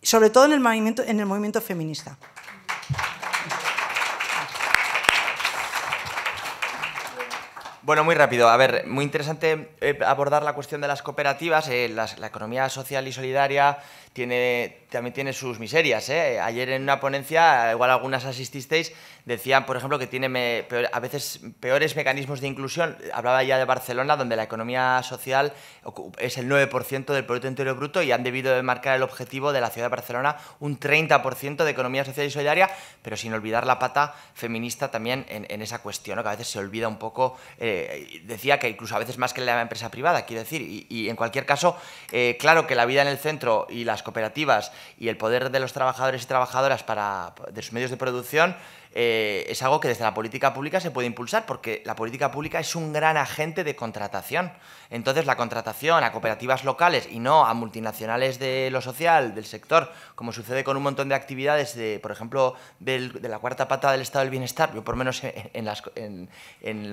sobre todo en el movimiento, en el movimiento feminista. Bueno, muy rápido. A ver, muy interesante eh, abordar la cuestión de las cooperativas. Eh, la economía social y solidaria tiene, también tiene sus miserias. Eh. Ayer en una ponencia, igual algunas asististeis, Decían, por ejemplo, que tiene a veces peores mecanismos de inclusión. Hablaba ya de Barcelona, donde la economía social es el 9% del Producto Bruto y han debido de marcar el objetivo de la ciudad de Barcelona un 30% de economía social y solidaria, pero sin olvidar la pata feminista también en, esa cuestión, que a veces se olvida un poco. Eh, decía que incluso a veces más que la empresa privada, quiero decir. Y, en cualquier caso, eh, claro que la vida en el centro y las cooperativas y el poder de los trabajadores y trabajadoras para, de sus medios de producción eh, es algo que desde la política pública se puede impulsar porque la política pública es un gran agente de contratación. Entonces la contratación a cooperativas locales y no a multinacionales de lo social, del sector, como sucede con un montón de actividades, de, por ejemplo, de la cuarta pata del estado del bienestar, yo por lo menos en,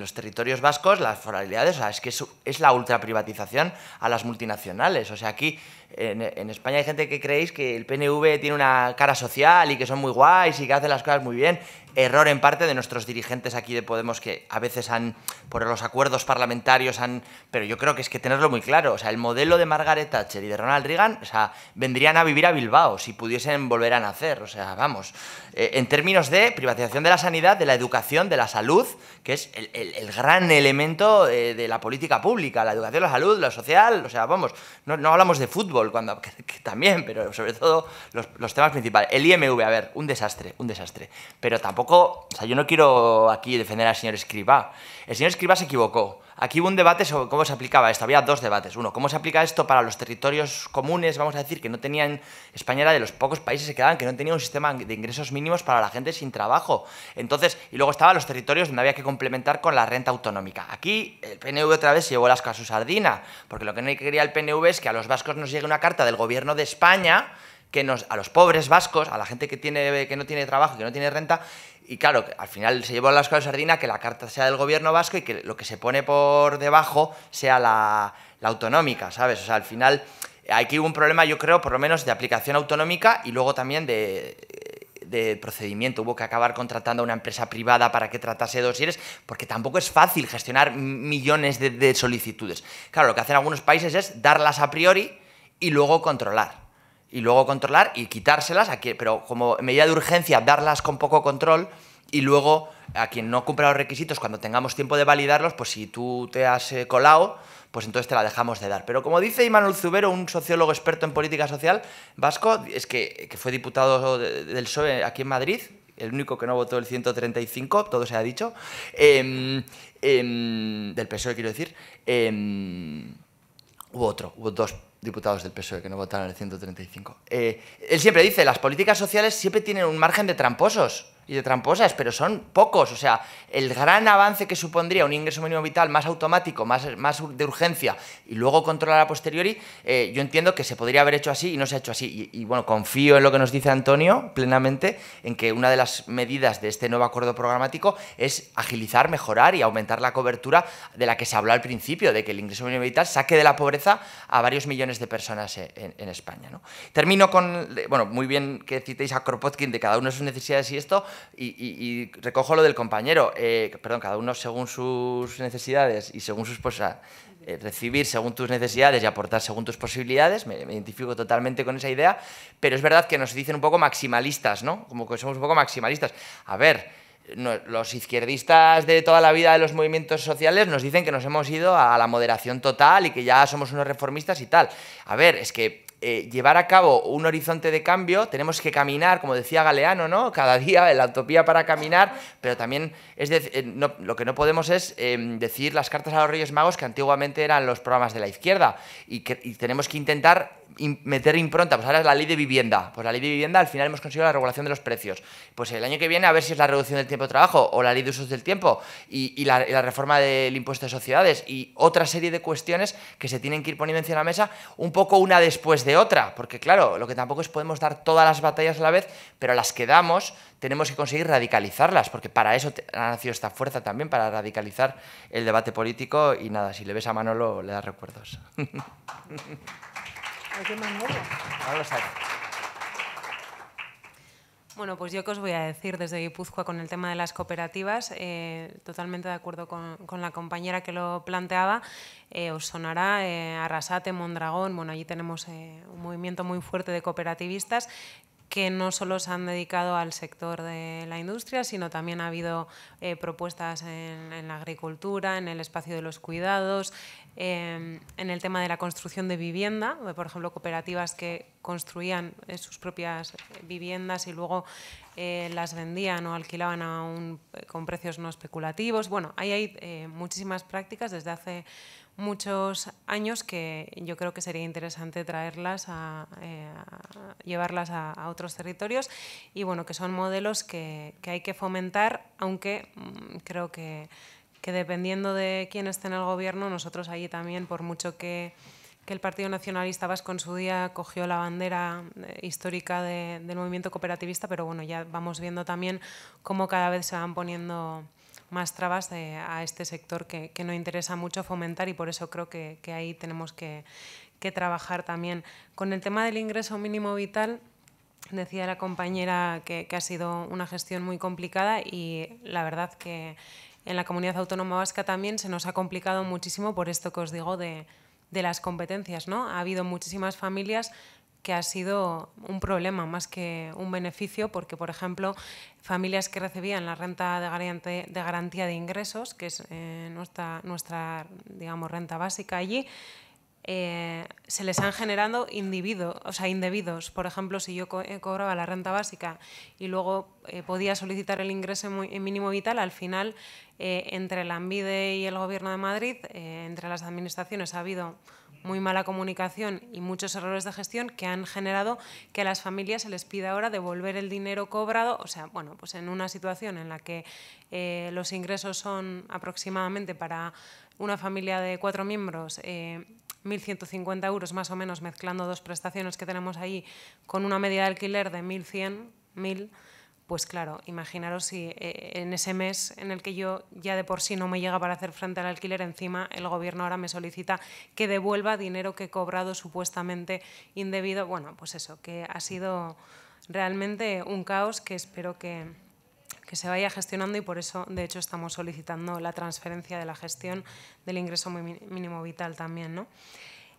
los territorios vascos, las foralidades, es que es, es la ultraprivatización a las multinacionales. O sea, aquí en, España hay gente que creéis que el PNV tiene una cara social y que son muy guays y que hacen las cosas muy bien. Error en parte de nuestros dirigentes aquí de Podemos que a veces han, por los acuerdos parlamentarios, han... Pero yo creo que es que tenerlo muy claro. O sea, el modelo de Margaret Thatcher y de Ronald Reagan, o sea, vendrían a vivir a Bilbao si pudiesen volver a nacer. O sea, vamos. Eh, en términos de privatización de la sanidad, de la educación, de la salud, que es el, gran elemento eh, de la política pública, la educación, la salud, la social, o sea, vamos, no, hablamos de fútbol, cuando, (laughs) también, pero sobre todo los, temas principales. El IMV, a ver, un desastre, un desastre. Pero tampoco, o sea, yo no quiero aquí defender al señor Escriba. El señor Escriba se equivocó. Aquí hubo un debate sobre cómo se aplicaba esto. Había dos debates. Uno, cómo se aplica esto para los territorios comunes, vamos a decir, que no tenían. España era de los pocos países que quedaban que no tenían un sistema de ingresos mínimos para la gente sin trabajo. Entonces, y luego estaban los territorios donde había que complementar con la renta autonómica. Aquí el PNV otra vez se llevó las a su sardina, porque lo que no quería el PNV es que a los vascos nos llegue una carta del gobierno de España a los pobres vascos, a la gente que, tiene, que no tiene trabajo, que no tiene renta, y claro, al final se llevó las cosas sardina que la carta sea del gobierno vasco y que lo que se pone por debajo sea la, autonómica, ¿sabes? O sea, al final aquí hubo un problema, yo creo, por lo menos de aplicación autonómica y luego también de, procedimiento. Hubo que acabar contratando a una empresa privada para que tratase dosieres, porque tampoco es fácil gestionar millones de solicitudes. Claro, lo que hacen algunos países es darlas a priori y luego controlar y luego controlar y quitárselas, a pero como medida de urgencia darlas con poco control y luego a quien no cumpla los requisitos cuando tengamos tiempo de validarlos, pues si tú te has eh, colado, pues entonces te la dejamos de dar. Pero como dice Imanol Zubero, un sociólogo experto en política social vasco, es que, fue diputado del PSOE aquí en Madrid, el único que no votó el 135, todo se ha dicho, em, em, del PSOE quiero decir, em, hubo otro, hubo dos diputados del PSOE que no votaron el 135. Eh, él siempre dice, las políticas sociales siempre tienen un margen de tramposos y de tramposas, pero son pocos. O sea, el gran avance que supondría un ingreso mínimo vital más automático, más, más de urgencia, y luego controlar a posteriori, eh, yo entiendo que se podría haber hecho así y no se ha hecho así. Y, bueno, confío en lo que nos dice Antonio plenamente, en que una de las medidas de este nuevo acuerdo programático es agilizar, mejorar y aumentar la cobertura de la que se habló al principio, de que el ingreso mínimo vital saque de la pobreza a varios millones de personas eh, en, España. ¿no? Termino con, bueno, muy bien que citéis a Kropotkin de cada uno de sus necesidades y esto, y, recojo lo del compañero, eh, perdón, cada uno según sus necesidades y según sus... Pues, eh, recibir según tus necesidades y aportar según tus posibilidades, me, identifico totalmente con esa idea, pero es verdad que nos dicen un poco maximalistas, ¿no? Como que somos un poco maximalistas. A ver, los izquierdistas de toda la vida de los movimientos sociales nos dicen que nos hemos ido a la moderación total y que ya somos unos reformistas y tal. A ver, es que eh, llevar a cabo un horizonte de cambio, tenemos que caminar, como decía Galeano, ¿no? Cada día, en la utopía para caminar, pero también es eh, lo que no podemos es em, decir las cartas a los Reyes Magos que antiguamente eran los programas de la izquierda y, que, y tenemos que intentar meter impronta. Pues ahora es la ley de vivienda. Pues la ley de vivienda al final hemos conseguido la regulación de los precios. Pues el año que viene a ver si es la reducción del tiempo de trabajo o la ley de usos del tiempo y, y, la, reforma del impuesto de sociedades y otra serie de cuestiones que se tienen que ir poniendo encima de la mesa un poco una después de otra. Porque claro, lo que tampoco es podemos dar todas las batallas a la vez, pero las que damos tenemos que conseguir radicalizarlas, porque para eso ha nacido esta fuerza también, para radicalizar el debate político y nada, si le ves a Manolo le das recuerdos. (laughs) Bueno, pues yo que os voy a decir desde Guipúzcoa con el tema de las cooperativas, eh, totalmente de acuerdo con, la compañera que lo planteaba, eh, os sonará eh, Arrasate, Mondragón, bueno, allí tenemos un movimiento muy fuerte de cooperativistas que no solo se han dedicado al sector de la industria, sino también ha habido eh, propuestas en, la agricultura, en el espacio de los cuidados, em, en el tema de la construcción de vivienda, por ejemplo, cooperativas que construían eh, sus propias eh, viviendas y luego las vendían o alquilaban con precios no especulativos. Bueno, ahí hay muchísimas prácticas desde hace muchos años que yo creo que sería interesante traerlas a, eh, llevarlas a, otros territorios y bueno que son modelos que, hay que fomentar aunque mm, creo que, dependiendo de quién esté en el gobierno nosotros allí también por mucho que, el Partido Nacionalista Vasco en su día cogió la bandera eh, histórica del movimiento cooperativista, pero bueno, ya vamos viendo también cómo cada vez se van poniendo más trabas a este sector que, que, no interesa mucho fomentar y por eso creo que, que ahí tenemos que, que trabajar también. Con el tema del ingreso mínimo vital, decía la compañera que, que, ha sido una gestión muy complicada y la verdad que en la comunidad autónoma vasca también se nos ha complicado muchísimo por esto que os digo de, de las competencias. ¿no? Ha habido muchísimas familias que ha sido un problema más que un beneficio, porque, por ejemplo, familias que recibían la renta de garantía de, ingresos, que es eh, nuestra, nuestra digamos, renta básica allí, eh, se les han generado o sea, indebidos. Por ejemplo, si yo eh, cobraba la renta básica y luego podía solicitar el ingreso mínimo vital, al final, entre la ambide y el Gobierno de Madrid, entre las administraciones ha habido muy mala comunicación y muchos errores de gestión que han generado que a las familias se les pida ahora devolver el dinero cobrado, o sea, bueno, pues en una situación en la que eh, los ingresos son aproximadamente para una familia de cuatro miembros. Eh, 1.150 euros más o menos mezclando dos prestaciones que tenemos ahí con una media de alquiler de 1.100, 1.000 pues claro, imaginaros si eh, en ese mes en el que yo ya de por sí no me llega para hacer frente al alquiler, encima el gobierno ahora me solicita que devuelva dinero que he cobrado supuestamente indebido. Bueno, pues eso, que ha sido realmente un caos que espero que, se vaya gestionando y por eso, de hecho, estamos solicitando la transferencia de la gestión del ingreso mínimo vital también.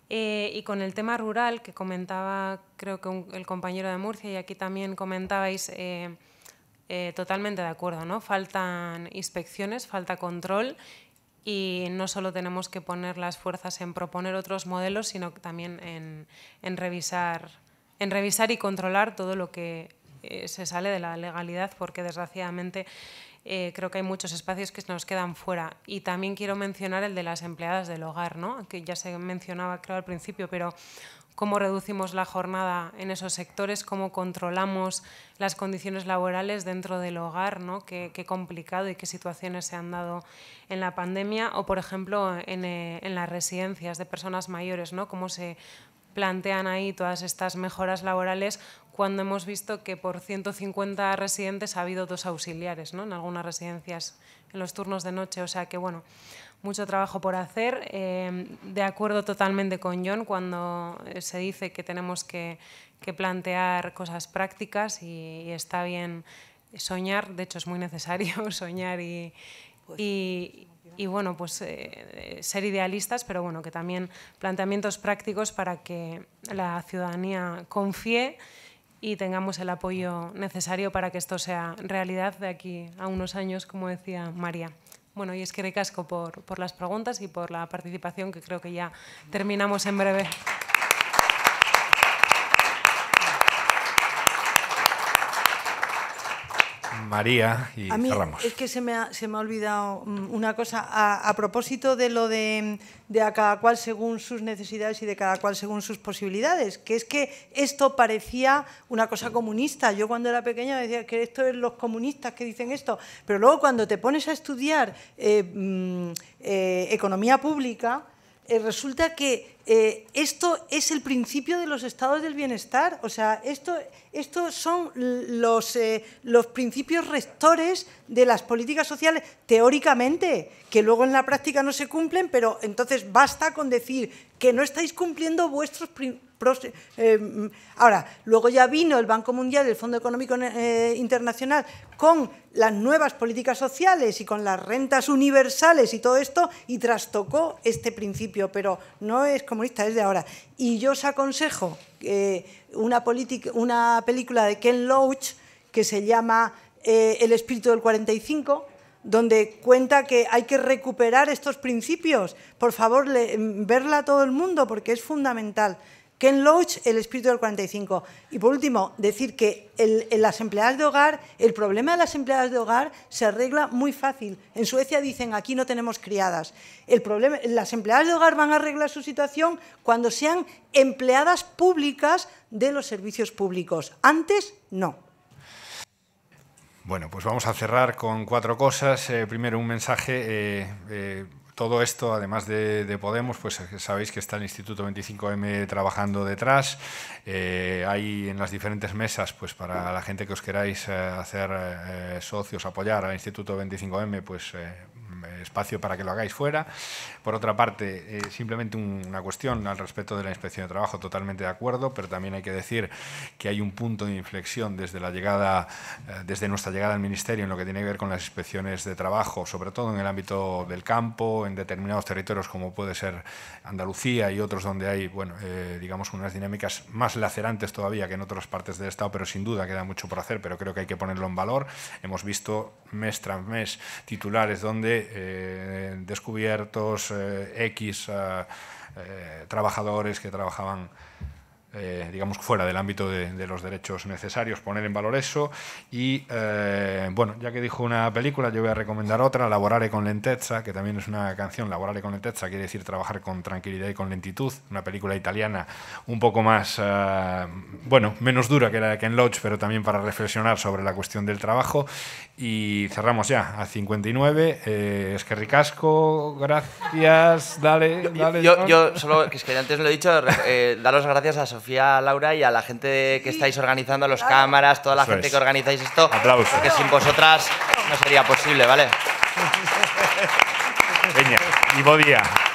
Eh, y con el tema rural, que comentaba creo que el compañero de Murcia y aquí también comentabais, eh, eh, totalmente de acuerdo, ¿no? Faltan inspecciones, falta control y no solo tenemos que poner las fuerzas en proponer otros modelos, sino también en, revisar, en revisar y controlar todo lo que eh, se sale de la legalidad, porque desgraciadamente eh, creo que hay muchos espacios que nos quedan fuera. Y también quiero mencionar el de las empleadas del hogar, ¿no? que ya se mencionaba creo al principio, pero cómo reducimos la jornada en esos sectores, cómo controlamos las condiciones laborales dentro del hogar, ¿no? qué, complicado y qué situaciones se han dado en la pandemia, o por ejemplo eh, en, las residencias de personas mayores, ¿no? cómo se plantean ahí todas estas mejoras laborales cuando hemos visto que por 150 residentes ha habido dos auxiliares en algunas residencias en los turnos de noche. O sea que, bueno, mucho trabajo por hacer. Eh, de acuerdo totalmente con John cuando eh, se dice que tenemos que, plantear cosas prácticas y, está bien soñar, de hecho es muy necesario (laughs) soñar pues, y, bueno, pues eh, ser idealistas, pero bueno, que también planteamientos prácticos para que la ciudadanía confíe y tengamos el apoyo necesario para que esto sea realidad de aquí a unos años, como decía María. Bueno, y es que recasco por, por las preguntas y por la participación, que creo que ya terminamos en breve. María y a mí Es que se me ha, olvidado mm, una cosa. A, propósito de lo mm, de, a cada cual según sus necesidades y de cada cual según sus posibilidades, que es que esto parecía una cosa comunista. Yo cuando era pequeña decía que esto es los comunistas que dicen esto, pero luego cuando te pones a estudiar eh, mm, eh, economía pública, eh, resulta que eh, esto es el principio de los estados del bienestar, o sea, estos son los, eh, los principios rectores de las políticas sociales, teóricamente, que luego en la práctica no se cumplen, pero entonces basta con decir que no estáis cumpliendo vuestros em, ahora, luego ya vino el Banco Mundial el Fondo Económico eh, Internacional con las nuevas políticas sociales y con las rentas universales y todo esto y trastocó este principio, pero no es como ahora. Y yo os aconsejo eh, una, una película de Ken Loach que se llama eh, El espíritu del 45, donde cuenta que hay que recuperar estos principios. Por favor, verla a todo el mundo porque es fundamental. Ken Loach, El espíritu del 45. Y por último, decir que el, en las empleadas de hogar, el problema de las empleadas de hogar se arregla muy fácil. En Suecia dicen, aquí no tenemos criadas. El problema, las empleadas de hogar van a arreglar su situación cuando sean empleadas públicas de los servicios públicos. Antes, no. Bueno, pues vamos a cerrar con cuatro cosas. Eh, primero, un mensaje eh, eh, todo esto, además de, Podemos, pues eh, sabéis que está el Instituto 25M trabajando detrás. Eh, hay en las diferentes mesas, pues para la gente que os queráis eh, hacer socios, apoyar al Instituto 25M, pues espacio para que lo hagáis fuera. Por otra parte, eh, simplemente una cuestión al respecto de la inspección de trabajo, totalmente de acuerdo, pero también hay que decir que hay un punto de inflexión desde la llegada, eh, desde nuestra llegada al Ministerio en lo que tiene que ver con las inspecciones de trabajo, sobre todo en el ámbito del campo, en determinados territorios como puede ser Andalucía y otros donde hay, bueno, eh, digamos, unas dinámicas más lacerantes todavía que en otras partes del Estado, pero sin duda queda mucho por hacer, pero creo que hay que ponerlo en valor. Hemos visto mes tras mes titulares donde eh, descubiertos eh, X eh, trabajadores que trabajaban digamos, fuera del ámbito de, los derechos necesarios, poner en valor eso. Y bueno, ya que dijo una película, yo voy a recomendar otra, Laborare con lentezza, que también es una canción, Laborare con lentezza quiere decir trabajar con tranquilidad y con lentitud, una película italiana un poco más, bueno, menos dura que la de Ken Loach, pero también para reflexionar sobre la cuestión del trabajo. Y cerramos ya a 59. Eh, es que ricasco, gracias, dale, dale. Yo, yo, solo, que es que antes lo he dicho, eh, daros gracias a Sofía, Laura y a la gente que estáis organizando, a los cámaras, toda la gente que organizáis esto. Aplausos. Porque sin vosotras no sería posible, ¿vale? Peña, y día.